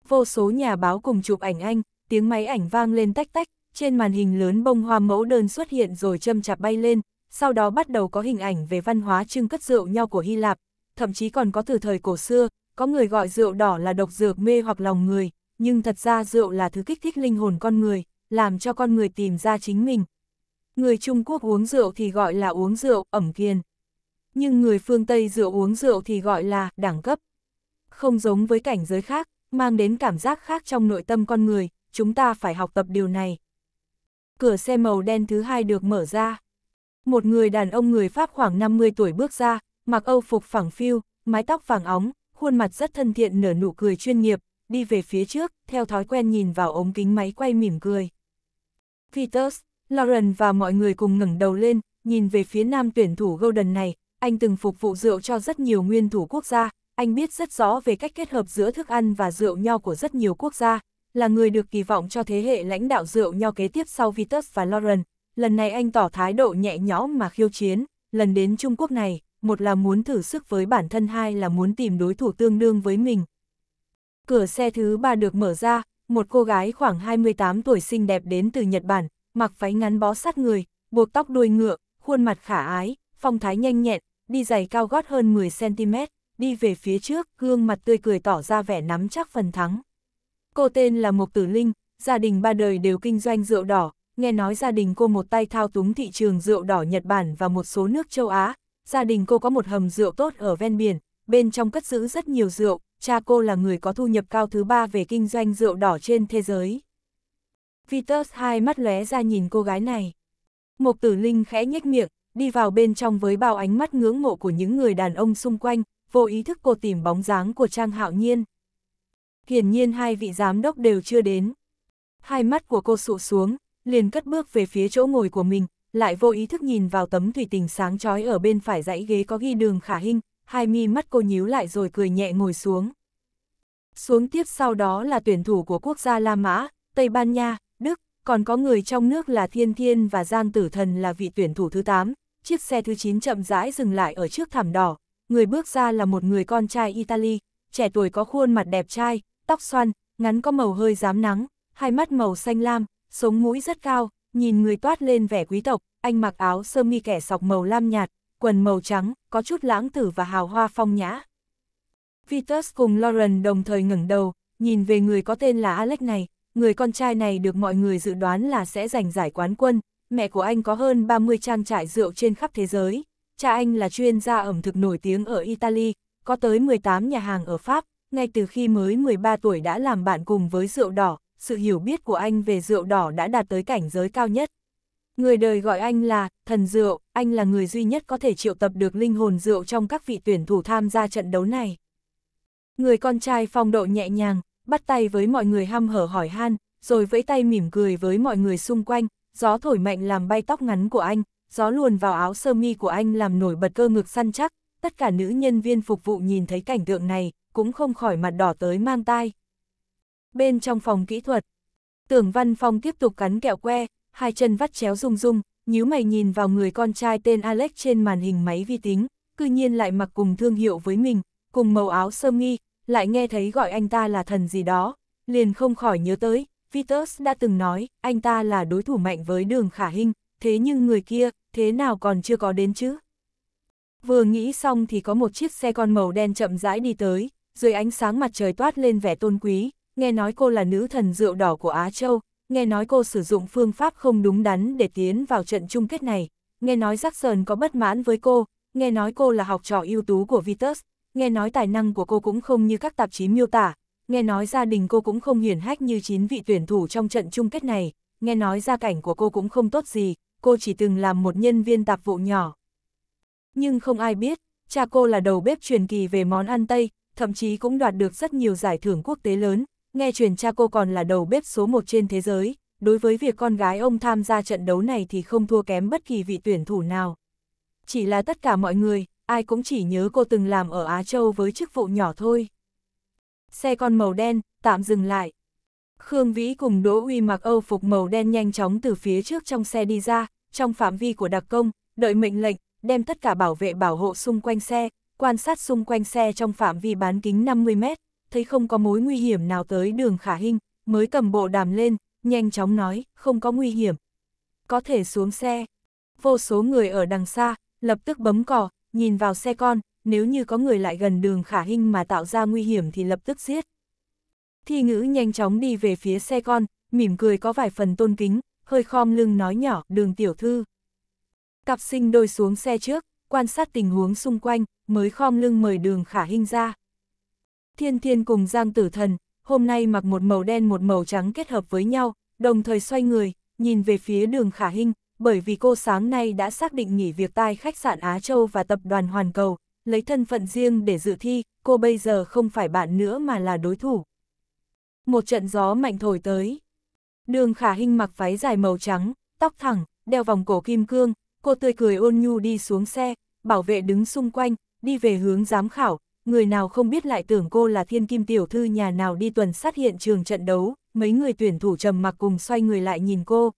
vô số nhà báo cùng chụp ảnh anh, tiếng máy ảnh vang lên tách tách, trên màn hình lớn bông hoa mẫu đơn xuất hiện rồi châm chạp bay lên, sau đó bắt đầu có hình ảnh về văn hóa trưng cất rượu nhau của Hy Lạp, thậm chí còn có từ thời cổ xưa, có người gọi rượu đỏ là độc dược mê hoặc lòng người, nhưng thật ra rượu là thứ kích thích linh hồn con người, làm cho con người tìm ra chính mình. Người Trung Quốc uống rượu thì gọi là uống rượu, ẩm kiền. Nhưng người phương Tây rượu uống rượu thì gọi là đẳng cấp. Không giống với cảnh giới khác, mang đến cảm giác khác trong nội tâm con người, chúng ta phải học tập điều này. Cửa xe màu đen thứ hai được mở ra. Một người đàn ông người Pháp khoảng 50 tuổi bước ra, mặc âu phục phẳng phiu, mái tóc vàng óng, khuôn mặt rất thân thiện nở nụ cười chuyên nghiệp, đi về phía trước, theo thói quen nhìn vào ống kính máy quay mỉm cười. Peters, Lauren và mọi người cùng ngẩng đầu lên, nhìn về phía nam tuyển thủ Golden này, anh từng phục vụ rượu cho rất nhiều nguyên thủ quốc gia, anh biết rất rõ về cách kết hợp giữa thức ăn và rượu nho của rất nhiều quốc gia, là người được kỳ vọng cho thế hệ lãnh đạo rượu nho kế tiếp sau Vitus và Lauren. Lần này anh tỏ thái độ nhẹ nhõm mà khiêu chiến, lần đến Trung Quốc này, một là muốn thử sức với bản thân hai là muốn tìm đối thủ tương đương với mình. Cửa xe thứ ba được mở ra, một cô gái khoảng 28 tuổi xinh đẹp đến từ Nhật Bản, mặc váy ngắn bó sát người, buộc tóc đuôi ngựa, khuôn mặt khả ái, phong thái nhanh nhẹn, đi giày cao gót hơn 10cm, đi về phía trước, gương mặt tươi cười tỏ ra vẻ nắm chắc phần thắng. Cô tên là Mộc Tử Linh, gia đình ba đời đều kinh doanh rượu đỏ, nghe nói gia đình cô một tay thao túng thị trường rượu đỏ Nhật Bản và một số nước châu Á, gia đình cô có một hầm rượu tốt ở ven biển, bên trong cất giữ rất nhiều rượu, cha cô là người có thu nhập cao thứ ba về kinh doanh rượu đỏ trên thế giới. Vitus hai mắt lóe ra nhìn cô gái này. Mộc Tử Linh khẽ nhếch miệng, đi vào bên trong với bao ánh mắt ngưỡng mộ của những người đàn ông xung quanh, vô ý thức cô tìm bóng dáng của Trang Hạo Nhiên. Hiển nhiên hai vị giám đốc đều chưa đến. Hai mắt của cô sụ xuống, liền cất bước về phía chỗ ngồi của mình, lại vô ý thức nhìn vào tấm thủy tình sáng chói ở bên phải dãy ghế có ghi đường khả hình, hai mi mắt cô nhíu lại rồi cười nhẹ ngồi xuống. Xuống tiếp sau đó là tuyển thủ của quốc gia La Mã, Tây Ban Nha, Đức, còn có người trong nước là Thiên Thiên và Giang Tử Thần là vị tuyển thủ thứ 8. Chiếc xe thứ 9 chậm rãi dừng lại ở trước thảm đỏ, người bước ra là một người con trai Italy, trẻ tuổi có khuôn mặt đẹp trai, tóc xoăn, ngắn có màu hơi rám nắng, hai mắt màu xanh lam, sống mũi rất cao, nhìn người toát lên vẻ quý tộc, anh mặc áo sơ mi kẻ sọc màu lam nhạt, quần màu trắng, có chút lãng tử và hào hoa phong nhã. Vitus cùng Lauren đồng thời ngẩng đầu, nhìn về người có tên là Alex này, người con trai này được mọi người dự đoán là sẽ giành giải quán quân, mẹ của anh có hơn 30 trang trại rượu trên khắp thế giới, cha anh là chuyên gia ẩm thực nổi tiếng ở Italy, có tới 18 nhà hàng ở Pháp, ngay từ khi mới 13 tuổi đã làm bạn cùng với rượu đỏ, sự hiểu biết của anh về rượu đỏ đã đạt tới cảnh giới cao nhất. Người đời gọi anh là thần rượu, anh là người duy nhất có thể triệu tập được linh hồn rượu trong các vị tuyển thủ tham gia trận đấu này. Người con trai phong độ nhẹ nhàng, bắt tay với mọi người hăm hở hỏi han, rồi vẫy tay mỉm cười với mọi người xung quanh, gió thổi mạnh làm bay tóc ngắn của anh, gió luồn vào áo sơ mi của anh làm nổi bật cơ ngực săn chắc, tất cả nữ nhân viên phục vụ nhìn thấy cảnh tượng này, cũng không khỏi mặt đỏ tới mang tai. Bên trong phòng kỹ thuật, tưởng văn phong tiếp tục cắn kẹo que, hai chân vắt chéo rung rung, nhíu mày nhìn vào người con trai tên Alex trên màn hình máy vi tính, cư nhiên lại mặc cùng thương hiệu với mình, cùng màu áo sơ mi, lại nghe thấy gọi anh ta là thần gì đó, liền không khỏi nhớ tới, Vitus đã từng nói, anh ta là đối thủ mạnh với đường khả hình, thế nhưng người kia, thế nào còn chưa có đến chứ? Vừa nghĩ xong thì có một chiếc xe con màu đen chậm rãi đi tới, dưới ánh sáng mặt trời toát lên vẻ tôn quý, nghe nói cô là nữ thần rượu đỏ của Á Châu, nghe nói cô sử dụng phương pháp không đúng đắn để tiến vào trận chung kết này, nghe nói Jackson có bất mãn với cô, nghe nói cô là học trò ưu tú của Vitus, nghe nói tài năng của cô cũng không như các tạp chí miêu tả, nghe nói gia đình cô cũng không hiển hách như chín vị tuyển thủ trong trận chung kết này, nghe nói gia cảnh của cô cũng không tốt gì, cô chỉ từng làm một nhân viên tạp vụ nhỏ. Nhưng không ai biết, cha cô là đầu bếp truyền kỳ về món ăn Tây, thậm chí cũng đoạt được rất nhiều giải thưởng quốc tế lớn, nghe truyền cha cô còn là đầu bếp số một trên thế giới, đối với việc con gái ông tham gia trận đấu này thì không thua kém bất kỳ vị tuyển thủ nào. Chỉ là tất cả mọi người, ai cũng chỉ nhớ cô từng làm ở Á Châu với chức vụ nhỏ thôi. Xe con màu đen, tạm dừng lại. Khương Vĩ cùng Đỗ Uy mặc âu phục màu đen nhanh chóng từ phía trước trong xe đi ra, trong phạm vi của đặc công, đợi mệnh lệnh, đem tất cả bảo vệ bảo hộ xung quanh xe, quan sát xung quanh xe trong phạm vi bán kính 50 mét, thấy không có mối nguy hiểm nào tới đường khả hình, mới cầm bộ đàm lên, nhanh chóng nói, không có nguy hiểm. Có thể xuống xe. Vô số người ở đằng xa, lập tức bấm cỏ, nhìn vào xe con, nếu như có người lại gần đường khả hình mà tạo ra nguy hiểm thì lập tức giết. Thi ngữ nhanh chóng đi về phía xe con, mỉm cười có vài phần tôn kính, hơi khom lưng nói nhỏ, đường tiểu thư. Cặp sinh đôi xuống xe trước, quan sát tình huống xung quanh, mới khom lưng mời đường khả hình ra. Thiên thiên cùng Giang tử thần, hôm nay mặc một màu đen một màu trắng kết hợp với nhau, đồng thời xoay người, nhìn về phía đường khả hình bởi vì cô sáng nay đã xác định nghỉ việc tại khách sạn Á Châu và tập đoàn Hoàn Cầu, lấy thân phận riêng để dự thi, cô bây giờ không phải bạn nữa mà là đối thủ. Một trận gió mạnh thổi tới, Đường khả hình mặc váy dài màu trắng, tóc thẳng, đeo vòng cổ kim cương, cô tươi cười ôn nhu đi xuống xe, bảo vệ đứng xung quanh, đi về hướng giám khảo, người nào không biết lại tưởng cô là thiên kim tiểu thư nhà nào đi tuần sát hiện trường trận đấu, mấy người tuyển thủ trầm mặc cùng xoay người lại nhìn cô.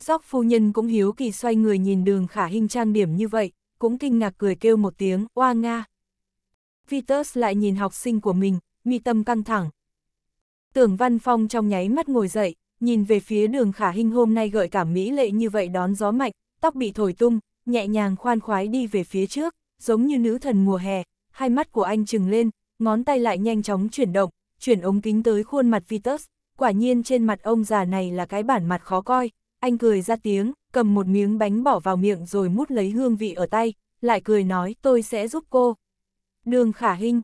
Dóc phu nhân cũng hiếu kỳ xoay người nhìn đường khả hình trang điểm như vậy, cũng kinh ngạc cười kêu một tiếng, oa nga. Vitus lại nhìn học sinh của mình, mi tâm căng thẳng. Tưởng Văn Phong trong nháy mắt ngồi dậy, Nhìn về phía đường khả hình hôm nay gợi cảm mỹ lệ như vậy đón gió mạnh, tóc bị thổi tung, nhẹ nhàng khoan khoái đi về phía trước, giống như nữ thần mùa hè, hai mắt của anh trừng lên, ngón tay lại nhanh chóng chuyển động, chuyển ống kính tới khuôn mặt Vitus, quả nhiên trên mặt ông già này là cái bản mặt khó coi, anh cười ra tiếng, cầm một miếng bánh bỏ vào miệng rồi mút lấy hương vị ở tay, lại cười nói tôi sẽ giúp cô. Đường khả hình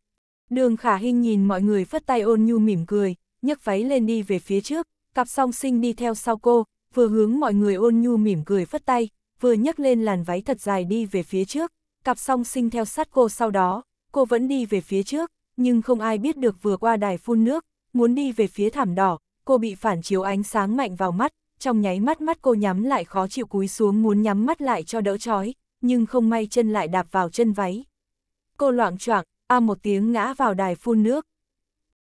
Đường khả hình nhìn mọi người phất tay ôn nhu mỉm cười, nhấc váy lên đi về phía trước, Cặp song sinh đi theo sau cô, vừa hướng mọi người ôn nhu mỉm cười phất tay, vừa nhấc lên làn váy thật dài đi về phía trước, cặp song sinh theo sát cô sau đó, cô vẫn đi về phía trước, nhưng không ai biết được vừa qua đài phun nước, muốn đi về phía thảm đỏ, cô bị phản chiếu ánh sáng mạnh vào mắt, trong nháy mắt mắt cô nhắm lại khó chịu cúi xuống muốn nhắm mắt lại cho đỡ chói, nhưng không may chân lại đạp vào chân váy. Cô loạn choạng, a à một tiếng ngã vào đài phun nước.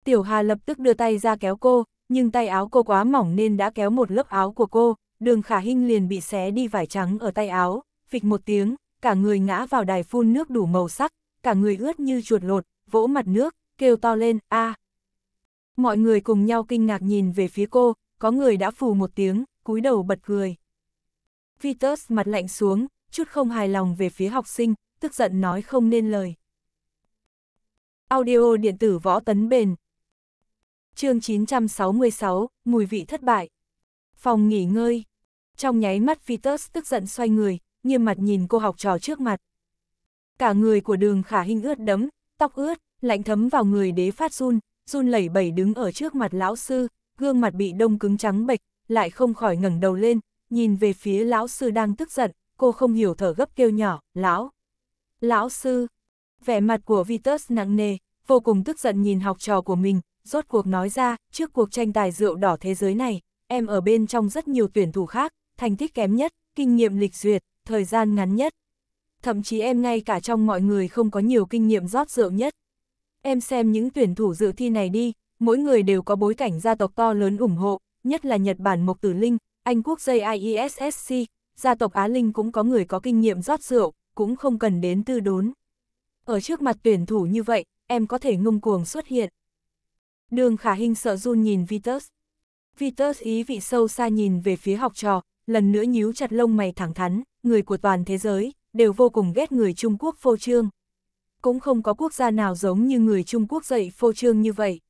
Tiểu Hà lập tức đưa tay ra kéo cô, nhưng tay áo cô quá mỏng nên đã kéo một lớp áo của cô, đường khả hinh liền bị xé đi vải trắng ở tay áo, phịch một tiếng, cả người ngã vào đài phun nước đủ màu sắc, cả người ướt như chuột lột, vỗ mặt nước, kêu to lên, a Mọi người cùng nhau kinh ngạc nhìn về phía cô, có người đã phù một tiếng, cúi đầu bật cười. Vitus mặt lạnh xuống, chút không hài lòng về phía học sinh, tức giận nói không nên lời. Audio điện tử võ tấn bền, chương 966, mùi vị thất bại. Phòng nghỉ ngơi. Trong nháy mắt Vitus tức giận xoay người, nghiêm mặt nhìn cô học trò trước mặt. Cả người của đường khả hình ướt đấm, tóc ướt, lạnh thấm vào người đế phát run, run lẩy bẩy đứng ở trước mặt lão sư, gương mặt bị đông cứng trắng bệch, lại không khỏi ngẩng đầu lên, nhìn về phía lão sư đang tức giận, cô không hiểu thở gấp kêu nhỏ, lão. Lão sư. Vẻ mặt của Vitus nặng nề, vô cùng tức giận nhìn học trò của mình, rốt cuộc nói ra, trước cuộc tranh tài rượu đỏ thế giới này, em ở bên trong rất nhiều tuyển thủ khác, thành tích kém nhất, kinh nghiệm lịch duyệt, thời gian ngắn nhất. Thậm chí em ngay cả trong mọi người không có nhiều kinh nghiệm rót rượu nhất. Em xem những tuyển thủ dự thi này đi, mỗi người đều có bối cảnh gia tộc to lớn ủng hộ, nhất là Nhật Bản Mộc Tử Linh, Anh Quốc JIESSC, gia tộc Á Linh cũng có người có kinh nghiệm rót rượu, cũng không cần đến tư đốn. Ở trước mặt tuyển thủ như vậy, em có thể ngông cuồng xuất hiện. Đường khả hình sợ run nhìn Vitus. Vitus ý vị sâu xa nhìn về phía học trò, lần nữa nhíu chặt lông mày thẳng thắn, người của toàn thế giới, đều vô cùng ghét người Trung Quốc phô trương. Cũng không có quốc gia nào giống như người Trung Quốc dạy phô trương như vậy.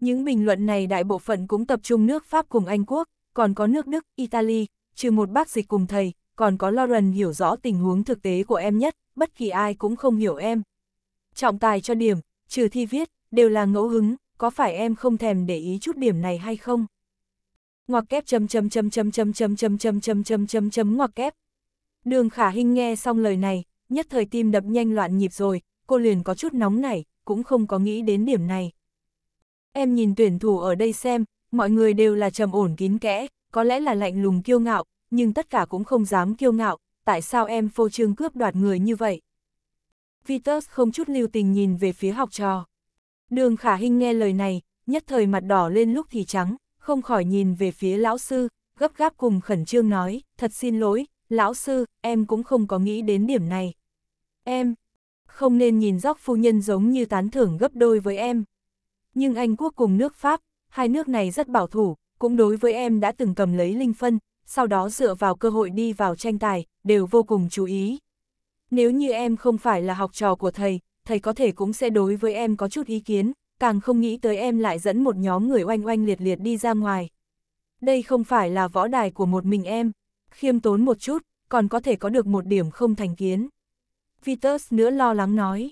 Những bình luận này đại bộ phận cũng tập trung nước Pháp cùng Anh Quốc, còn có nước Đức, Italy, trừ một bác dịch cùng thầy, còn có Lauren hiểu rõ tình huống thực tế của em nhất, bất kỳ ai cũng không hiểu em. Trọng tài cho điểm, trừ thi viết, đều là ngẫu hứng, có phải em không thèm để ý chút điểm này hay không? Ngoặc kép chấm chấm chấm chấm chấm chấm chấm chấm chấm chấm chấm chấm ngoặc kép. Đường khả hình nghe xong lời này, nhất thời tim đập nhanh loạn nhịp rồi, cô liền có chút nóng nảy, cũng không có nghĩ đến điểm này. Em nhìn tuyển thủ ở đây xem, mọi người đều là trầm ổn kín kẽ, có lẽ là lạnh lùng kiêu ngạo, nhưng tất cả cũng không dám kiêu ngạo, tại sao em phô trương cướp đoạt người như vậy? Vitus không chút lưu tình nhìn về phía học trò. Đường khả hình nghe lời này, nhất thời mặt đỏ lên lúc thì trắng, không khỏi nhìn về phía lão sư, gấp gáp cùng khẩn trương nói, thật xin lỗi, lão sư, em cũng không có nghĩ đến điểm này. Em, không nên nhìn dốc phu nhân giống như tán thưởng gấp đôi với em. Nhưng Anh Quốc cùng nước Pháp, hai nước này rất bảo thủ, cũng đối với em đã từng cầm lấy linh phân, sau đó dựa vào cơ hội đi vào tranh tài, đều vô cùng chú ý. Nếu như em không phải là học trò của thầy, thầy có thể cũng sẽ đối với em có chút ý kiến, càng không nghĩ tới em lại dẫn một nhóm người oanh oanh liệt liệt đi ra ngoài. Đây không phải là võ đài của một mình em, khiêm tốn một chút, còn có thể có được một điểm không thành kiến. Vitus nữa lo lắng nói.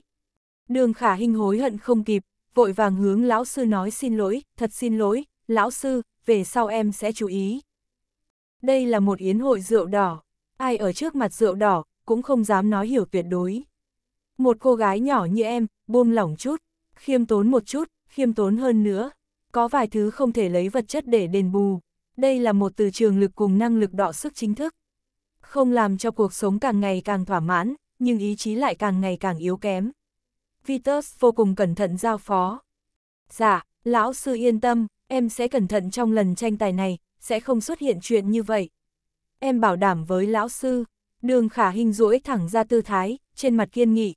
Đường khả hình hối hận không kịp, vội vàng hướng lão sư nói xin lỗi, thật xin lỗi, lão sư, về sau em sẽ chú ý. Đây là một yến hội rượu đỏ, ai ở trước mặt rượu đỏ, cũng không dám nói hiểu tuyệt đối. Một cô gái nhỏ như em, buông lỏng chút, khiêm tốn một chút, khiêm tốn hơn nữa. Có vài thứ không thể lấy vật chất để đền bù. Đây là một từ trường lực cùng năng lực đọ sức chính thức. Không làm cho cuộc sống càng ngày càng thỏa mãn, nhưng ý chí lại càng ngày càng yếu kém. Vitus vô cùng cẩn thận giao phó. Dạ, lão sư yên tâm, em sẽ cẩn thận trong lần tranh tài này, sẽ không xuất hiện chuyện như vậy. Em bảo đảm với lão sư, đường khả hình duỗi thẳng ra tư thái, trên mặt kiên nghị,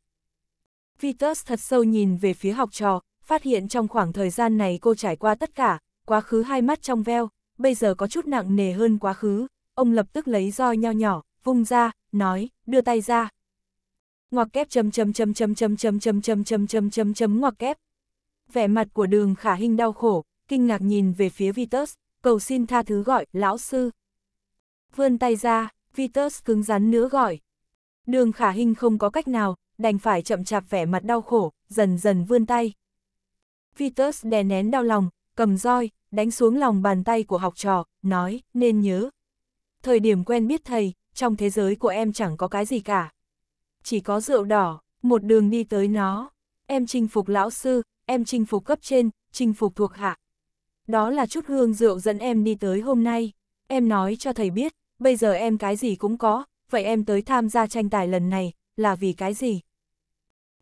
Vitus thật sâu nhìn về phía học trò, phát hiện trong khoảng thời gian này cô trải qua tất cả, quá khứ hai mắt trong veo, bây giờ có chút nặng nề hơn quá khứ, ông lập tức lấy roi nho nhỏ, vung ra, nói, đưa tay ra. Ngoặc kép chấm chấm chấm chấm chấm chấm chấm chấm chấm chấm chấm chấm ngoặc kép. Vẻ mặt của đường khả hình đau khổ, kinh ngạc nhìn về phía Vitus, cầu xin tha thứ gọi, lão sư. Vươn tay ra, Vitus cứng rắn nữa gọi. Đường khả hình không có cách nào, đành phải chậm chạp vẻ mặt đau khổ, dần dần vươn tay. Vitus đè nén đau lòng, cầm roi, đánh xuống lòng bàn tay của học trò, nói, nên nhớ. Thời điểm quen biết thầy, trong thế giới của em chẳng có cái gì cả. Chỉ có rượu đỏ, một đường đi tới nó. Em chinh phục lão sư, em chinh phục cấp trên, chinh phục thuộc hạ. Đó là chút hương rượu dẫn em đi tới hôm nay. Em nói cho thầy biết, bây giờ em cái gì cũng có, vậy em tới tham gia tranh tài lần này, là vì cái gì?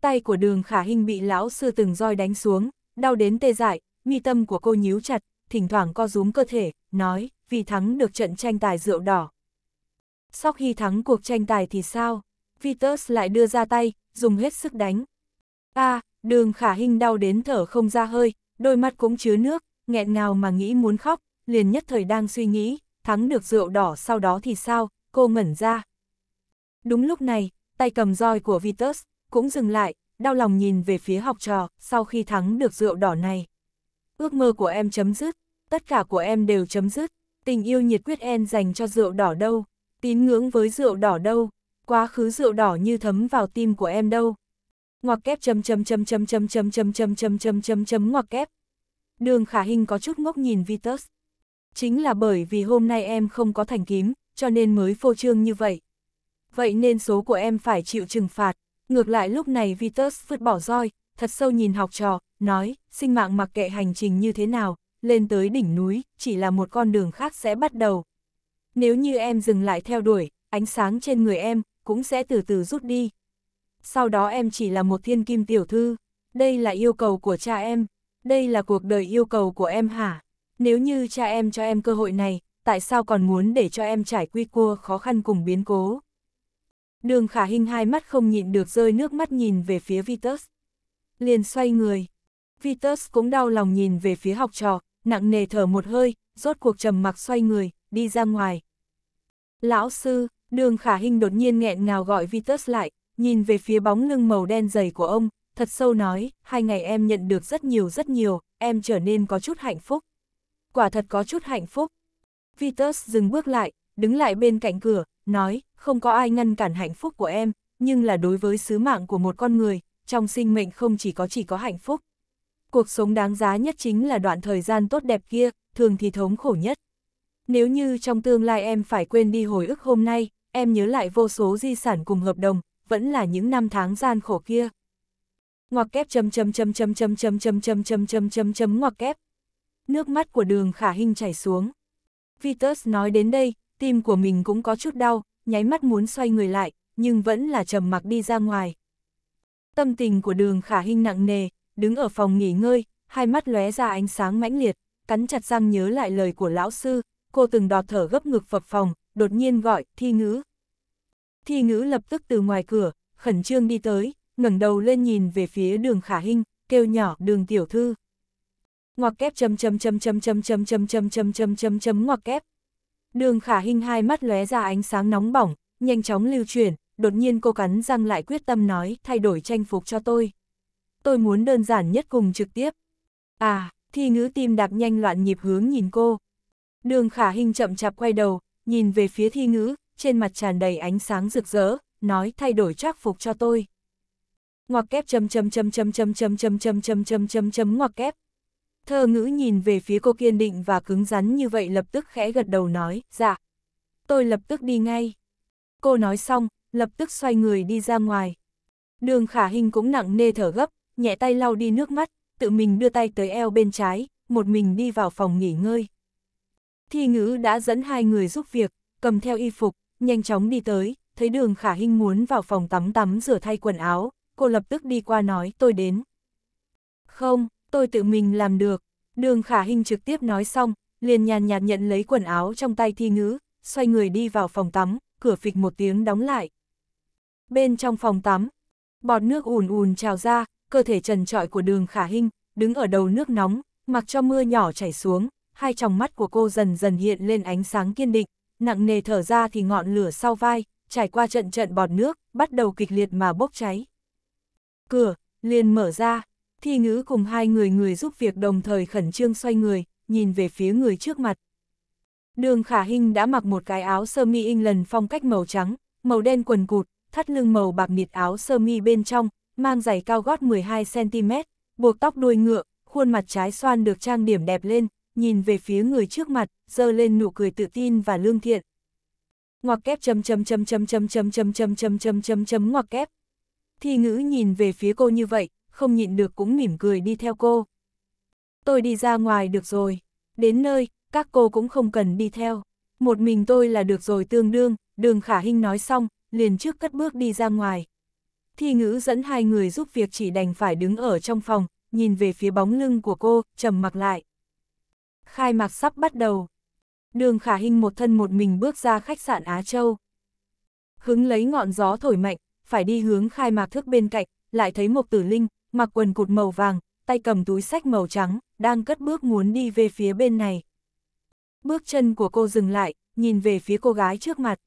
Tay của đường khả hình bị lão sư từng roi đánh xuống, đau đến tê dại, mi tâm của cô nhíu chặt, thỉnh thoảng co rúm cơ thể, nói, vì thắng được trận tranh tài rượu đỏ. Sau khi thắng cuộc tranh tài thì sao? Vitus lại đưa ra tay, dùng hết sức đánh. a à, đường khả hình đau đến thở không ra hơi, đôi mắt cũng chứa nước, nghẹn ngào mà nghĩ muốn khóc, liền nhất thời đang suy nghĩ, thắng được rượu đỏ sau đó thì sao, cô ngẩn ra. Đúng lúc này, tay cầm roi của Vitus, cũng dừng lại, đau lòng nhìn về phía học trò, sau khi thắng được rượu đỏ này. Ước mơ của em chấm dứt, tất cả của em đều chấm dứt, tình yêu nhiệt quyết en dành cho rượu đỏ đâu, tín ngưỡng với rượu đỏ đâu, quá khứ rượu đỏ như thấm vào tim của em đâu. Ngoặc kép chấm chấm chấm chấm chấm chấm chấm chấm chấm chấm chấm chấm ngoặc kép. Đường Khả hình có chút ngốc nhìn Vitus. Chính là bởi vì hôm nay em không có thành kiếm, cho nên mới phô trương như vậy. Vậy nên số của em phải chịu trừng phạt. Ngược lại lúc này Vitus vứt bỏ roi, thật sâu nhìn học trò, nói, sinh mạng mặc kệ hành trình như thế nào, lên tới đỉnh núi, chỉ là một con đường khác sẽ bắt đầu. Nếu như em dừng lại theo đuổi, ánh sáng trên người em cũng sẽ từ từ rút đi. Sau đó em chỉ là một thiên kim tiểu thư, đây là yêu cầu của cha em, đây là cuộc đời yêu cầu của em hả? Nếu như cha em cho em cơ hội này, tại sao còn muốn để cho em trải quy cua khó khăn cùng biến cố? Đường khả hình hai mắt không nhịn được rơi nước mắt nhìn về phía Vitus. Liền xoay người. Vitus cũng đau lòng nhìn về phía học trò, nặng nề thở một hơi, rốt cuộc trầm mặc xoay người, đi ra ngoài. Lão sư, đường khả hình đột nhiên nghẹn ngào gọi Vitus lại, nhìn về phía bóng lưng màu đen dày của ông, thật sâu nói, hai ngày em nhận được rất nhiều rất nhiều, em trở nên có chút hạnh phúc. Quả thật có chút hạnh phúc. Vitus dừng bước lại, đứng lại bên cạnh cửa, nói, không có ai ngăn cản hạnh phúc của em, nhưng là đối với sứ mạng của một con người, trong sinh mệnh không chỉ có chỉ có hạnh phúc. Cuộc sống đáng giá nhất chính là đoạn thời gian tốt đẹp kia, thường thì thống khổ nhất. Nếu như trong tương lai em phải quên đi hồi ức hôm nay, em nhớ lại vô số di sản cùng hợp đồng, vẫn là những năm tháng gian khổ kia. Ngoặc kép chấm chấm chấm chấm chấm chấm chấm chấm chấm chấm chấm chấm ngoặc kép. Nước mắt của đường khả hình chảy xuống. Vitus nói đến đây, tim của mình cũng có chút đau, nháy mắt muốn xoay người lại, nhưng vẫn là trầm mặc đi ra ngoài. Tâm tình của đường khả hinh nặng nề, đứng ở phòng nghỉ ngơi, hai mắt lóe ra ánh sáng mãnh liệt, cắn chặt răng nhớ lại lời của lão sư, cô từng đọt thở gấp ngực phập phòng, đột nhiên gọi, thi ngữ. Thi ngữ lập tức từ ngoài cửa, khẩn trương đi tới, ngẩng đầu lên nhìn về phía đường khả hinh, kêu nhỏ đường tiểu thư. Ngoặc kép chấm chấm chấm chấm chấm chấm chấm chấm chấm chấm chấm chấm ngoặc kép, Đường khả hình hai mắt lóe ra ánh sáng nóng bỏng, nhanh chóng lưu chuyển, đột nhiên cô cắn răng lại quyết tâm nói thay đổi tranh phục cho tôi. Tôi muốn đơn giản nhất cùng trực tiếp. À, thi ngữ tim đạp nhanh loạn nhịp hướng nhìn cô. Đường khả hình chậm chạp quay đầu, nhìn về phía thi ngữ, trên mặt tràn đầy ánh sáng rực rỡ, nói thay đổi trác phục cho tôi. Ngoặc kép chấm chấm chấm chấm chấm chấm chấm chấm chấm chấm chấm chấm ngoặc kép, Thơ ngữ nhìn về phía cô kiên định và cứng rắn như vậy lập tức khẽ gật đầu nói, dạ. Tôi lập tức đi ngay. Cô nói xong, lập tức xoay người đi ra ngoài. Đường khả hình cũng nặng nề thở gấp, nhẹ tay lau đi nước mắt, tự mình đưa tay tới eo bên trái, một mình đi vào phòng nghỉ ngơi. Thi ngữ đã dẫn hai người giúp việc, cầm theo y phục, nhanh chóng đi tới, thấy đường khả hình muốn vào phòng tắm tắm rửa thay quần áo, cô lập tức đi qua nói tôi đến. Không, tôi tự mình làm được. Đường khả hình trực tiếp nói xong, liền nhàn nhạt nhận lấy quần áo trong tay thi ngữ, xoay người đi vào phòng tắm, cửa phịch một tiếng đóng lại. Bên trong phòng tắm, bọt nước ùn ùn trào ra, cơ thể trần trọi của đường khả hình, đứng ở đầu nước nóng, mặc cho mưa nhỏ chảy xuống, hai tròng mắt của cô dần dần hiện lên ánh sáng kiên định, nặng nề thở ra thì ngọn lửa sau vai, trải qua trận trận bọt nước, bắt đầu kịch liệt mà bốc cháy. Cửa, liền mở ra, Thi ngữ cùng hai người người giúp việc đồng thời khẩn trương xoay người, nhìn về phía người trước mặt. Đường Khả Hinh đã mặc một cái áo sơ mi England phong cách màu trắng, màu đen quần cụt, thắt lưng màu bạc nịt áo sơ mi bên trong, mang giày cao gót 12cm, buộc tóc đuôi ngựa, khuôn mặt trái xoan được trang điểm đẹp lên, nhìn về phía người trước mặt, dơ lên nụ cười tự tin và lương thiện. Ngoặc kép chấm chấm chấm chấm chấm chấm chấm chấm chấm chấm chấm chấm ngoặc kép. Thi ngữ nhìn về phía cô như vậy, không nhịn được cũng mỉm cười đi theo cô. Tôi đi ra ngoài được rồi, đến nơi, các cô cũng không cần đi theo, một mình tôi là được rồi tương đương, đường khả hình nói xong, liền trước cất bước đi ra ngoài. Thi ngữ dẫn hai người giúp việc chỉ đành phải đứng ở trong phòng, nhìn về phía bóng lưng của cô, trầm mặc lại. Khai mạc sắp bắt đầu. Đường khả hình một thân một mình bước ra khách sạn Á Châu. Hứng lấy ngọn gió thổi mạnh, phải đi hướng khai mạc thước bên cạnh, lại thấy một tử linh, mặc quần cụt màu vàng, tay cầm túi sách màu trắng, đang cất bước muốn đi về phía bên này. Bước chân của cô dừng lại, nhìn về phía cô gái trước mặt.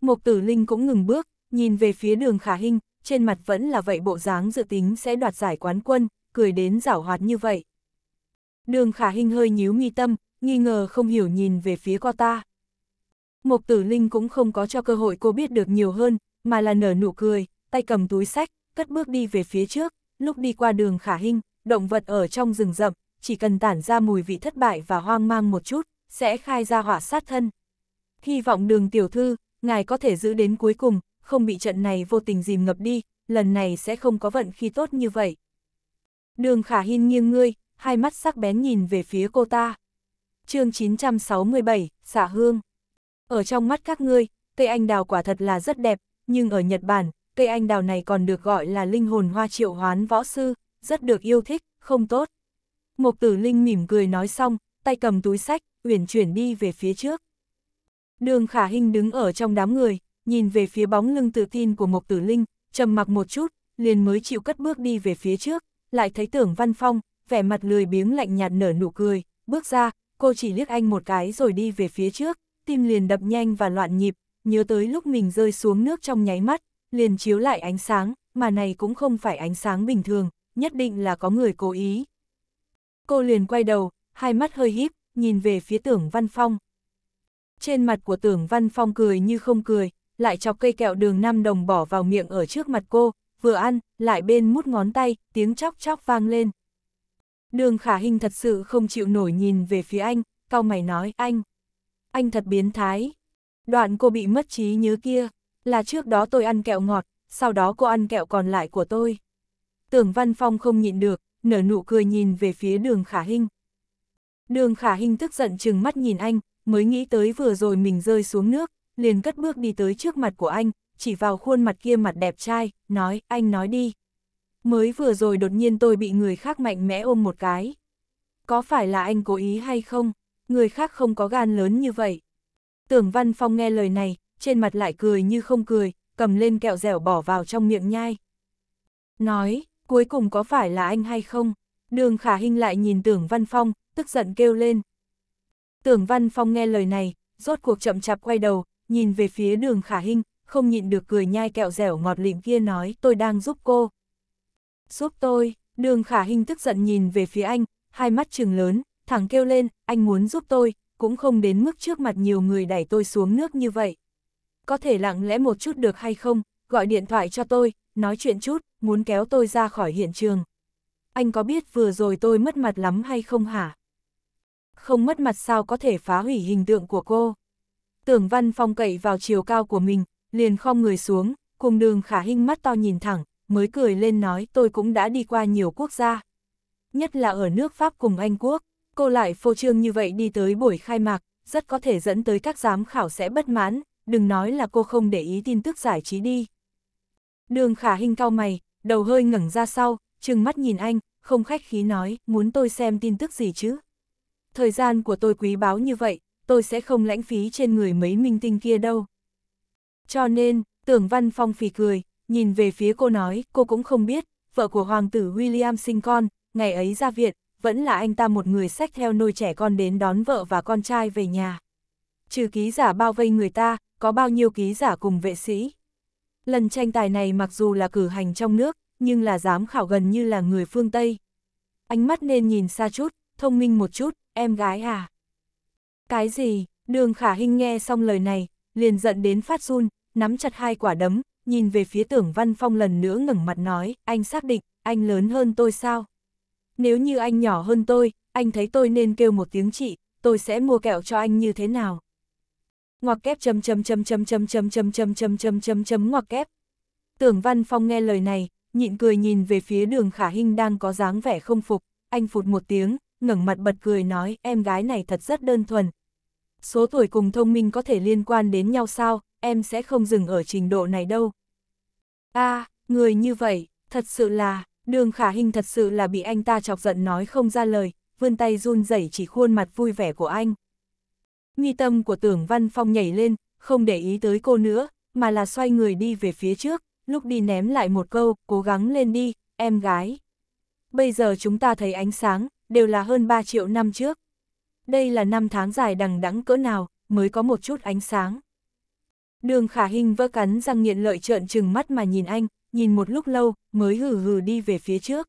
Mộc tử linh cũng ngừng bước, nhìn về phía đường khả hình, trên mặt vẫn là vậy bộ dáng dự tính sẽ đoạt giải quán quân, cười đến giảo hoạt như vậy. Đường khả hình hơi nhíu nghi tâm, nghi ngờ không hiểu nhìn về phía cô ta. Mộc tử linh cũng không có cho cơ hội cô biết được nhiều hơn, mà là nở nụ cười, tay cầm túi sách, cất bước đi về phía trước, lúc đi qua đường khả hình, động vật ở trong rừng rậm, chỉ cần tản ra mùi vị thất bại và hoang mang một chút, sẽ khai ra hỏa sát thân. Hy vọng đường tiểu thư, ngài có thể giữ đến cuối cùng, không bị trận này vô tình dìm ngập đi, lần này sẽ không có vận khi tốt như vậy. Đường khả hin nghiêng ngươi, hai mắt sắc bén nhìn về phía cô ta. chương 967, xả hương. Ở trong mắt các ngươi, cây anh đào quả thật là rất đẹp, nhưng ở Nhật Bản, cây anh đào này còn được gọi là linh hồn hoa triệu hoán võ sư, rất được yêu thích, không tốt. Mộc tử linh mỉm cười nói xong, tay cầm túi sách, uyển chuyển đi về phía trước. Đường khả hình đứng ở trong đám người, nhìn về phía bóng lưng tự tin của mộc tử linh, trầm mặc một chút, liền mới chịu cất bước đi về phía trước, lại thấy tưởng văn phong, vẻ mặt lười biếng lạnh nhạt nở nụ cười, bước ra, cô chỉ liếc anh một cái rồi đi về phía trước, tim liền đập nhanh và loạn nhịp, nhớ tới lúc mình rơi xuống nước trong nháy mắt, liền chiếu lại ánh sáng, mà này cũng không phải ánh sáng bình thường, nhất định là có người cố ý. Cô liền quay đầu, hai mắt hơi híp, nhìn về phía tưởng Văn Phong. Trên mặt của tưởng Văn Phong cười như không cười, lại chọc cây kẹo đường 5 đồng bỏ vào miệng ở trước mặt cô, vừa ăn, lại bên mút ngón tay, tiếng chóc chóc vang lên. Đường khả hình thật sự không chịu nổi nhìn về phía anh, cao mày nói, anh, anh thật biến thái. Đoạn cô bị mất trí nhớ kia, là trước đó tôi ăn kẹo ngọt, sau đó cô ăn kẹo còn lại của tôi. Tưởng Văn Phong không nhịn được, nở nụ cười nhìn về phía đường khả hinh. Đường khả hinh tức giận chừng mắt nhìn anh, mới nghĩ tới vừa rồi mình rơi xuống nước, liền cất bước đi tới trước mặt của anh, chỉ vào khuôn mặt kia mặt đẹp trai, nói, anh nói đi. Mới vừa rồi đột nhiên tôi bị người khác mạnh mẽ ôm một cái. Có phải là anh cố ý hay không? Người khác không có gan lớn như vậy. Tưởng Văn Phong nghe lời này, trên mặt lại cười như không cười, cầm lên kẹo dẻo bỏ vào trong miệng nhai. Nói, cuối cùng có phải là anh hay không? Đường khả hình lại nhìn tưởng văn phong, tức giận kêu lên. Tưởng văn phong nghe lời này, rốt cuộc chậm chạp quay đầu, nhìn về phía đường khả hình, không nhịn được cười nhai kẹo dẻo ngọt lịm kia nói tôi đang giúp cô. Giúp tôi, đường khả hình tức giận nhìn về phía anh, hai mắt trừng lớn, thẳng kêu lên, anh muốn giúp tôi, cũng không đến mức trước mặt nhiều người đẩy tôi xuống nước như vậy có thể lặng lẽ một chút được hay không, gọi điện thoại cho tôi, nói chuyện chút, muốn kéo tôi ra khỏi hiện trường. Anh có biết vừa rồi tôi mất mặt lắm hay không hả? Không mất mặt sao có thể phá hủy hình tượng của cô? Tưởng Văn Phong cậy vào chiều cao của mình, liền khom người xuống, cùng đường khả hinh mắt to nhìn thẳng, mới cười lên nói tôi cũng đã đi qua nhiều quốc gia. Nhất là ở nước Pháp cùng Anh Quốc, cô lại phô trương như vậy đi tới buổi khai mạc, rất có thể dẫn tới các giám khảo sẽ bất mãn, đừng nói là cô không để ý tin tức giải trí đi. Đường khả hình cao mày, đầu hơi ngẩng ra sau, trừng mắt nhìn anh, không khách khí nói, muốn tôi xem tin tức gì chứ. Thời gian của tôi quý báu như vậy, tôi sẽ không lãng phí trên người mấy minh tinh kia đâu. Cho nên, tưởng văn phong phì cười, nhìn về phía cô nói, cô cũng không biết, vợ của hoàng tử William sinh con, ngày ấy ra viện, vẫn là anh ta một người sách theo nôi trẻ con đến đón vợ và con trai về nhà. Trừ ký giả bao vây người ta, có bao nhiêu ký giả cùng vệ sĩ. Lần tranh tài này mặc dù là cử hành trong nước, nhưng là giám khảo gần như là người phương Tây. Ánh mắt nên nhìn xa chút, thông minh một chút, em gái à. Cái gì, đường khả hình nghe xong lời này, liền giận đến phát run, nắm chặt hai quả đấm, nhìn về phía tưởng văn phong lần nữa ngẩng mặt nói, anh xác định, anh lớn hơn tôi sao? Nếu như anh nhỏ hơn tôi, anh thấy tôi nên kêu một tiếng chị, tôi sẽ mua kẹo cho anh như thế nào? ngoặc kép chấm chấm chấm chấm chấm chấm chấm chấm chấm chấm chấm chấm ngoặc kép. Tưởng Văn Phong nghe lời này, nhịn cười nhìn về phía đường khả hình đang có dáng vẻ không phục, anh phụt một tiếng, ngẩng mặt bật cười nói em gái này thật rất đơn thuần. Số tuổi cùng thông minh có thể liên quan đến nhau sao, em sẽ không dừng ở trình độ này đâu. a à, người như vậy, thật sự là, đường khả hình thật sự là bị anh ta chọc giận nói không ra lời, vươn tay run rẩy chỉ khuôn mặt vui vẻ của anh. Nghi tâm của tưởng Văn Phong nhảy lên, không để ý tới cô nữa, mà là xoay người đi về phía trước, lúc đi ném lại một câu, cố gắng lên đi, em gái. Bây giờ chúng ta thấy ánh sáng, đều là hơn 3 triệu năm trước. Đây là năm tháng dài đằng đẵng cỡ nào, mới có một chút ánh sáng. Đường khả hình vỡ cắn răng nghiện lợi trợn trừng mắt mà nhìn anh, nhìn một lúc lâu, mới hừ hừ đi về phía trước.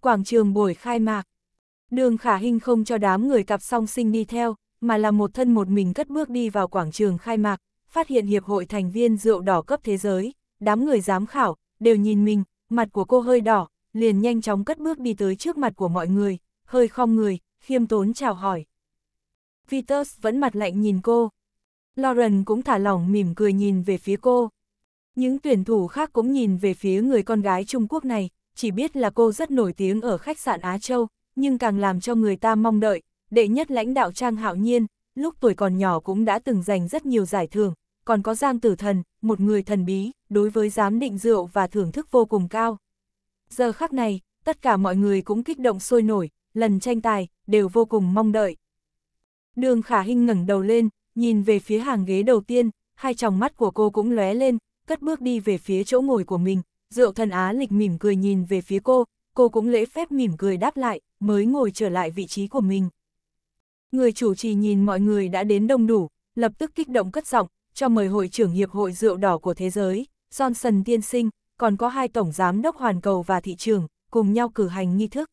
Quảng trường buổi khai mạc. Đường khả hình không cho đám người cặp song sinh đi theo, mà là một thân một mình cất bước đi vào quảng trường khai mạc, phát hiện hiệp hội thành viên rượu đỏ cấp thế giới, đám người giám khảo, đều nhìn mình, mặt của cô hơi đỏ, liền nhanh chóng cất bước đi tới trước mặt của mọi người, hơi khom người, khiêm tốn chào hỏi. Vitus vẫn mặt lạnh nhìn cô. Lauren cũng thả lỏng mỉm cười nhìn về phía cô. Những tuyển thủ khác cũng nhìn về phía người con gái Trung Quốc này, chỉ biết là cô rất nổi tiếng ở khách sạn Á Châu, nhưng càng làm cho người ta mong đợi, đệ nhất lãnh đạo Trang Hạo Nhiên, lúc tuổi còn nhỏ cũng đã từng giành rất nhiều giải thưởng, còn có Giang Tử Thần, một người thần bí, đối với giám định rượu và thưởng thức vô cùng cao. Giờ khắc này, tất cả mọi người cũng kích động sôi nổi, lần tranh tài, đều vô cùng mong đợi. Đường Khả Hinh ngẩng đầu lên, nhìn về phía hàng ghế đầu tiên, hai tròng mắt của cô cũng lóe lên, cất bước đi về phía chỗ ngồi của mình, rượu thần Á lịch mỉm cười nhìn về phía cô, cô cũng lễ phép mỉm cười đáp lại, mới ngồi trở lại vị trí của mình. Người chủ trì nhìn mọi người đã đến đông đủ, lập tức kích động cất giọng, cho mời hội trưởng Hiệp hội Rượu Đỏ của Thế giới, Johnson Tiên Sinh, còn có hai tổng giám đốc hoàn cầu và thị trường, cùng nhau cử hành nghi thức.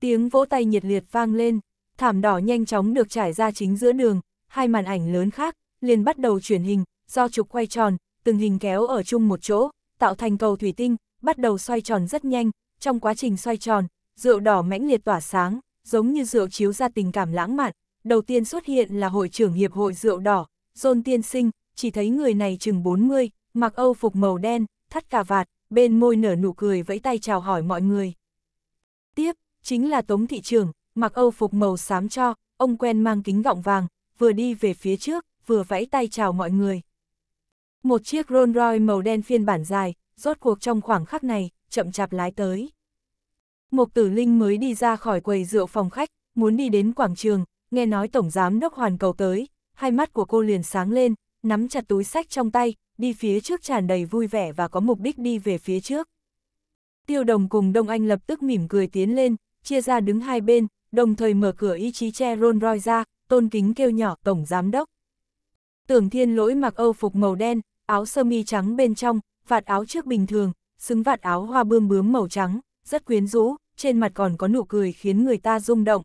Tiếng vỗ tay nhiệt liệt vang lên, thảm đỏ nhanh chóng được trải ra chính giữa đường, hai màn ảnh lớn khác, liền bắt đầu chuyển hình, do trục quay tròn, từng hình kéo ở chung một chỗ, tạo thành cầu thủy tinh, bắt đầu xoay tròn rất nhanh, trong quá trình xoay tròn, rượu đỏ mãnh liệt tỏa sáng, giống như rượu chiếu ra tình cảm lãng mạn, đầu tiên xuất hiện là hội trưởng hiệp hội rượu đỏ, John tiên sinh, chỉ thấy người này chừng 40, mặc âu phục màu đen, thắt cà vạt, bên môi nở nụ cười vẫy tay chào hỏi mọi người. Tiếp, chính là Tống thị trưởng, mặc âu phục màu xám cho, ông quen mang kính gọng vàng, vừa đi về phía trước, vừa vẫy tay chào mọi người. Một chiếc Rolls Royce màu đen phiên bản dài, rốt cuộc trong khoảng khắc này, chậm chạp lái tới. Mộc Tử Linh mới đi ra khỏi quầy rượu phòng khách, muốn đi đến quảng trường, nghe nói Tổng Giám Đốc Hoàn Cầu tới, hai mắt của cô liền sáng lên, nắm chặt túi sách trong tay, đi phía trước tràn đầy vui vẻ và có mục đích đi về phía trước. Tiêu đồng cùng Đông Anh lập tức mỉm cười tiến lên, chia ra đứng hai bên, đồng thời mở cửa ý chí che Rolls Royce ra, tôn kính kêu nhỏ Tổng Giám Đốc. Tưởng thiên lỗi mặc âu phục màu đen, áo sơ mi trắng bên trong, vạt áo trước bình thường, xứng vạt áo hoa bươm bướm màu trắng, rất quyến rũ, trên mặt còn có nụ cười khiến người ta rung động.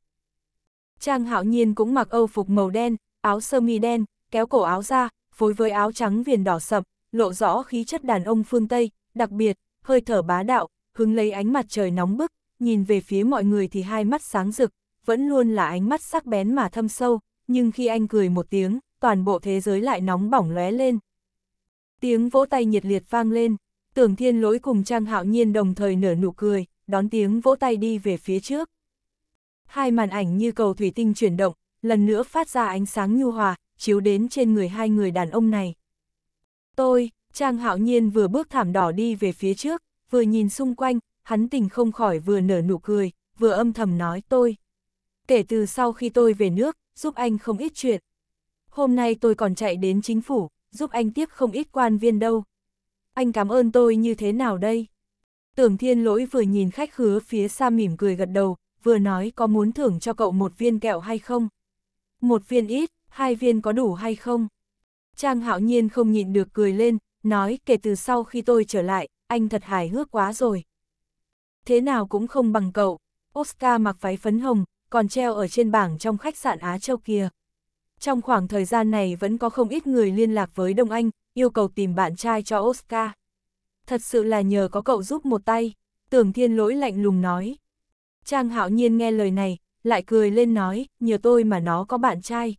Trang hạo nhiên cũng mặc âu phục màu đen, áo sơ mi đen, kéo cổ áo ra, phối với áo trắng viền đỏ sậm, lộ rõ khí chất đàn ông phương Tây, đặc biệt, hơi thở bá đạo, hứng lấy ánh mặt trời nóng bức, nhìn về phía mọi người thì hai mắt sáng rực, vẫn luôn là ánh mắt sắc bén mà thâm sâu, nhưng khi anh cười một tiếng, toàn bộ thế giới lại nóng bỏng lóe lên. Tiếng vỗ tay nhiệt liệt vang lên, tưởng thiên lỗi cùng Trang Hạo Nhiên đồng thời nở nụ cười, đón tiếng vỗ tay đi về phía trước. Hai màn ảnh như cầu thủy tinh chuyển động, lần nữa phát ra ánh sáng nhu hòa, chiếu đến trên người hai người đàn ông này. Tôi, Trang Hạo Nhiên vừa bước thảm đỏ đi về phía trước, vừa nhìn xung quanh, hắn tình không khỏi vừa nở nụ cười, vừa âm thầm nói tôi. Kể từ sau khi tôi về nước, giúp anh không ít chuyện. Hôm nay tôi còn chạy đến chính phủ, giúp anh tiếp không ít quan viên đâu. Anh cảm ơn tôi như thế nào đây? Tưởng thiên lỗi vừa nhìn khách khứa phía xa mỉm cười gật đầu, vừa nói có muốn thưởng cho cậu một viên kẹo hay không? Một viên ít, hai viên có đủ hay không? Trang hạo nhiên không nhịn được cười lên, nói kể từ sau khi tôi trở lại, anh thật hài hước quá rồi. Thế nào cũng không bằng cậu, Oscar mặc váy phấn hồng, còn treo ở trên bảng trong khách sạn Á Châu kia. Trong khoảng thời gian này vẫn có không ít người liên lạc với Đông Anh, yêu cầu tìm bạn trai cho Oscar thật sự là nhờ có cậu giúp một tay, tưởng thiên lỗi lạnh lùng nói. Trang hạo nhiên nghe lời này, lại cười lên nói, nhờ tôi mà nó có bạn trai.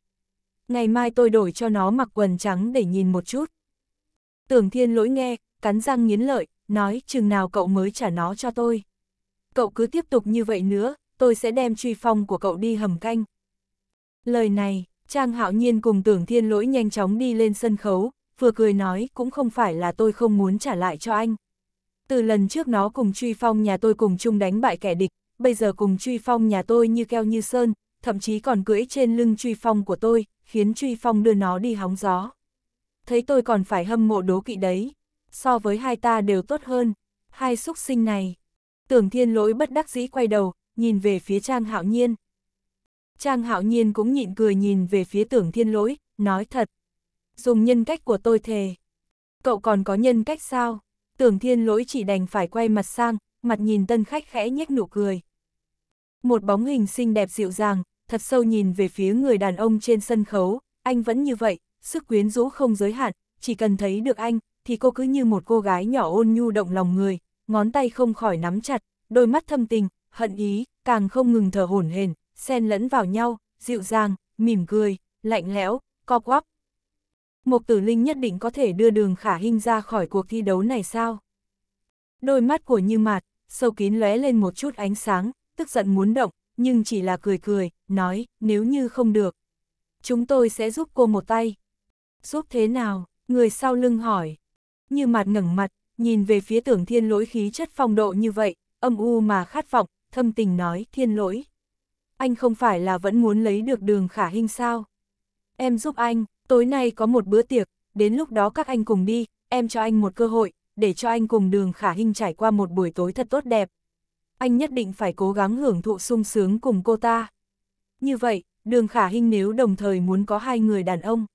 Ngày mai tôi đổi cho nó mặc quần trắng để nhìn một chút. Tưởng thiên lỗi nghe, cắn răng nghiến lợi, nói chừng nào cậu mới trả nó cho tôi. Cậu cứ tiếp tục như vậy nữa, tôi sẽ đem truy phong của cậu đi hầm canh. Lời này, Trang Hạo Nhiên cùng Tưởng Thiên Lỗi nhanh chóng đi lên sân khấu, vừa cười nói cũng không phải là tôi không muốn trả lại cho anh. Từ lần trước nó cùng truy phong nhà tôi cùng chung đánh bại kẻ địch, bây giờ cùng truy phong nhà tôi như keo như sơn, thậm chí còn cưỡi trên lưng truy phong của tôi, khiến truy phong đưa nó đi hóng gió. Thấy tôi còn phải hâm mộ đố kỵ đấy, so với hai ta đều tốt hơn, hai xúc sinh này. Tưởng thiên lỗi bất đắc dĩ quay đầu, nhìn về phía Trang Hạo Nhiên. Trang Hạo Nhiên cũng nhịn cười nhìn về phía tưởng thiên lỗi, nói thật, dùng nhân cách của tôi thề. Cậu còn có nhân cách sao? Tưởng thiên lỗi chỉ đành phải quay mặt sang, mặt nhìn tân khách khẽ nhếch nụ cười. Một bóng hình xinh đẹp dịu dàng, thật sâu nhìn về phía người đàn ông trên sân khấu, anh vẫn như vậy, sức quyến rũ không giới hạn, chỉ cần thấy được anh, thì cô cứ như một cô gái nhỏ ôn nhu động lòng người, ngón tay không khỏi nắm chặt, đôi mắt thâm tình, hận ý, càng không ngừng thở hổn hển, xen lẫn vào nhau, dịu dàng, mỉm cười, lạnh lẽo, co quắp, Mục Tử Linh nhất định có thể đưa đường khả hình ra khỏi cuộc thi đấu này sao? Đôi mắt của Như Mạt, sâu kín lóe lên một chút ánh sáng, tức giận muốn động, nhưng chỉ là cười cười, nói, nếu như không được. Chúng tôi sẽ giúp cô một tay. Giúp thế nào? Người sau lưng hỏi. Như Mạt ngẩng mặt, nhìn về phía tưởng thiên lỗi khí chất phong độ như vậy, âm u mà khát vọng, thâm tình nói, thiên lỗi. Anh không phải là vẫn muốn lấy được đường khả hình sao? Em giúp anh, tối nay có một bữa tiệc, đến lúc đó các anh cùng đi, em cho anh một cơ hội, để cho anh cùng đường khả hình trải qua một buổi tối thật tốt đẹp. Anh nhất định phải cố gắng hưởng thụ sung sướng cùng cô ta. Như vậy, đường khả hình nếu đồng thời muốn có hai người đàn ông.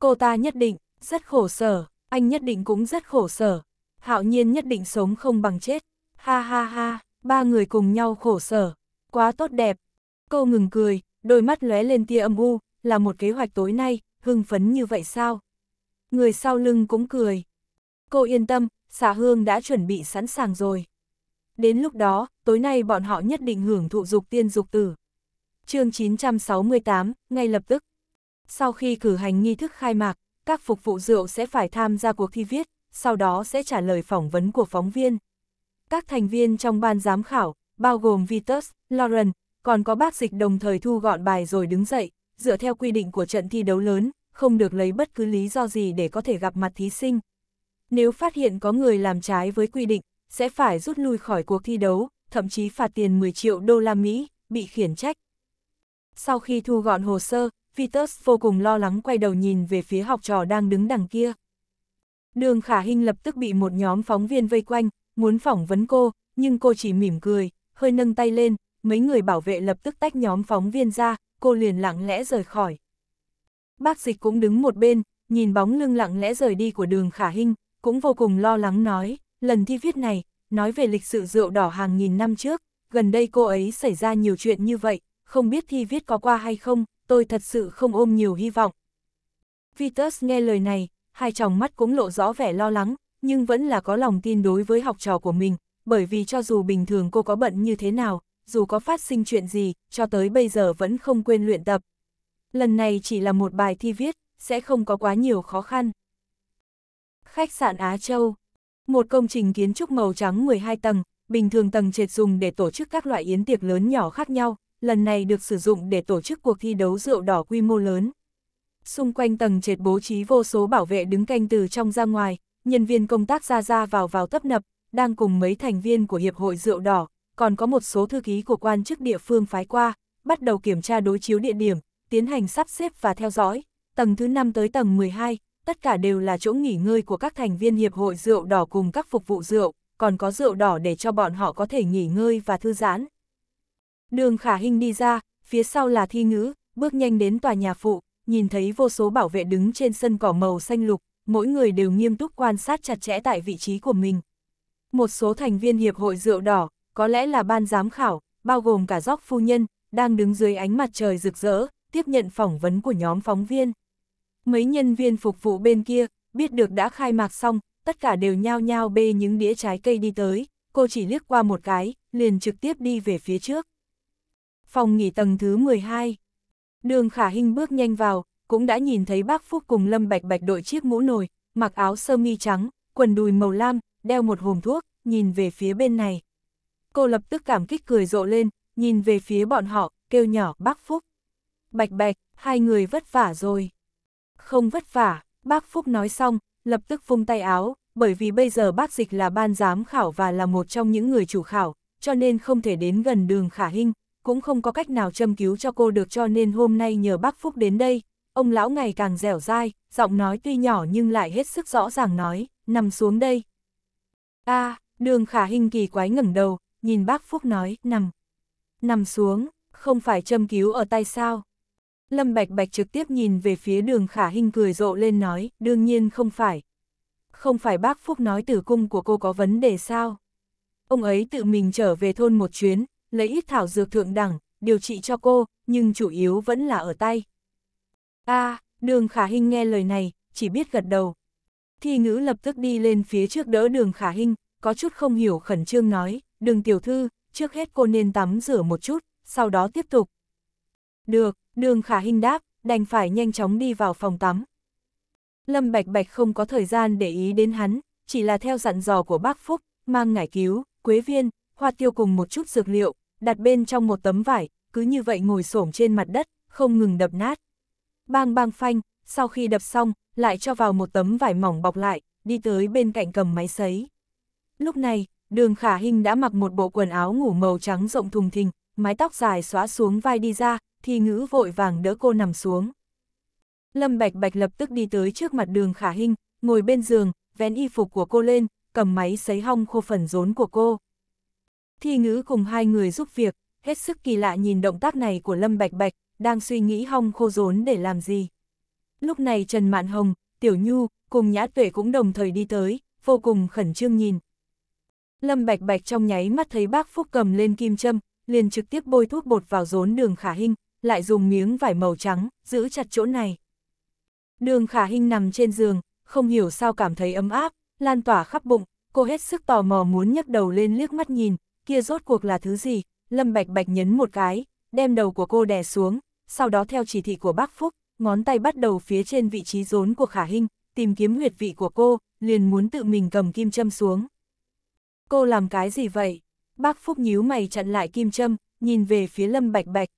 Cô ta nhất định, rất khổ sở, anh nhất định cũng rất khổ sở. Hạo nhiên nhất định sống không bằng chết. Ha ha ha, ba người cùng nhau khổ sở. Quá tốt đẹp. Cô ngừng cười, đôi mắt lóe lên tia âm u, là một kế hoạch tối nay, hưng phấn như vậy sao? Người sau lưng cũng cười. Cô yên tâm, xà hương đã chuẩn bị sẵn sàng rồi. Đến lúc đó, tối nay bọn họ nhất định hưởng thụ dục tiên dục tử. chương 968, ngay lập tức. Sau khi cử hành nghi thức khai mạc, các phục vụ rượu sẽ phải tham gia cuộc thi viết, sau đó sẽ trả lời phỏng vấn của phóng viên. Các thành viên trong ban giám khảo, bao gồm Vitus, Lauren, còn có bác dịch đồng thời thu gọn bài rồi đứng dậy, dựa theo quy định của trận thi đấu lớn, không được lấy bất cứ lý do gì để có thể gặp mặt thí sinh. Nếu phát hiện có người làm trái với quy định, sẽ phải rút lui khỏi cuộc thi đấu, thậm chí phạt tiền 10 triệu đô la Mỹ, bị khiển trách. Sau khi thu gọn hồ sơ, Vitus vô cùng lo lắng quay đầu nhìn về phía học trò đang đứng đằng kia. Đường Khả Hinh lập tức bị một nhóm phóng viên vây quanh, muốn phỏng vấn cô, nhưng cô chỉ mỉm cười, hơi nâng tay lên, mấy người bảo vệ lập tức tách nhóm phóng viên ra, cô liền lặng lẽ rời khỏi. Bác dịch cũng đứng một bên, nhìn bóng lưng lặng lẽ rời đi của đường khả hinh, cũng vô cùng lo lắng nói, lần thi viết này, nói về lịch sử rượu đỏ hàng nghìn năm trước, gần đây cô ấy xảy ra nhiều chuyện như vậy, không biết thi viết có qua hay không, tôi thật sự không ôm nhiều hy vọng. Vitus nghe lời này, hai tròng mắt cũng lộ rõ vẻ lo lắng, nhưng vẫn là có lòng tin đối với học trò của mình, bởi vì cho dù bình thường cô có bận như thế nào, dù có phát sinh chuyện gì, cho tới bây giờ vẫn không quên luyện tập, Lần này chỉ là một bài thi viết, sẽ không có quá nhiều khó khăn. Khách sạn Á Châu Một công trình kiến trúc màu trắng 12 tầng, bình thường tầng trệt dùng để tổ chức các loại yến tiệc lớn nhỏ khác nhau, lần này được sử dụng để tổ chức cuộc thi đấu rượu đỏ quy mô lớn. Xung quanh tầng trệt bố trí vô số bảo vệ đứng canh từ trong ra ngoài, nhân viên công tác ra ra vào vào tấp nập, đang cùng mấy thành viên của Hiệp hội Rượu Đỏ, còn có một số thư ký của quan chức địa phương phái qua, bắt đầu kiểm tra đối chiếu địa điểm, tiến hành sắp xếp và theo dõi. Tầng thứ 5 tới tầng 12, tất cả đều là chỗ nghỉ ngơi của các thành viên hiệp hội rượu đỏ cùng các phục vụ rượu, còn có rượu đỏ để cho bọn họ có thể nghỉ ngơi và thư giãn. Đường Khả Hinh đi ra, phía sau là thi ngữ, bước nhanh đến tòa nhà phụ, nhìn thấy vô số bảo vệ đứng trên sân cỏ màu xanh lục, mỗi người đều nghiêm túc quan sát chặt chẽ tại vị trí của mình. Một số thành viên hiệp hội rượu đỏ, có lẽ là ban giám khảo, bao gồm cả dốc phu nhân, đang đứng dưới ánh mặt trời rực rỡ, tiếp nhận phỏng vấn của nhóm phóng viên. Mấy nhân viên phục vụ bên kia, biết được đã khai mạc xong, tất cả đều nhao nhao bê những đĩa trái cây đi tới, cô chỉ liếc qua một cái, liền trực tiếp đi về phía trước. Phòng nghỉ tầng thứ 12. Đường Khả Hinh bước nhanh vào, cũng đã nhìn thấy bác Phúc cùng Lâm Bạch Bạch đội chiếc mũ nồi, mặc áo sơ mi trắng, quần đùi màu lam, đeo một hòm thuốc, nhìn về phía bên này. Cô lập tức cảm kích cười rộ lên, nhìn về phía bọn họ, kêu nhỏ bác Phúc bạch bạch, hai người vất vả rồi. Không vất vả, bác Phúc nói xong, lập tức vung tay áo, bởi vì bây giờ bác Dịch là ban giám khảo và là một trong những người chủ khảo, cho nên không thể đến gần đường khả hình, cũng không có cách nào châm cứu cho cô được cho nên hôm nay nhờ bác Phúc đến đây. Ông lão ngày càng dẻo dai, giọng nói tuy nhỏ nhưng lại hết sức rõ ràng nói, nằm xuống đây. a đường khả hình kỳ quái ngẩng đầu, nhìn bác Phúc nói, nằm. Nằm xuống, không phải châm cứu ở tay sao? Lâm Bạch Bạch trực tiếp nhìn về phía đường khả Hinh cười rộ lên nói, đương nhiên không phải. Không phải bác Phúc nói tử cung của cô có vấn đề sao? Ông ấy tự mình trở về thôn một chuyến, lấy ít thảo dược thượng đẳng, điều trị cho cô, nhưng chủ yếu vẫn là ở tay. a à, đường khả Hinh nghe lời này, chỉ biết gật đầu. Thi ngữ lập tức đi lên phía trước đỡ đường khả Hinh, có chút không hiểu khẩn trương nói, đường tiểu thư, trước hết cô nên tắm rửa một chút, sau đó tiếp tục, được, đường khả hình đáp, đành phải nhanh chóng đi vào phòng tắm. Lâm Bạch Bạch không có thời gian để ý đến hắn, chỉ là theo dặn dò của bác Phúc, mang ngải cứu, quế viên, hoa tiêu cùng một chút dược liệu, đặt bên trong một tấm vải, cứ như vậy ngồi xổm trên mặt đất, không ngừng đập nát. Bang bang phanh, sau khi đập xong, lại cho vào một tấm vải mỏng bọc lại, đi tới bên cạnh cầm máy sấy. Lúc này, đường khả hình đã mặc một bộ quần áo ngủ màu trắng rộng thùng thình, mái tóc dài xóa xuống vai đi ra, Thi ngữ vội vàng đỡ cô nằm xuống. Lâm Bạch Bạch lập tức đi tới trước mặt đường khả Hinh, ngồi bên giường, vén y phục của cô lên, cầm máy sấy hong khô phần rốn của cô. Thi ngữ cùng hai người giúp việc, hết sức kỳ lạ nhìn động tác này của Lâm Bạch Bạch, đang suy nghĩ hong khô rốn để làm gì. Lúc này Trần Mạn Hồng, Tiểu Nhu, cùng Nhã Tuệ cũng đồng thời đi tới, vô cùng khẩn trương nhìn. Lâm Bạch Bạch trong nháy mắt thấy bác Phúc cầm lên kim châm, liền trực tiếp bôi thuốc bột vào rốn đường khả Hinh lại dùng miếng vải màu trắng, giữ chặt chỗ này. Đường khả hinh nằm trên giường, không hiểu sao cảm thấy ấm áp, lan tỏa khắp bụng, cô hết sức tò mò muốn nhấc đầu lên liếc mắt nhìn, kia rốt cuộc là thứ gì, lâm bạch bạch nhấn một cái, đem đầu của cô đè xuống, sau đó theo chỉ thị của bác Phúc, ngón tay bắt đầu phía trên vị trí rốn của khả hinh, tìm kiếm huyệt vị của cô, liền muốn tự mình cầm kim châm xuống. Cô làm cái gì vậy? Bác Phúc nhíu mày chặn lại kim châm, nhìn về phía lâm bạch bạch,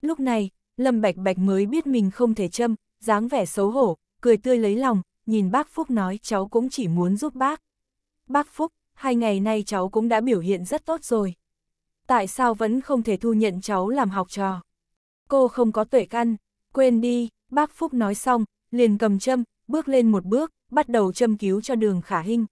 Lúc này, Lâm Bạch Bạch mới biết mình không thể châm, dáng vẻ xấu hổ, cười tươi lấy lòng, nhìn bác Phúc nói cháu cũng chỉ muốn giúp bác. Bác Phúc, hai ngày nay cháu cũng đã biểu hiện rất tốt rồi. Tại sao vẫn không thể thu nhận cháu làm học trò? Cô không có tuệ căn, quên đi, bác Phúc nói xong, liền cầm châm, bước lên một bước, bắt đầu châm cứu cho đường khả hình.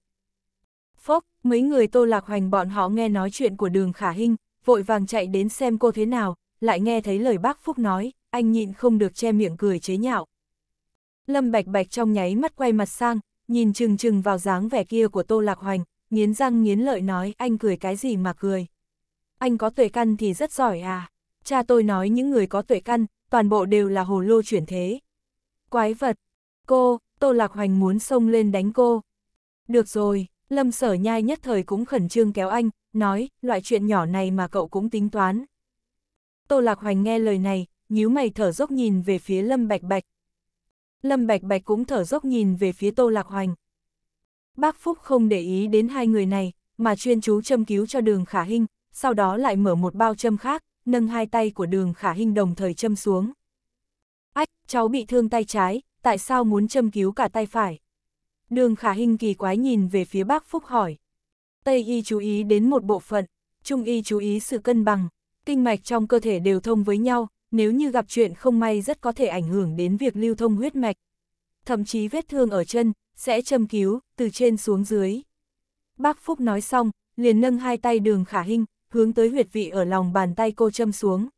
phúc mấy người tô lạc hoành bọn họ nghe nói chuyện của đường khả hình, vội vàng chạy đến xem cô thế nào, lại nghe thấy lời bác Phúc nói, anh nhịn không được che miệng cười chế nhạo. Lâm Bạch Bạch trong nháy mắt quay mặt sang, nhìn chừng chừng vào dáng vẻ kia của Tô Lạc Hoành, nghiến răng nghiến lợi nói anh cười cái gì mà cười. Anh có tuệ căn thì rất giỏi à. Cha tôi nói những người có tuệ căn, toàn bộ đều là hồ lô chuyển thế. Quái vật, cô, Tô Lạc Hoành muốn xông lên đánh cô. Được rồi, Lâm Sở Nhai nhất thời cũng khẩn trương kéo anh, nói, loại chuyện nhỏ này mà cậu cũng tính toán, Tô Lạc Hoành nghe lời này, nhíu mày thở dốc nhìn về phía Lâm Bạch Bạch. Lâm Bạch Bạch cũng thở dốc nhìn về phía Tô Lạc Hoành. Bác Phúc không để ý đến hai người này, mà chuyên chú châm cứu cho đường khả hình, sau đó lại mở một bao châm khác, nâng hai tay của đường khả hình đồng thời châm xuống. Ách, cháu bị thương tay trái, tại sao muốn châm cứu cả tay phải? Đường khả hình kỳ quái nhìn về phía bác Phúc hỏi. Tây y chú ý đến một bộ phận, Trung y chú ý sự cân bằng, kinh mạch trong cơ thể đều thông với nhau, nếu như gặp chuyện không may rất có thể ảnh hưởng đến việc lưu thông huyết mạch. Thậm chí vết thương ở chân, sẽ châm cứu, từ trên xuống dưới. Bác Phúc nói xong, liền nâng hai tay đường khả hình, hướng tới huyệt vị ở lòng bàn tay cô châm xuống.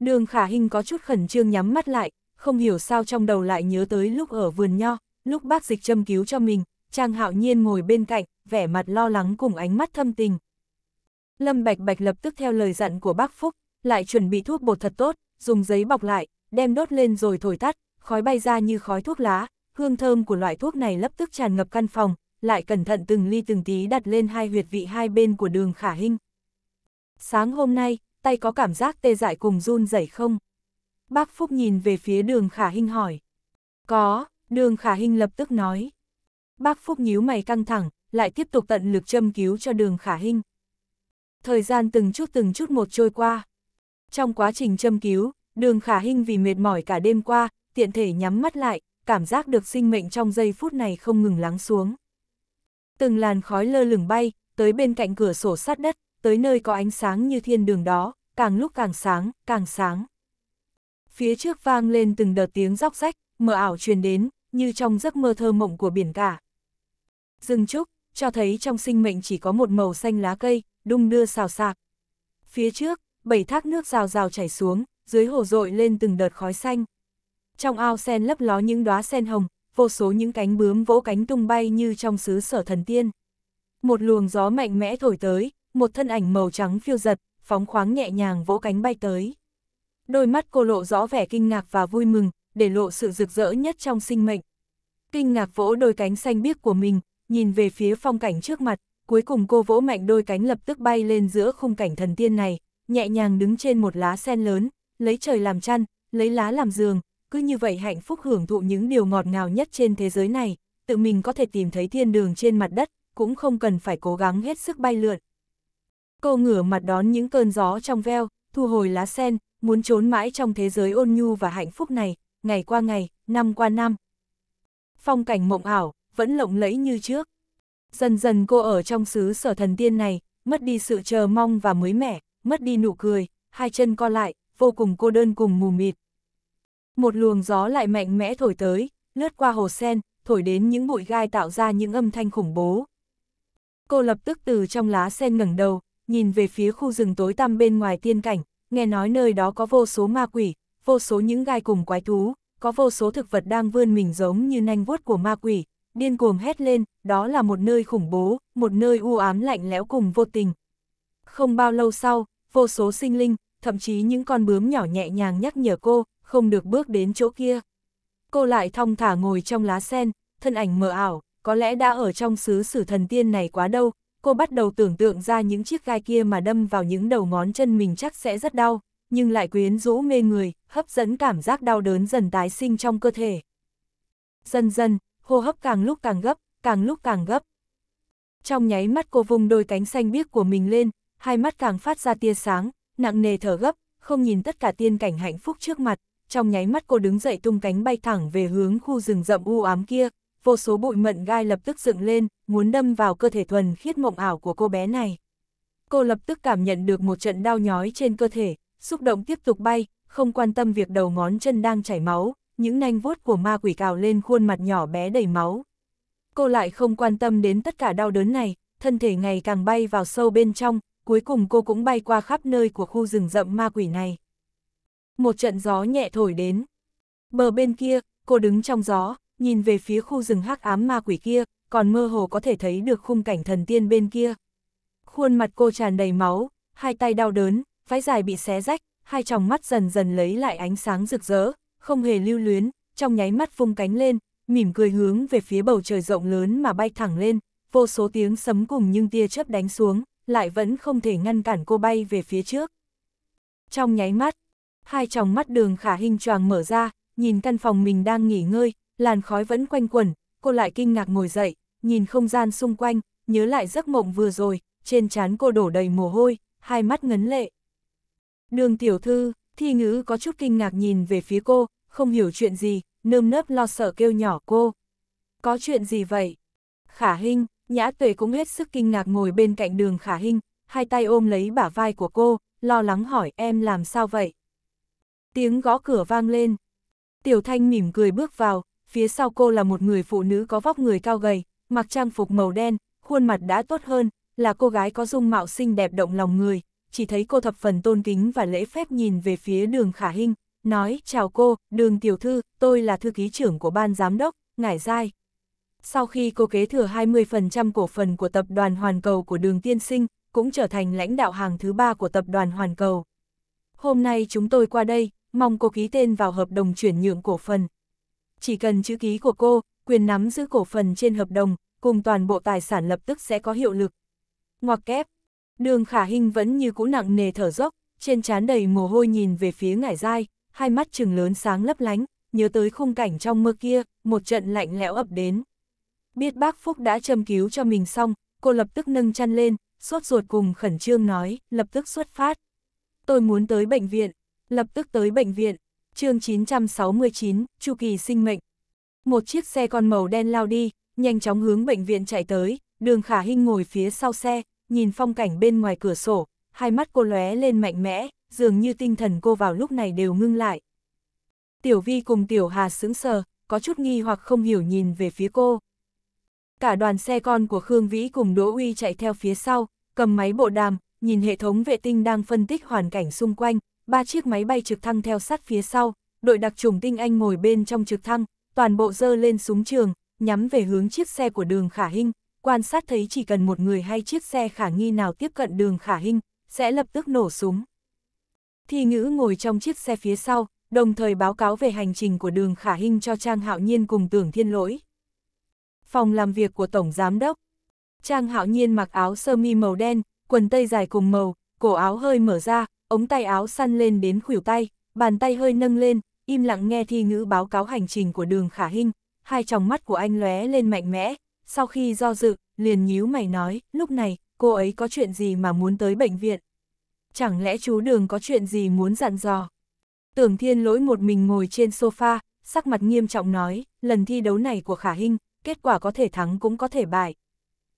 Đường khả hình có chút khẩn trương nhắm mắt lại, không hiểu sao trong đầu lại nhớ tới lúc ở vườn nho, lúc bác dịch châm cứu cho mình, Trang hạo nhiên ngồi bên cạnh, vẻ mặt lo lắng cùng ánh mắt thâm tình, Lâm Bạch Bạch lập tức theo lời dặn của bác Phúc, lại chuẩn bị thuốc bột thật tốt, dùng giấy bọc lại, đem đốt lên rồi thổi tắt, khói bay ra như khói thuốc lá, hương thơm của loại thuốc này lập tức tràn ngập căn phòng, lại cẩn thận từng ly từng tí đặt lên hai huyệt vị hai bên của đường khả hinh. Sáng hôm nay, tay có cảm giác tê dại cùng run rẩy không? Bác Phúc nhìn về phía đường khả hinh hỏi. Có, đường khả hinh lập tức nói. Bác Phúc nhíu mày căng thẳng, lại tiếp tục tận lực châm cứu cho đường khả hinh thời gian từng chút từng chút một trôi qua. Trong quá trình châm cứu, đường khả hinh vì mệt mỏi cả đêm qua, tiện thể nhắm mắt lại, cảm giác được sinh mệnh trong giây phút này không ngừng lắng xuống. Từng làn khói lơ lửng bay, tới bên cạnh cửa sổ sát đất, tới nơi có ánh sáng như thiên đường đó, càng lúc càng sáng, càng sáng. Phía trước vang lên từng đợt tiếng róc rách, mờ ảo truyền đến, như trong giấc mơ thơ mộng của biển cả. Dừng trúc, cho thấy trong sinh mệnh chỉ có một màu xanh lá cây, đung đưa xào sạc. Phía trước, bảy thác nước rào rào chảy xuống, dưới hồ dội lên từng đợt khói xanh. Trong ao sen lấp ló những đóa sen hồng, vô số những cánh bướm vỗ cánh tung bay như trong xứ sở thần tiên. Một luồng gió mạnh mẽ thổi tới, một thân ảnh màu trắng phiêu giật, phóng khoáng nhẹ nhàng vỗ cánh bay tới. Đôi mắt cô lộ rõ vẻ kinh ngạc và vui mừng, để lộ sự rực rỡ nhất trong sinh mệnh. Kinh ngạc vỗ đôi cánh xanh biếc của mình, nhìn về phía phong cảnh trước mặt, cuối cùng cô vỗ mạnh đôi cánh lập tức bay lên giữa khung cảnh thần tiên này, nhẹ nhàng đứng trên một lá sen lớn, lấy trời làm chăn, lấy lá làm giường, cứ như vậy hạnh phúc hưởng thụ những điều ngọt ngào nhất trên thế giới này, tự mình có thể tìm thấy thiên đường trên mặt đất, cũng không cần phải cố gắng hết sức bay lượn. Cô ngửa mặt đón những cơn gió trong veo, thu hồi lá sen, muốn trốn mãi trong thế giới ôn nhu và hạnh phúc này, ngày qua ngày, năm qua năm. Phong cảnh mộng ảo, vẫn lộng lẫy như trước. Dần dần cô ở trong xứ sở thần tiên này, mất đi sự chờ mong và mới mẻ, mất đi nụ cười, hai chân co lại, vô cùng cô đơn cùng mù mịt. Một luồng gió lại mạnh mẽ thổi tới, lướt qua hồ sen, thổi đến những bụi gai tạo ra những âm thanh khủng bố. Cô lập tức từ trong lá sen ngẩng đầu, nhìn về phía khu rừng tối tăm bên ngoài tiên cảnh, nghe nói nơi đó có vô số ma quỷ, vô số những gai cùng quái thú, có vô số thực vật đang vươn mình giống như nanh vuốt của ma quỷ, điên cuồng hét lên, đó là một nơi khủng bố, một nơi u ám lạnh lẽo cùng vô tình. Không bao lâu sau, vô số sinh linh, thậm chí những con bướm nhỏ nhẹ nhàng nhắc nhở cô, không được bước đến chỗ kia. Cô lại thong thả ngồi trong lá sen, thân ảnh mờ ảo, có lẽ đã ở trong xứ sử thần tiên này quá đâu, cô bắt đầu tưởng tượng ra những chiếc gai kia mà đâm vào những đầu ngón chân mình chắc sẽ rất đau, nhưng lại quyến rũ mê người, hấp dẫn cảm giác đau đớn dần tái sinh trong cơ thể. Dần dần, hô hấp càng lúc càng gấp, càng lúc càng gấp. Trong nháy mắt cô vùng đôi cánh xanh biếc của mình lên, hai mắt càng phát ra tia sáng, nặng nề thở gấp, không nhìn tất cả tiên cảnh hạnh phúc trước mặt, trong nháy mắt cô đứng dậy tung cánh bay thẳng về hướng khu rừng rậm u ám kia, vô số bụi mận gai lập tức dựng lên, muốn đâm vào cơ thể thuần khiết mộng ảo của cô bé này. Cô lập tức cảm nhận được một trận đau nhói trên cơ thể, xúc động tiếp tục bay, không quan tâm việc đầu ngón chân đang chảy máu, những nanh vuốt của ma quỷ cào lên khuôn mặt nhỏ bé đầy máu, cô lại không quan tâm đến tất cả đau đớn này, thân thể ngày càng bay vào sâu bên trong, cuối cùng cô cũng bay qua khắp nơi của khu rừng rậm ma quỷ này. Một trận gió nhẹ thổi đến. Bờ bên kia, cô đứng trong gió, nhìn về phía khu rừng hắc ám ma quỷ kia, còn mơ hồ có thể thấy được khung cảnh thần tiên bên kia. Khuôn mặt cô tràn đầy máu, hai tay đau đớn, váy dài bị xé rách, hai tròng mắt dần dần lấy lại ánh sáng rực rỡ, không hề lưu luyến, trong nháy mắt vung cánh lên, mỉm cười hướng về phía bầu trời rộng lớn mà bay thẳng lên, vô số tiếng sấm cùng nhưng tia chớp đánh xuống, lại vẫn không thể ngăn cản cô bay về phía trước. Trong nháy mắt, hai tròng mắt đường khả hình choàng mở ra, nhìn căn phòng mình đang nghỉ ngơi, làn khói vẫn quanh quẩn, cô lại kinh ngạc ngồi dậy, nhìn không gian xung quanh, nhớ lại giấc mộng vừa rồi, trên trán cô đổ đầy mồ hôi, hai mắt ngấn lệ. Đường tiểu thư, thi ngữ có chút kinh ngạc nhìn về phía cô, không hiểu chuyện gì, nơm nớp lo sợ kêu nhỏ cô. Có chuyện gì vậy? Khả Hinh, Nhã Tuệ cũng hết sức kinh ngạc ngồi bên cạnh đường Khả Hinh, hai tay ôm lấy bả vai của cô, lo lắng hỏi em làm sao vậy? Tiếng gõ cửa vang lên. Tiểu Thanh mỉm cười bước vào, phía sau cô là một người phụ nữ có vóc người cao gầy, mặc trang phục màu đen, khuôn mặt đã tốt hơn, là cô gái có dung mạo xinh đẹp động lòng người, chỉ thấy cô thập phần tôn kính và lễ phép nhìn về phía đường Khả Hinh, nói, chào cô, đường tiểu thư, tôi là thư ký trưởng của ban giám đốc, ngải dai. Sau khi cô kế thừa 20% cổ phần của tập đoàn Hoàn Cầu của đường tiên sinh, cũng trở thành lãnh đạo hàng thứ ba của tập đoàn Hoàn Cầu. Hôm nay chúng tôi qua đây, mong cô ký tên vào hợp đồng chuyển nhượng cổ phần. Chỉ cần chữ ký của cô, quyền nắm giữ cổ phần trên hợp đồng, cùng toàn bộ tài sản lập tức sẽ có hiệu lực. Ngoặc kép, đường khả hình vẫn như cũ nặng nề thở dốc, trên trán đầy mồ hôi nhìn về phía ngải dai, hai mắt trừng lớn sáng lấp lánh, nhớ tới khung cảnh trong mơ kia, một trận lạnh lẽo ập đến. Biết bác Phúc đã châm cứu cho mình xong, cô lập tức nâng chăn lên, sốt ruột cùng khẩn trương nói, lập tức xuất phát. Tôi muốn tới bệnh viện, lập tức tới bệnh viện, chương 969, chu kỳ sinh mệnh. Một chiếc xe con màu đen lao đi, nhanh chóng hướng bệnh viện chạy tới, đường khả hinh ngồi phía sau xe, nhìn phong cảnh bên ngoài cửa sổ, hai mắt cô lóe lên mạnh mẽ, dường như tinh thần cô vào lúc này đều ngưng lại. Tiểu Vi cùng Tiểu Hà sững sờ, có chút nghi hoặc không hiểu nhìn về phía cô. Cả đoàn xe con của Khương Vĩ cùng Đỗ Uy chạy theo phía sau, cầm máy bộ đàm, nhìn hệ thống vệ tinh đang phân tích hoàn cảnh xung quanh, ba chiếc máy bay trực thăng theo sát phía sau, đội đặc trùng tinh anh ngồi bên trong trực thăng, toàn bộ dơ lên súng trường, nhắm về hướng chiếc xe của đường khả hình, quan sát thấy chỉ cần một người hay chiếc xe khả nghi nào tiếp cận đường khả hình, sẽ lập tức nổ súng. Thi ngữ ngồi trong chiếc xe phía sau, đồng thời báo cáo về hành trình của đường khả hình cho Trang Hạo Nhiên cùng tưởng thiên lỗi. Phòng làm việc của Tổng Giám Đốc Trang Hạo Nhiên mặc áo sơ mi màu đen, quần tây dài cùng màu, cổ áo hơi mở ra, ống tay áo săn lên đến khuỷu tay, bàn tay hơi nâng lên, im lặng nghe thi ngữ báo cáo hành trình của đường khả hình, hai tròng mắt của anh lóe lên mạnh mẽ, sau khi do dự, liền nhíu mày nói, lúc này, cô ấy có chuyện gì mà muốn tới bệnh viện chẳng lẽ chú đường có chuyện gì muốn dặn dò? Tưởng thiên lỗi một mình ngồi trên sofa, sắc mặt nghiêm trọng nói, lần thi đấu này của Khả Hinh, kết quả có thể thắng cũng có thể bại.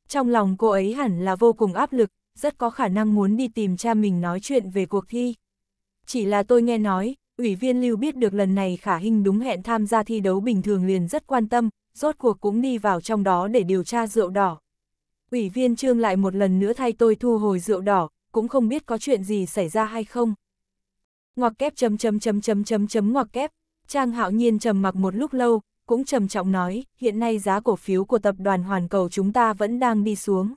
Trong lòng cô ấy hẳn là vô cùng áp lực, rất có khả năng muốn đi tìm cha mình nói chuyện về cuộc thi. Chỉ là tôi nghe nói, ủy viên lưu biết được lần này Khả Hinh đúng hẹn tham gia thi đấu bình thường liền rất quan tâm, rốt cuộc cũng đi vào trong đó để điều tra rượu đỏ. Ủy viên trương lại một lần nữa thay tôi thu hồi rượu đỏ, cũng không biết có chuyện gì xảy ra hay không. Ngoặc kép chấm chấm chấm chấm chấm chấm ngoặc kép, Trang Hạo Nhiên trầm mặc một lúc lâu, cũng trầm trọng nói, hiện nay giá cổ phiếu của tập đoàn Hoàn Cầu chúng ta vẫn đang đi xuống.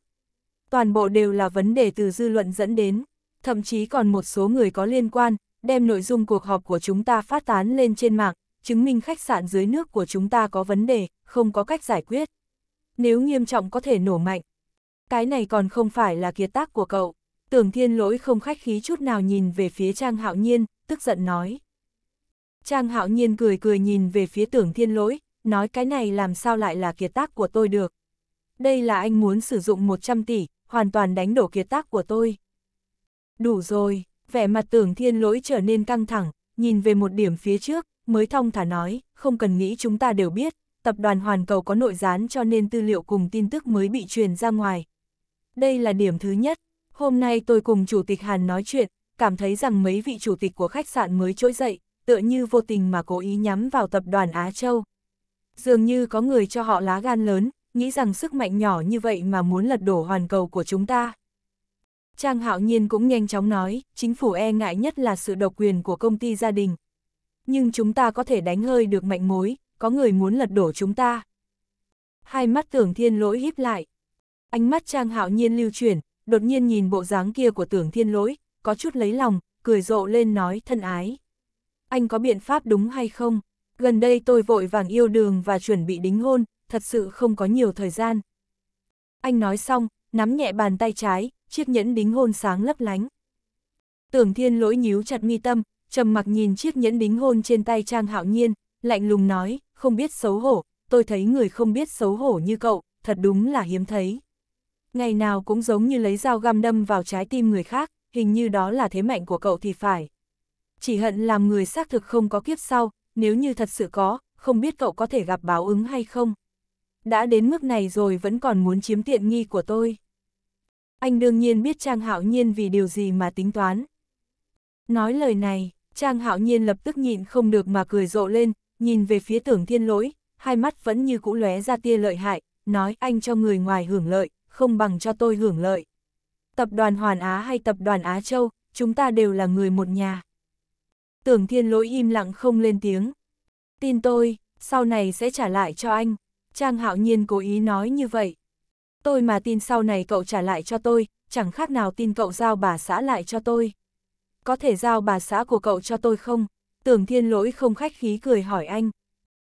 Toàn bộ đều là vấn đề từ dư luận dẫn đến, thậm chí còn một số người có liên quan, đem nội dung cuộc họp của chúng ta phát tán lên trên mạng, chứng minh khách sạn dưới nước của chúng ta có vấn đề, không có cách giải quyết. Nếu nghiêm trọng có thể nổ mạnh. Cái này còn không phải là kiệt tác của cậu. Tưởng thiên lỗi không khách khí chút nào nhìn về phía Trang Hạo Nhiên, tức giận nói. Trang Hạo Nhiên cười cười nhìn về phía tưởng thiên lỗi, nói cái này làm sao lại là kiệt tác của tôi được. Đây là anh muốn sử dụng 100 tỷ, hoàn toàn đánh đổ kiệt tác của tôi. Đủ rồi, vẻ mặt tưởng thiên lỗi trở nên căng thẳng, nhìn về một điểm phía trước, mới thong thả nói, không cần nghĩ chúng ta đều biết, tập đoàn Hoàn Cầu có nội gián cho nên tư liệu cùng tin tức mới bị truyền ra ngoài. Đây là điểm thứ nhất, Hôm nay tôi cùng Chủ tịch Hàn nói chuyện, cảm thấy rằng mấy vị chủ tịch của khách sạn mới trỗi dậy, tựa như vô tình mà cố ý nhắm vào tập đoàn Á Châu. Dường như có người cho họ lá gan lớn, nghĩ rằng sức mạnh nhỏ như vậy mà muốn lật đổ hoàn cầu của chúng ta. Trang Hạo Nhiên cũng nhanh chóng nói, chính phủ e ngại nhất là sự độc quyền của công ty gia đình. Nhưng chúng ta có thể đánh hơi được mạnh mối, có người muốn lật đổ chúng ta. Hai mắt tưởng thiên lỗi híp lại. Ánh mắt Trang Hạo Nhiên lưu chuyển, đột nhiên nhìn bộ dáng kia của tưởng thiên lỗi, có chút lấy lòng, cười rộ lên nói thân ái. Anh có biện pháp đúng hay không? Gần đây tôi vội vàng yêu đường và chuẩn bị đính hôn, thật sự không có nhiều thời gian. Anh nói xong, nắm nhẹ bàn tay trái, chiếc nhẫn đính hôn sáng lấp lánh. Tưởng thiên lỗi nhíu chặt mi tâm, trầm mặc nhìn chiếc nhẫn đính hôn trên tay Trang Hạo Nhiên, lạnh lùng nói, không biết xấu hổ, tôi thấy người không biết xấu hổ như cậu, thật đúng là hiếm thấy. Ngày nào cũng giống như lấy dao găm đâm vào trái tim người khác, hình như đó là thế mạnh của cậu thì phải. Chỉ hận làm người xác thực không có kiếp sau, nếu như thật sự có, không biết cậu có thể gặp báo ứng hay không. Đã đến mức này rồi vẫn còn muốn chiếm tiện nghi của tôi. Anh đương nhiên biết Trang Hạo Nhiên vì điều gì mà tính toán. Nói lời này, Trang Hạo Nhiên lập tức nhịn không được mà cười rộ lên, nhìn về phía tưởng thiên lỗi, hai mắt vẫn như cũ lóe ra tia lợi hại, nói anh cho người ngoài hưởng lợi, không bằng cho tôi hưởng lợi. Tập đoàn Hoàn Á hay tập đoàn Á Châu, chúng ta đều là người một nhà. Tưởng thiên lỗi im lặng không lên tiếng. Tin tôi, sau này sẽ trả lại cho anh. Trang hạo nhiên cố ý nói như vậy. Tôi mà tin sau này cậu trả lại cho tôi, chẳng khác nào tin cậu giao bà xã lại cho tôi. Có thể giao bà xã của cậu cho tôi không? Tưởng thiên lỗi không khách khí cười hỏi anh.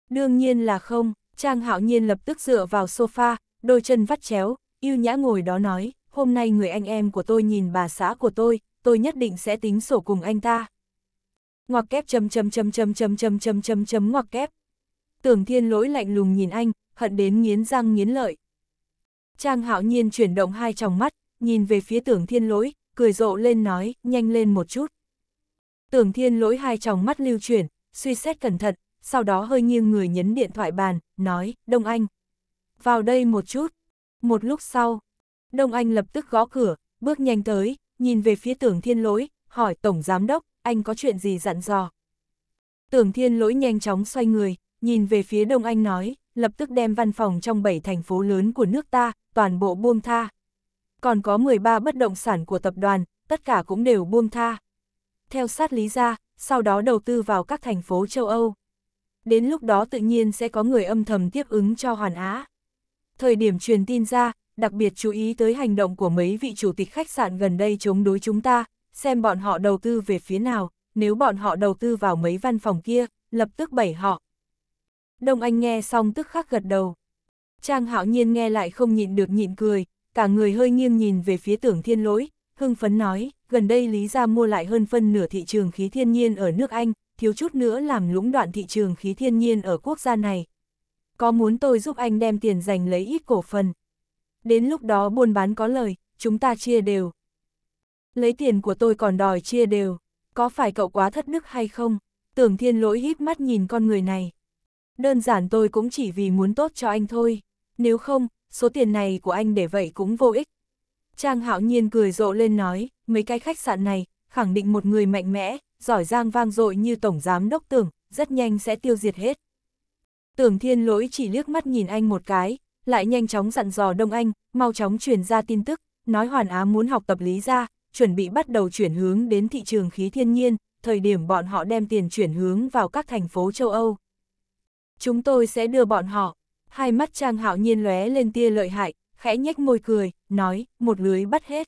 Đương nhiên là không, Trang hạo nhiên lập tức dựa vào sofa, đôi chân vắt chéo, Yêu nhã ngồi đó nói, hôm nay người anh em của tôi nhìn bà xã của tôi, tôi nhất định sẽ tính sổ cùng anh ta. Ngoặc kép chấm chấm chấm chấm chấm chấm chấm chấm chấm ngoặc kép. Tưởng thiên lỗi lạnh lùng nhìn anh, hận đến nghiến răng nghiến lợi. Trang hạo nhiên chuyển động hai tròng mắt, nhìn về phía tưởng thiên lỗi, cười rộ lên nói, nhanh lên một chút. Tưởng thiên lỗi hai tròng mắt lưu chuyển, suy xét cẩn thận, sau đó hơi nghiêng người nhấn điện thoại bàn, nói, Đông Anh. Vào đây một chút, một lúc sau, Đông Anh lập tức gõ cửa, bước nhanh tới, nhìn về phía tưởng thiên lỗi, hỏi Tổng Giám Đốc, anh có chuyện gì dặn dò? Tưởng thiên lỗi nhanh chóng xoay người, nhìn về phía Đông Anh nói, lập tức đem văn phòng trong 7 thành phố lớn của nước ta, toàn bộ buông tha. Còn có 13 bất động sản của tập đoàn, tất cả cũng đều buông tha. Theo sát lý ra, sau đó đầu tư vào các thành phố châu Âu. Đến lúc đó tự nhiên sẽ có người âm thầm tiếp ứng cho Hoàn Á. Thời điểm truyền tin ra, đặc biệt chú ý tới hành động của mấy vị chủ tịch khách sạn gần đây chống đối chúng ta, xem bọn họ đầu tư về phía nào, nếu bọn họ đầu tư vào mấy văn phòng kia, lập tức bẩy họ. Đông Anh nghe xong tức khắc gật đầu. Trang hạo nhiên nghe lại không nhịn được nhịn cười, cả người hơi nghiêng nhìn về phía tưởng thiên lỗi, hưng phấn nói, gần đây Lý Gia mua lại hơn phân nửa thị trường khí thiên nhiên ở nước Anh, thiếu chút nữa làm lũng đoạn thị trường khí thiên nhiên ở quốc gia này, có muốn tôi giúp anh đem tiền dành lấy ít cổ phần. Đến lúc đó buôn bán có lời, chúng ta chia đều. Lấy tiền của tôi còn đòi chia đều, có phải cậu quá thất đức hay không? Tưởng thiên lỗi híp mắt nhìn con người này. Đơn giản tôi cũng chỉ vì muốn tốt cho anh thôi, nếu không, số tiền này của anh để vậy cũng vô ích. Trang hạo nhiên cười rộ lên nói, mấy cái khách sạn này, khẳng định một người mạnh mẽ, giỏi giang vang dội như tổng giám đốc tưởng, rất nhanh sẽ tiêu diệt hết. Tưởng thiên lỗi chỉ liếc mắt nhìn anh một cái, lại nhanh chóng dặn dò Đông Anh, mau chóng truyền ra tin tức, nói Hoàn Á muốn học tập lý ra, chuẩn bị bắt đầu chuyển hướng đến thị trường khí thiên nhiên, thời điểm bọn họ đem tiền chuyển hướng vào các thành phố châu Âu. Chúng tôi sẽ đưa bọn họ, hai mắt Trang Hạo Nhiên lóe lên tia lợi hại, khẽ nhếch môi cười, nói, một lưới bắt hết.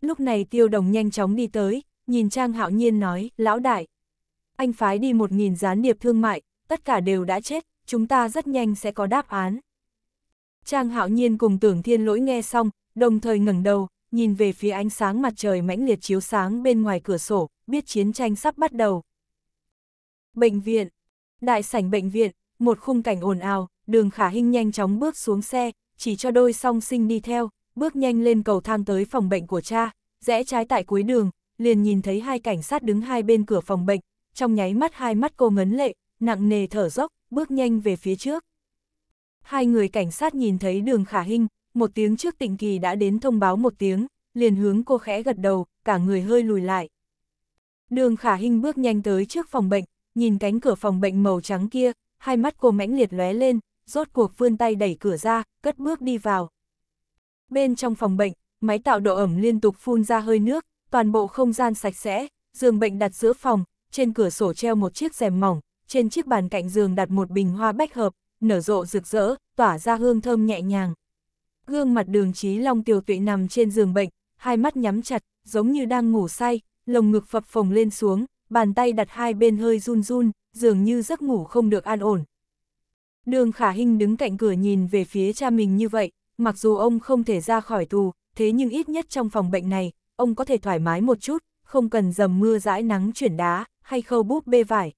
Lúc này tiêu đồng nhanh chóng đi tới, nhìn Trang Hạo Nhiên nói, lão đại. Anh phái đi một nghìn gián điệp thương mại, tất cả đều đã chết, chúng ta rất nhanh sẽ có đáp án. Trang hạo nhiên cùng tưởng thiên lỗi nghe xong, đồng thời ngẩng đầu, nhìn về phía ánh sáng mặt trời mãnh liệt chiếu sáng bên ngoài cửa sổ, biết chiến tranh sắp bắt đầu. Bệnh viện, đại sảnh bệnh viện, một khung cảnh ồn ào, đường khả hinh nhanh chóng bước xuống xe, chỉ cho đôi song sinh đi theo, bước nhanh lên cầu thang tới phòng bệnh của cha, rẽ trái tại cuối đường, liền nhìn thấy hai cảnh sát đứng hai bên cửa phòng bệnh, trong nháy mắt hai mắt cô ngấn lệ, nặng nề thở dốc, bước nhanh về phía trước. Hai người cảnh sát nhìn thấy đường khả hình, một tiếng trước tịnh kỳ đã đến thông báo một tiếng, liền hướng cô khẽ gật đầu, cả người hơi lùi lại. Đường khả hình bước nhanh tới trước phòng bệnh, nhìn cánh cửa phòng bệnh màu trắng kia, hai mắt cô mãnh liệt lóe lên, rốt cuộc vươn tay đẩy cửa ra, cất bước đi vào. Bên trong phòng bệnh, máy tạo độ ẩm liên tục phun ra hơi nước, toàn bộ không gian sạch sẽ, giường bệnh đặt giữa phòng, trên cửa sổ treo một chiếc rèm mỏng, trên chiếc bàn cạnh giường đặt một bình hoa bách hợp, nở rộ rực rỡ, tỏa ra hương thơm nhẹ nhàng. Gương mặt đường trí long tiều tụy nằm trên giường bệnh, hai mắt nhắm chặt, giống như đang ngủ say, lồng ngực phập phồng lên xuống, bàn tay đặt hai bên hơi run run, dường như giấc ngủ không được an ổn. Đường khả hình đứng cạnh cửa nhìn về phía cha mình như vậy, mặc dù ông không thể ra khỏi tù, thế nhưng ít nhất trong phòng bệnh này, ông có thể thoải mái một chút, không cần dầm mưa dãi nắng chuyển đá, hay khâu búp bê vải,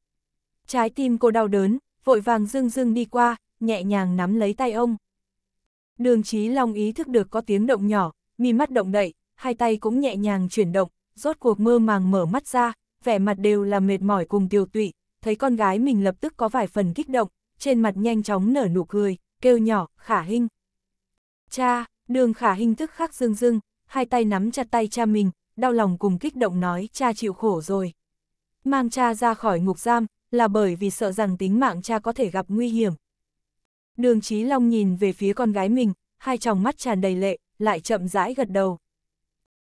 Trái tim cô đau đớn, vội vàng dưng dưng đi qua, nhẹ nhàng nắm lấy tay ông. Đường Chí Long ý thức được có tiếng động nhỏ, mi mắt động đậy, hai tay cũng nhẹ nhàng chuyển động, rốt cuộc mơ màng mở mắt ra, vẻ mặt đều là mệt mỏi cùng tiêu tụy, thấy con gái mình lập tức có vài phần kích động, trên mặt nhanh chóng nở nụ cười, kêu nhỏ, khả hình. Cha, đường khả hình tức khắc dưng dưng, hai tay nắm chặt tay cha mình, đau lòng cùng kích động nói cha chịu khổ rồi. Mang cha ra khỏi ngục giam, là bởi vì sợ rằng tính mạng cha có thể gặp nguy hiểm. Đường Chí Long nhìn về phía con gái mình, hai tròng mắt tràn đầy lệ, lại chậm rãi gật đầu.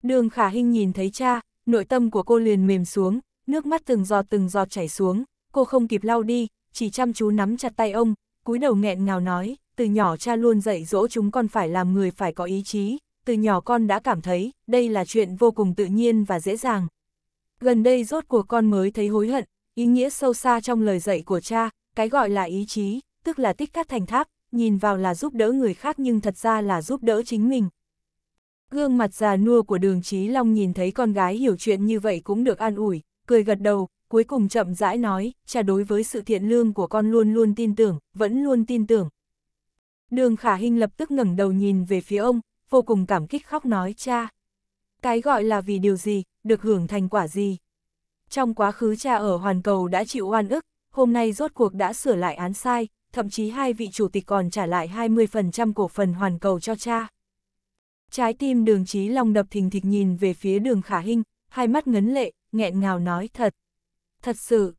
Đường Khả Hinh nhìn thấy cha, nội tâm của cô liền mềm xuống, nước mắt từng giọt từng giọt chảy xuống, cô không kịp lau đi, chỉ chăm chú nắm chặt tay ông, cúi đầu nghẹn ngào nói, từ nhỏ cha luôn dạy dỗ chúng con phải làm người phải có ý chí, từ nhỏ con đã cảm thấy, đây là chuyện vô cùng tự nhiên và dễ dàng. Gần đây rốt của con mới thấy hối hận, ý nghĩa sâu xa trong lời dạy của cha, cái gọi là ý chí, tức là tích cát thành tháp, nhìn vào là giúp đỡ người khác nhưng thật ra là giúp đỡ chính mình. Gương mặt già nua của đường Chí Long nhìn thấy con gái hiểu chuyện như vậy cũng được an ủi, cười gật đầu, cuối cùng chậm rãi nói, cha đối với sự thiện lương của con luôn luôn tin tưởng, vẫn luôn tin tưởng. Đường Khả Hinh lập tức ngẩng đầu nhìn về phía ông, vô cùng cảm kích khóc nói cha. Cái gọi là vì điều gì, được hưởng thành quả gì, trong quá khứ cha ở Hoàn Cầu đã chịu oan ức, hôm nay rốt cuộc đã sửa lại án sai, thậm chí hai vị chủ tịch còn trả lại 20% cổ phần Hoàn Cầu cho cha. Trái tim đường Chí Long đập thình thịch nhìn về phía đường Khả Hinh, hai mắt ngấn lệ, nghẹn ngào nói thật. Thật sự,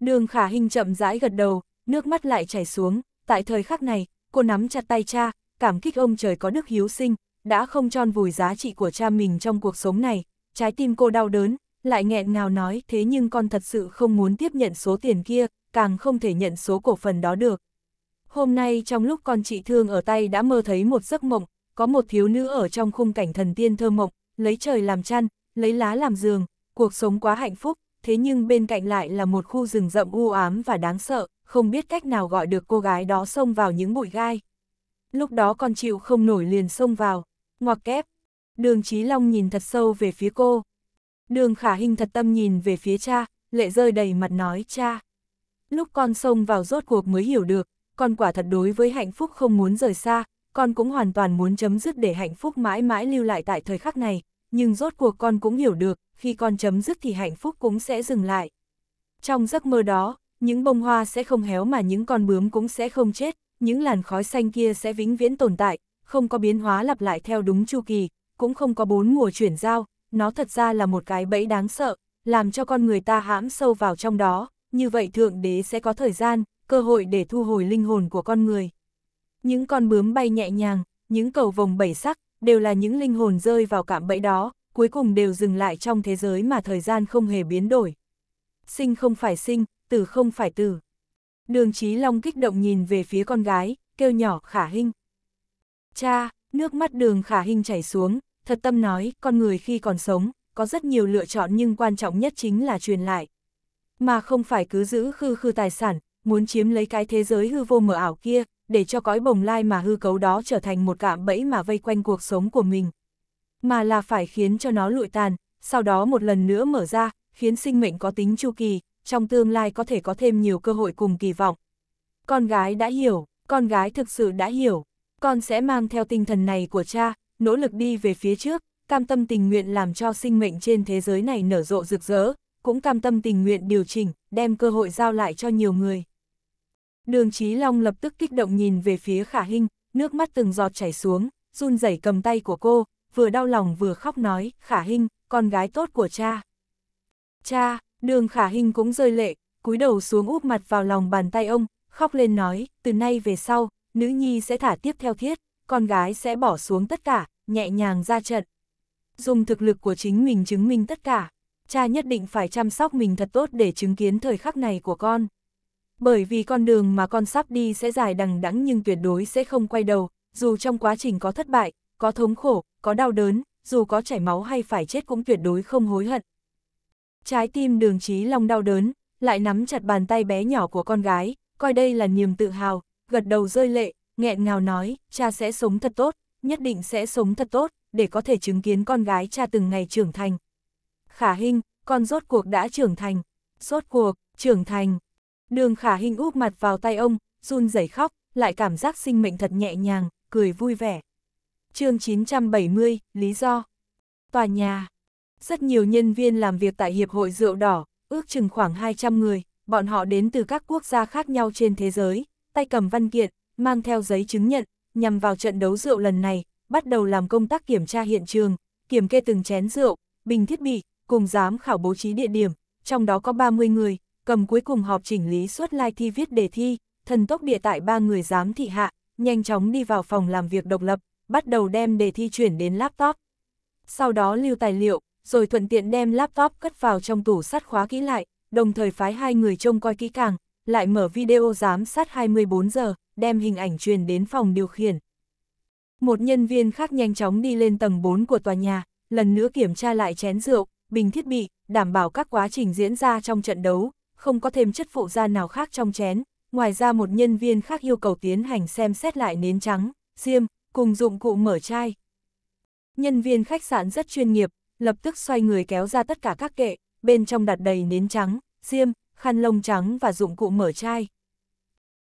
đường Khả Hinh chậm rãi gật đầu, nước mắt lại chảy xuống, tại thời khắc này, cô nắm chặt tay cha, cảm kích ông trời có đức hiếu sinh, đã không tròn vùi giá trị của cha mình trong cuộc sống này, trái tim cô đau đớn, lại nghẹn ngào nói thế nhưng con thật sự không muốn tiếp nhận số tiền kia, càng không thể nhận số cổ phần đó được. Hôm nay trong lúc con chị thương ở tay đã mơ thấy một giấc mộng, có một thiếu nữ ở trong khung cảnh thần tiên thơ mộng, lấy trời làm chăn, lấy lá làm giường, cuộc sống quá hạnh phúc, thế nhưng bên cạnh lại là một khu rừng rậm u ám và đáng sợ, không biết cách nào gọi được cô gái đó xông vào những bụi gai. Lúc đó con chịu không nổi liền xông vào, ngoặc kép. Đường trí Long nhìn thật sâu về phía cô, Đường khả hình thật tâm nhìn về phía cha, lệ rơi đầy mặt nói cha. Lúc con xông vào rốt cuộc mới hiểu được, con quả thật đối với hạnh phúc không muốn rời xa, con cũng hoàn toàn muốn chấm dứt để hạnh phúc mãi mãi lưu lại tại thời khắc này, nhưng rốt cuộc con cũng hiểu được, khi con chấm dứt thì hạnh phúc cũng sẽ dừng lại. Trong giấc mơ đó, những bông hoa sẽ không héo mà những con bướm cũng sẽ không chết, những làn khói xanh kia sẽ vĩnh viễn tồn tại, không có biến hóa lặp lại theo đúng chu kỳ, cũng không có bốn mùa chuyển giao, nó thật ra là một cái bẫy đáng sợ, làm cho con người ta hãm sâu vào trong đó, như vậy Thượng Đế sẽ có thời gian, cơ hội để thu hồi linh hồn của con người. Những con bướm bay nhẹ nhàng, những cầu vồng bảy sắc, đều là những linh hồn rơi vào cạm bẫy đó, cuối cùng đều dừng lại trong thế giới mà thời gian không hề biến đổi. Sinh không phải sinh, tử không phải tử. Đường Chí Long kích động nhìn về phía con gái, kêu nhỏ khả hinh. Cha, nước mắt đường khả hinh chảy xuống, Thật tâm nói, con người khi còn sống, có rất nhiều lựa chọn nhưng quan trọng nhất chính là truyền lại. Mà không phải cứ giữ khư khư tài sản, muốn chiếm lấy cái thế giới hư vô mờ ảo kia, để cho cõi bồng lai mà hư cấu đó trở thành một cạm bẫy mà vây quanh cuộc sống của mình. Mà là phải khiến cho nó lụi tàn, sau đó một lần nữa mở ra, khiến sinh mệnh có tính chu kỳ, trong tương lai có thể có thêm nhiều cơ hội cùng kỳ vọng. Con gái đã hiểu, con gái thực sự đã hiểu, con sẽ mang theo tinh thần này của cha, nỗ lực đi về phía trước, cam tâm tình nguyện làm cho sinh mệnh trên thế giới này nở rộ rực rỡ, cũng cam tâm tình nguyện điều chỉnh, đem cơ hội giao lại cho nhiều người. Đường Chí Long lập tức kích động nhìn về phía Khả Hinh, nước mắt từng giọt chảy xuống, run rẩy cầm tay của cô, vừa đau lòng vừa khóc nói, Khả Hinh, con gái tốt của cha. Cha, đường Khả Hinh cũng rơi lệ, cúi đầu xuống úp mặt vào lòng bàn tay ông, khóc lên nói, từ nay về sau, nữ nhi sẽ thả tiếp theo thiết, con gái sẽ bỏ xuống tất cả, nhẹ nhàng ra trận. Dùng thực lực của chính mình chứng minh tất cả, cha nhất định phải chăm sóc mình thật tốt để chứng kiến thời khắc này của con. Bởi vì con đường mà con sắp đi sẽ dài đằng đẵng nhưng tuyệt đối sẽ không quay đầu, dù trong quá trình có thất bại, có thống khổ, có đau đớn, dù có chảy máu hay phải chết cũng tuyệt đối không hối hận. Trái tim đường trí long đau đớn, lại nắm chặt bàn tay bé nhỏ của con gái, coi đây là niềm tự hào, gật đầu rơi lệ, nghẹn ngào nói, cha sẽ sống thật tốt, nhất định sẽ sống thật tốt, để có thể chứng kiến con gái cha từng ngày trưởng thành. Khả Hinh, con rốt cuộc đã trưởng thành, rốt cuộc, trưởng thành. Đường Khả Hinh úp mặt vào tay ông, run rẩy khóc, lại cảm giác sinh mệnh thật nhẹ nhàng, cười vui vẻ. chương 970, lý do. Tòa nhà. Rất nhiều nhân viên làm việc tại Hiệp hội Rượu Đỏ, ước chừng khoảng 200 người, bọn họ đến từ các quốc gia khác nhau trên thế giới, tay cầm văn kiện, mang theo giấy chứng nhận, nhằm vào trận đấu rượu lần này, bắt đầu làm công tác kiểm tra hiện trường, kiểm kê từng chén rượu, bình thiết bị, cùng giám khảo bố trí địa điểm, trong đó có 30 người, cầm cuối cùng họp chỉnh lý suốt lai thi viết đề thi, thần tốc địa tại ba người giám thị hạ, nhanh chóng đi vào phòng làm việc độc lập, bắt đầu đem đề thi chuyển đến laptop. Sau đó lưu tài liệu, rồi thuận tiện đem laptop cất vào trong tủ sắt khóa kỹ lại, đồng thời phái hai người trông coi kỹ càng, lại mở video giám sát 24 giờ, đem hình ảnh truyền đến phòng điều khiển. Một nhân viên khác nhanh chóng đi lên tầng 4 của tòa nhà, lần nữa kiểm tra lại chén rượu, bình thiết bị, đảm bảo các quá trình diễn ra trong trận đấu, không có thêm chất phụ gia nào khác trong chén. Ngoài ra một nhân viên khác yêu cầu tiến hành xem xét lại nến trắng, xiêm cùng dụng cụ mở chai. Nhân viên khách sạn rất chuyên nghiệp, lập tức xoay người kéo ra tất cả các kệ, bên trong đặt đầy nến trắng, xiêm, khăn lông trắng và dụng cụ mở chai.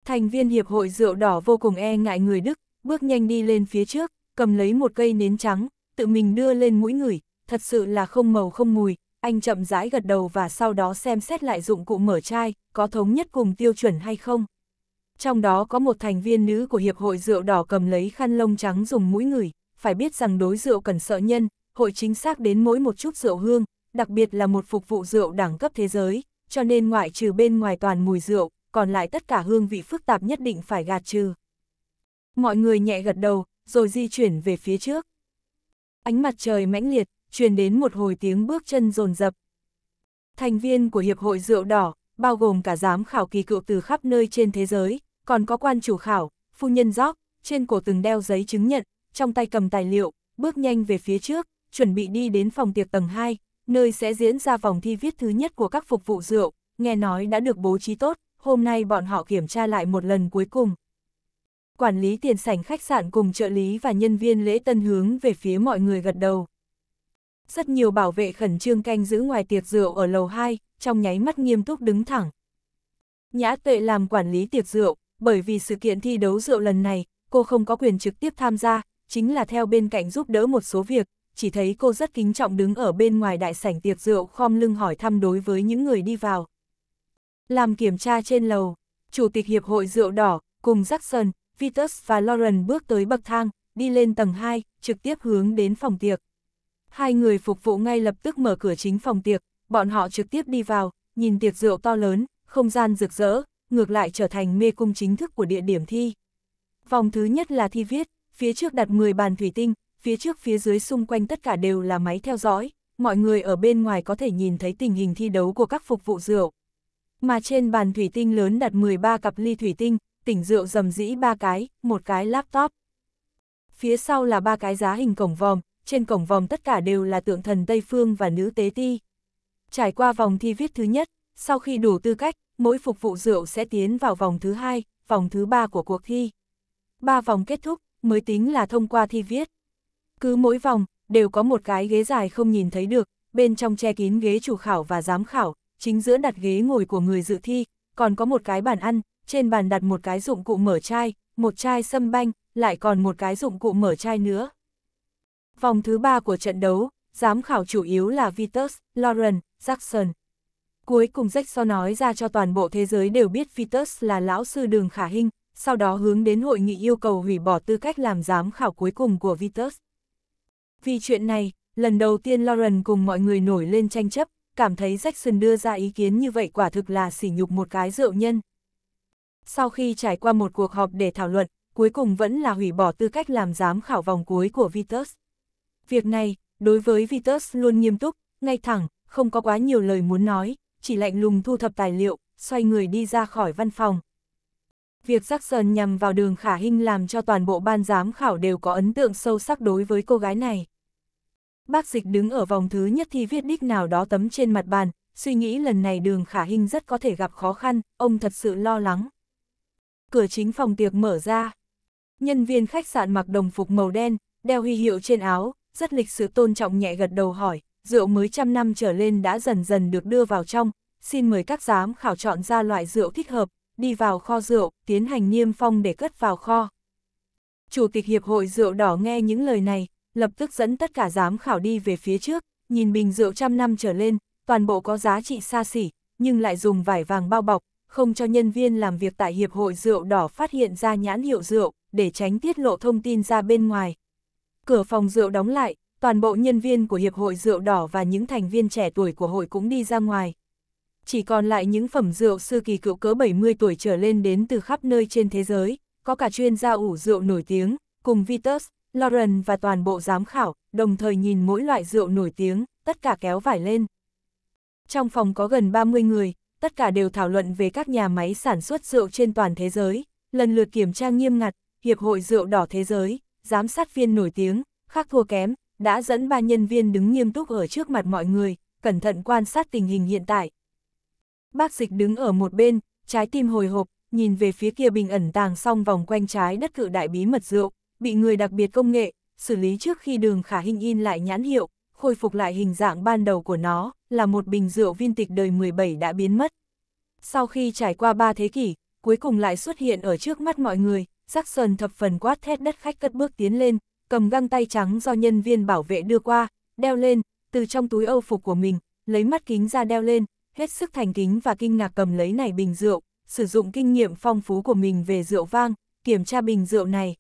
Thành viên Hiệp hội Rượu Đỏ vô cùng e ngại người Đức, bước nhanh đi lên phía trước, cầm lấy một cây nến trắng, tự mình đưa lên mũi người, thật sự là không màu không mùi, anh chậm rãi gật đầu và sau đó xem xét lại dụng cụ mở chai, có thống nhất cùng tiêu chuẩn hay không. Trong đó có một thành viên nữ của Hiệp hội Rượu Đỏ cầm lấy khăn lông trắng dùng mũi người, phải biết rằng đối rượu cần sợ nhân, hội chính xác đến mỗi một chút rượu hương, đặc biệt là một phục vụ rượu đẳng cấp thế giới, cho nên ngoại trừ bên ngoài toàn mùi rượu, còn lại tất cả hương vị phức tạp nhất định phải gạt trừ. Mọi người nhẹ gật đầu, rồi di chuyển về phía trước. Ánh mặt trời mãnh liệt, truyền đến một hồi tiếng bước chân rồn rập. Thành viên của Hiệp hội Rượu Đỏ, bao gồm cả giám khảo kỳ cựu từ khắp nơi trên thế giới, còn có quan chủ khảo, phu nhân gióc, trên cổ từng đeo giấy chứng nhận, trong tay cầm tài liệu, bước nhanh về phía trước, chuẩn bị đi đến phòng tiệc tầng 2, nơi sẽ diễn ra vòng thi viết thứ nhất của các phục vụ rượu, nghe nói đã được bố trí tốt, hôm nay bọn họ kiểm tra lại một lần cuối cùng. Quản lý tiền sảnh khách sạn cùng trợ lý và nhân viên lễ tân hướng về phía mọi người gật đầu. Rất nhiều bảo vệ khẩn trương canh giữ ngoài tiệc rượu ở lầu 2, trong nháy mắt nghiêm túc đứng thẳng. Nhã tuệ làm quản lý tiệc rượu, bởi vì sự kiện thi đấu rượu lần này, cô không có quyền trực tiếp tham gia, chính là theo bên cạnh giúp đỡ một số việc, chỉ thấy cô rất kính trọng đứng ở bên ngoài đại sảnh tiệc rượu khom lưng hỏi thăm đối với những người đi vào. Làm kiểm tra trên lầu, Chủ tịch Hiệp hội Rượu Đỏ, cùng Jackson, Vitus và Lauren bước tới bậc thang, đi lên tầng 2, trực tiếp hướng đến phòng tiệc. Hai người phục vụ ngay lập tức mở cửa chính phòng tiệc, bọn họ trực tiếp đi vào, nhìn tiệc rượu to lớn, không gian rực rỡ, ngược lại trở thành mê cung chính thức của địa điểm thi. Vòng thứ nhất là thi viết, phía trước đặt 10 bàn thủy tinh, phía trước phía dưới xung quanh tất cả đều là máy theo dõi, mọi người ở bên ngoài có thể nhìn thấy tình hình thi đấu của các phục vụ rượu mà trên bàn thủy tinh lớn đặt 13 cặp ly thủy tinh, tỉnh rượu dầm dĩ ba cái, một cái laptop. Phía sau là ba cái giá hình cổng vòm, trên cổng vòm tất cả đều là tượng thần Tây Phương và nữ tế ti. Trải qua vòng thi viết thứ nhất, sau khi đủ tư cách, mỗi phục vụ rượu sẽ tiến vào vòng thứ hai, vòng thứ ba của cuộc thi. Ba vòng kết thúc, mới tính là thông qua thi viết. Cứ mỗi vòng, đều có một cái ghế dài không nhìn thấy được, bên trong che kín ghế chủ khảo và giám khảo, chính giữa đặt ghế ngồi của người dự thi, còn có một cái bàn ăn, trên bàn đặt một cái dụng cụ mở chai, một chai sâm banh, lại còn một cái dụng cụ mở chai nữa. Vòng thứ ba của trận đấu, giám khảo chủ yếu là Vitus, Lauren, Jackson. Cuối cùng Jackson nói ra cho toàn bộ thế giới đều biết Vitus là lão sư đường khả hình, sau đó hướng đến hội nghị yêu cầu hủy bỏ tư cách làm giám khảo cuối cùng của Vitus. Vì chuyện này, lần đầu tiên Lauren cùng mọi người nổi lên tranh chấp, cảm thấy Jackson đưa ra ý kiến như vậy quả thực là sỉ nhục một cái rượu nhân. Sau khi trải qua một cuộc họp để thảo luận, cuối cùng vẫn là hủy bỏ tư cách làm giám khảo vòng cuối của Vitus. Việc này, đối với Vitus luôn nghiêm túc, ngay thẳng, không có quá nhiều lời muốn nói, chỉ lạnh lùng thu thập tài liệu, xoay người đi ra khỏi văn phòng. Việc Jackson nhằm vào đường khả hình làm cho toàn bộ ban giám khảo đều có ấn tượng sâu sắc đối với cô gái này bác dịch đứng ở vòng thứ nhất thi viết đích nào đó tấm trên mặt bàn, suy nghĩ lần này đường khả hình rất có thể gặp khó khăn, ông thật sự lo lắng. Cửa chính phòng tiệc mở ra. Nhân viên khách sạn mặc đồng phục màu đen, đeo huy hiệu trên áo, rất lịch sự tôn trọng nhẹ gật đầu hỏi, rượu mới trăm năm trở lên đã dần dần được đưa vào trong, xin mời các giám khảo chọn ra loại rượu thích hợp, đi vào kho rượu, tiến hành niêm phong để cất vào kho. Chủ tịch Hiệp hội Rượu Đỏ nghe những lời này, lập tức dẫn tất cả giám khảo đi về phía trước, nhìn bình rượu trăm năm trở lên, toàn bộ có giá trị xa xỉ, nhưng lại dùng vải vàng bao bọc, không cho nhân viên làm việc tại Hiệp hội Rượu Đỏ phát hiện ra nhãn hiệu rượu, để tránh tiết lộ thông tin ra bên ngoài. Cửa phòng rượu đóng lại, toàn bộ nhân viên của Hiệp hội Rượu Đỏ và những thành viên trẻ tuổi của hội cũng đi ra ngoài. Chỉ còn lại những phẩm rượu sư kỳ cựu cỡ 70 tuổi trở lên đến từ khắp nơi trên thế giới, có cả chuyên gia ủ rượu nổi tiếng, cùng Vitus, Lauren và toàn bộ giám khảo, đồng thời nhìn mỗi loại rượu nổi tiếng, tất cả kéo vải lên. Trong phòng có gần 30 người, tất cả đều thảo luận về các nhà máy sản xuất rượu trên toàn thế giới, lần lượt kiểm tra nghiêm ngặt, Hiệp hội Rượu Đỏ Thế Giới, giám sát viên nổi tiếng, khác thua kém, đã dẫn ba nhân viên đứng nghiêm túc ở trước mặt mọi người, cẩn thận quan sát tình hình hiện tại. Bác dịch đứng ở một bên, trái tim hồi hộp, nhìn về phía kia bình ẩn tàng xong vòng quanh trái đất cự đại bí mật rượu bị người đặc biệt công nghệ, xử lý trước khi đường khả hình in lại nhãn hiệu, khôi phục lại hình dạng ban đầu của nó, là một bình rượu viên tịch đời 17 đã biến mất. Sau khi trải qua 3 thế kỷ, cuối cùng lại xuất hiện ở trước mắt mọi người, Jackson thập phần quát thét đất khách cất bước tiến lên, cầm găng tay trắng do nhân viên bảo vệ đưa qua, đeo lên, từ trong túi âu phục của mình, lấy mắt kính ra đeo lên, hết sức thành kính và kinh ngạc cầm lấy này bình rượu, sử dụng kinh nghiệm phong phú của mình về rượu vang, kiểm tra bình rượu này,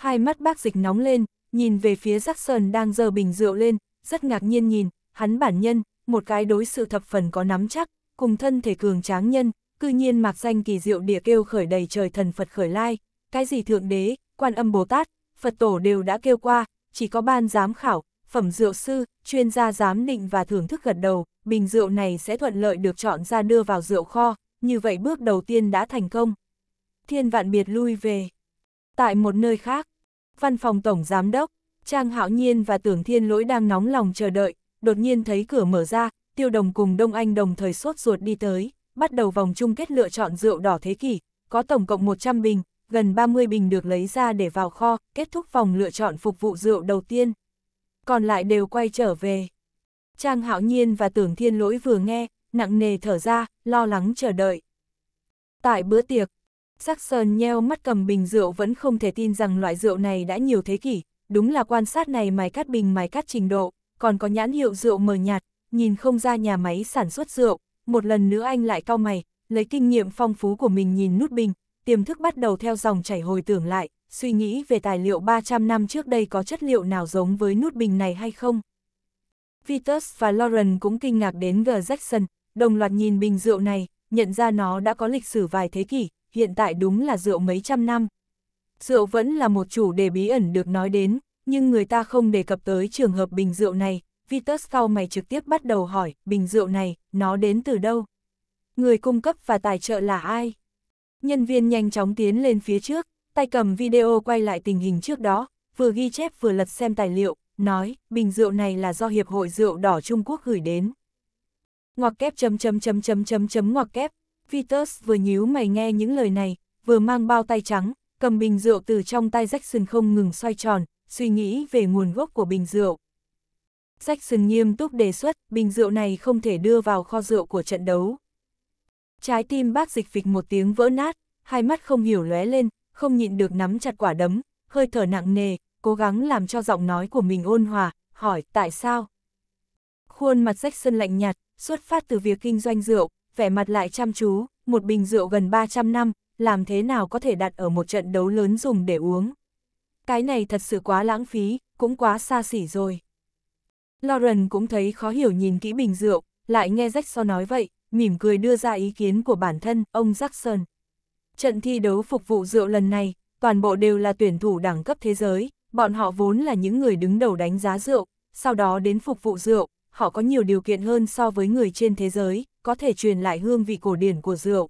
Hai mắt bác dịch nóng lên, nhìn về phía Jackson đang dơ bình rượu lên, rất ngạc nhiên nhìn, hắn bản nhân, một cái đối sự thập phần có nắm chắc, cùng thân thể cường tráng nhân, cư nhiên mặc danh kỳ diệu địa kêu khởi đầy trời thần Phật khởi lai, cái gì thượng đế, quan âm Bồ Tát, Phật tổ đều đã kêu qua, chỉ có ban giám khảo, phẩm rượu sư, chuyên gia giám định và thưởng thức gật đầu, bình rượu này sẽ thuận lợi được chọn ra đưa vào rượu kho, như vậy bước đầu tiên đã thành công. Thiên vạn biệt lui về. Tại một nơi khác, văn phòng tổng giám đốc, Trang Hạo Nhiên và Tưởng Thiên Lỗi đang nóng lòng chờ đợi, đột nhiên thấy cửa mở ra, Tiêu Đồng cùng Đông Anh đồng thời sốt ruột đi tới, bắt đầu vòng chung kết lựa chọn rượu đỏ thế kỷ, có tổng cộng 100 bình, gần 30 bình được lấy ra để vào kho, kết thúc vòng lựa chọn phục vụ rượu đầu tiên. Còn lại đều quay trở về. Trang Hạo Nhiên và Tưởng Thiên Lỗi vừa nghe, nặng nề thở ra, lo lắng chờ đợi. Tại bữa tiệc, Jackson nheo mắt cầm bình rượu vẫn không thể tin rằng loại rượu này đã nhiều thế kỷ, đúng là quan sát này mài cắt bình mài cắt trình độ, còn có nhãn hiệu rượu mờ nhạt, nhìn không ra nhà máy sản xuất rượu, một lần nữa anh lại cau mày, lấy kinh nghiệm phong phú của mình nhìn nút bình, tiềm thức bắt đầu theo dòng chảy hồi tưởng lại, suy nghĩ về tài liệu 300 năm trước đây có chất liệu nào giống với nút bình này hay không. Vitus và Lauren cũng kinh ngạc đến G. Jackson, đồng loạt nhìn bình rượu này, nhận ra nó đã có lịch sử vài thế kỷ, hiện tại đúng là rượu mấy trăm năm. Rượu vẫn là một chủ đề bí ẩn được nói đến, nhưng người ta không đề cập tới trường hợp bình rượu này. Vitus sau mày trực tiếp bắt đầu hỏi, bình rượu này, nó đến từ đâu? Người cung cấp và tài trợ là ai? Nhân viên nhanh chóng tiến lên phía trước, tay cầm video quay lại tình hình trước đó, vừa ghi chép vừa lật xem tài liệu, nói, bình rượu này là do Hiệp hội Rượu Đỏ Trung Quốc gửi đến. Ngoặc kép chấm chấm chấm chấm chấm chấm ngoặc kép, Vitus vừa nhíu mày nghe những lời này, vừa mang bao tay trắng, cầm bình rượu từ trong tay Jackson không ngừng xoay tròn, suy nghĩ về nguồn gốc của bình rượu. Jackson nghiêm túc đề xuất, bình rượu này không thể đưa vào kho rượu của trận đấu. Trái tim bác dịch phịch một tiếng vỡ nát, hai mắt không hiểu lóe lên, không nhịn được nắm chặt quả đấm, hơi thở nặng nề, cố gắng làm cho giọng nói của mình ôn hòa, hỏi tại sao. Khuôn mặt Jackson lạnh nhạt, xuất phát từ việc kinh doanh rượu, vẻ mặt lại chăm chú, một bình rượu gần 300 năm, làm thế nào có thể đặt ở một trận đấu lớn dùng để uống. Cái này thật sự quá lãng phí, cũng quá xa xỉ rồi. Lauren cũng thấy khó hiểu nhìn kỹ bình rượu, lại nghe Jackson nói vậy, mỉm cười đưa ra ý kiến của bản thân, ông Jackson. Trận thi đấu phục vụ rượu lần này, toàn bộ đều là tuyển thủ đẳng cấp thế giới, bọn họ vốn là những người đứng đầu đánh giá rượu, sau đó đến phục vụ rượu, họ có nhiều điều kiện hơn so với người trên thế giới, có thể truyền lại hương vị cổ điển của rượu.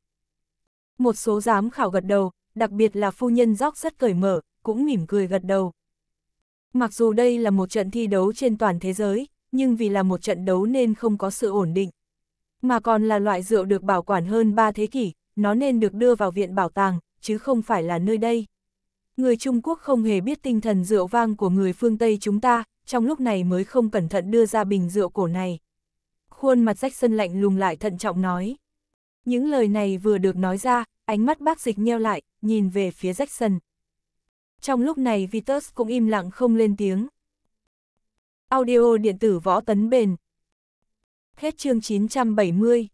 Một số giám khảo gật đầu, đặc biệt là phu nhân dốc rất cởi mở, cũng mỉm cười gật đầu. Mặc dù đây là một trận thi đấu trên toàn thế giới, nhưng vì là một trận đấu nên không có sự ổn định. Mà còn là loại rượu được bảo quản hơn 3 thế kỷ, nó nên được đưa vào viện bảo tàng, chứ không phải là nơi đây người Trung Quốc không hề biết tinh thần rượu vang của người phương Tây chúng ta, trong lúc này mới không cẩn thận đưa ra bình rượu cổ này. Khuôn mặt rách sân lạnh lùng lại thận trọng nói. Những lời này vừa được nói ra, ánh mắt bác dịch nheo lại, nhìn về phía rách sân. Trong lúc này Vitus cũng im lặng không lên tiếng. Audio điện tử võ tấn bền. Hết chương 970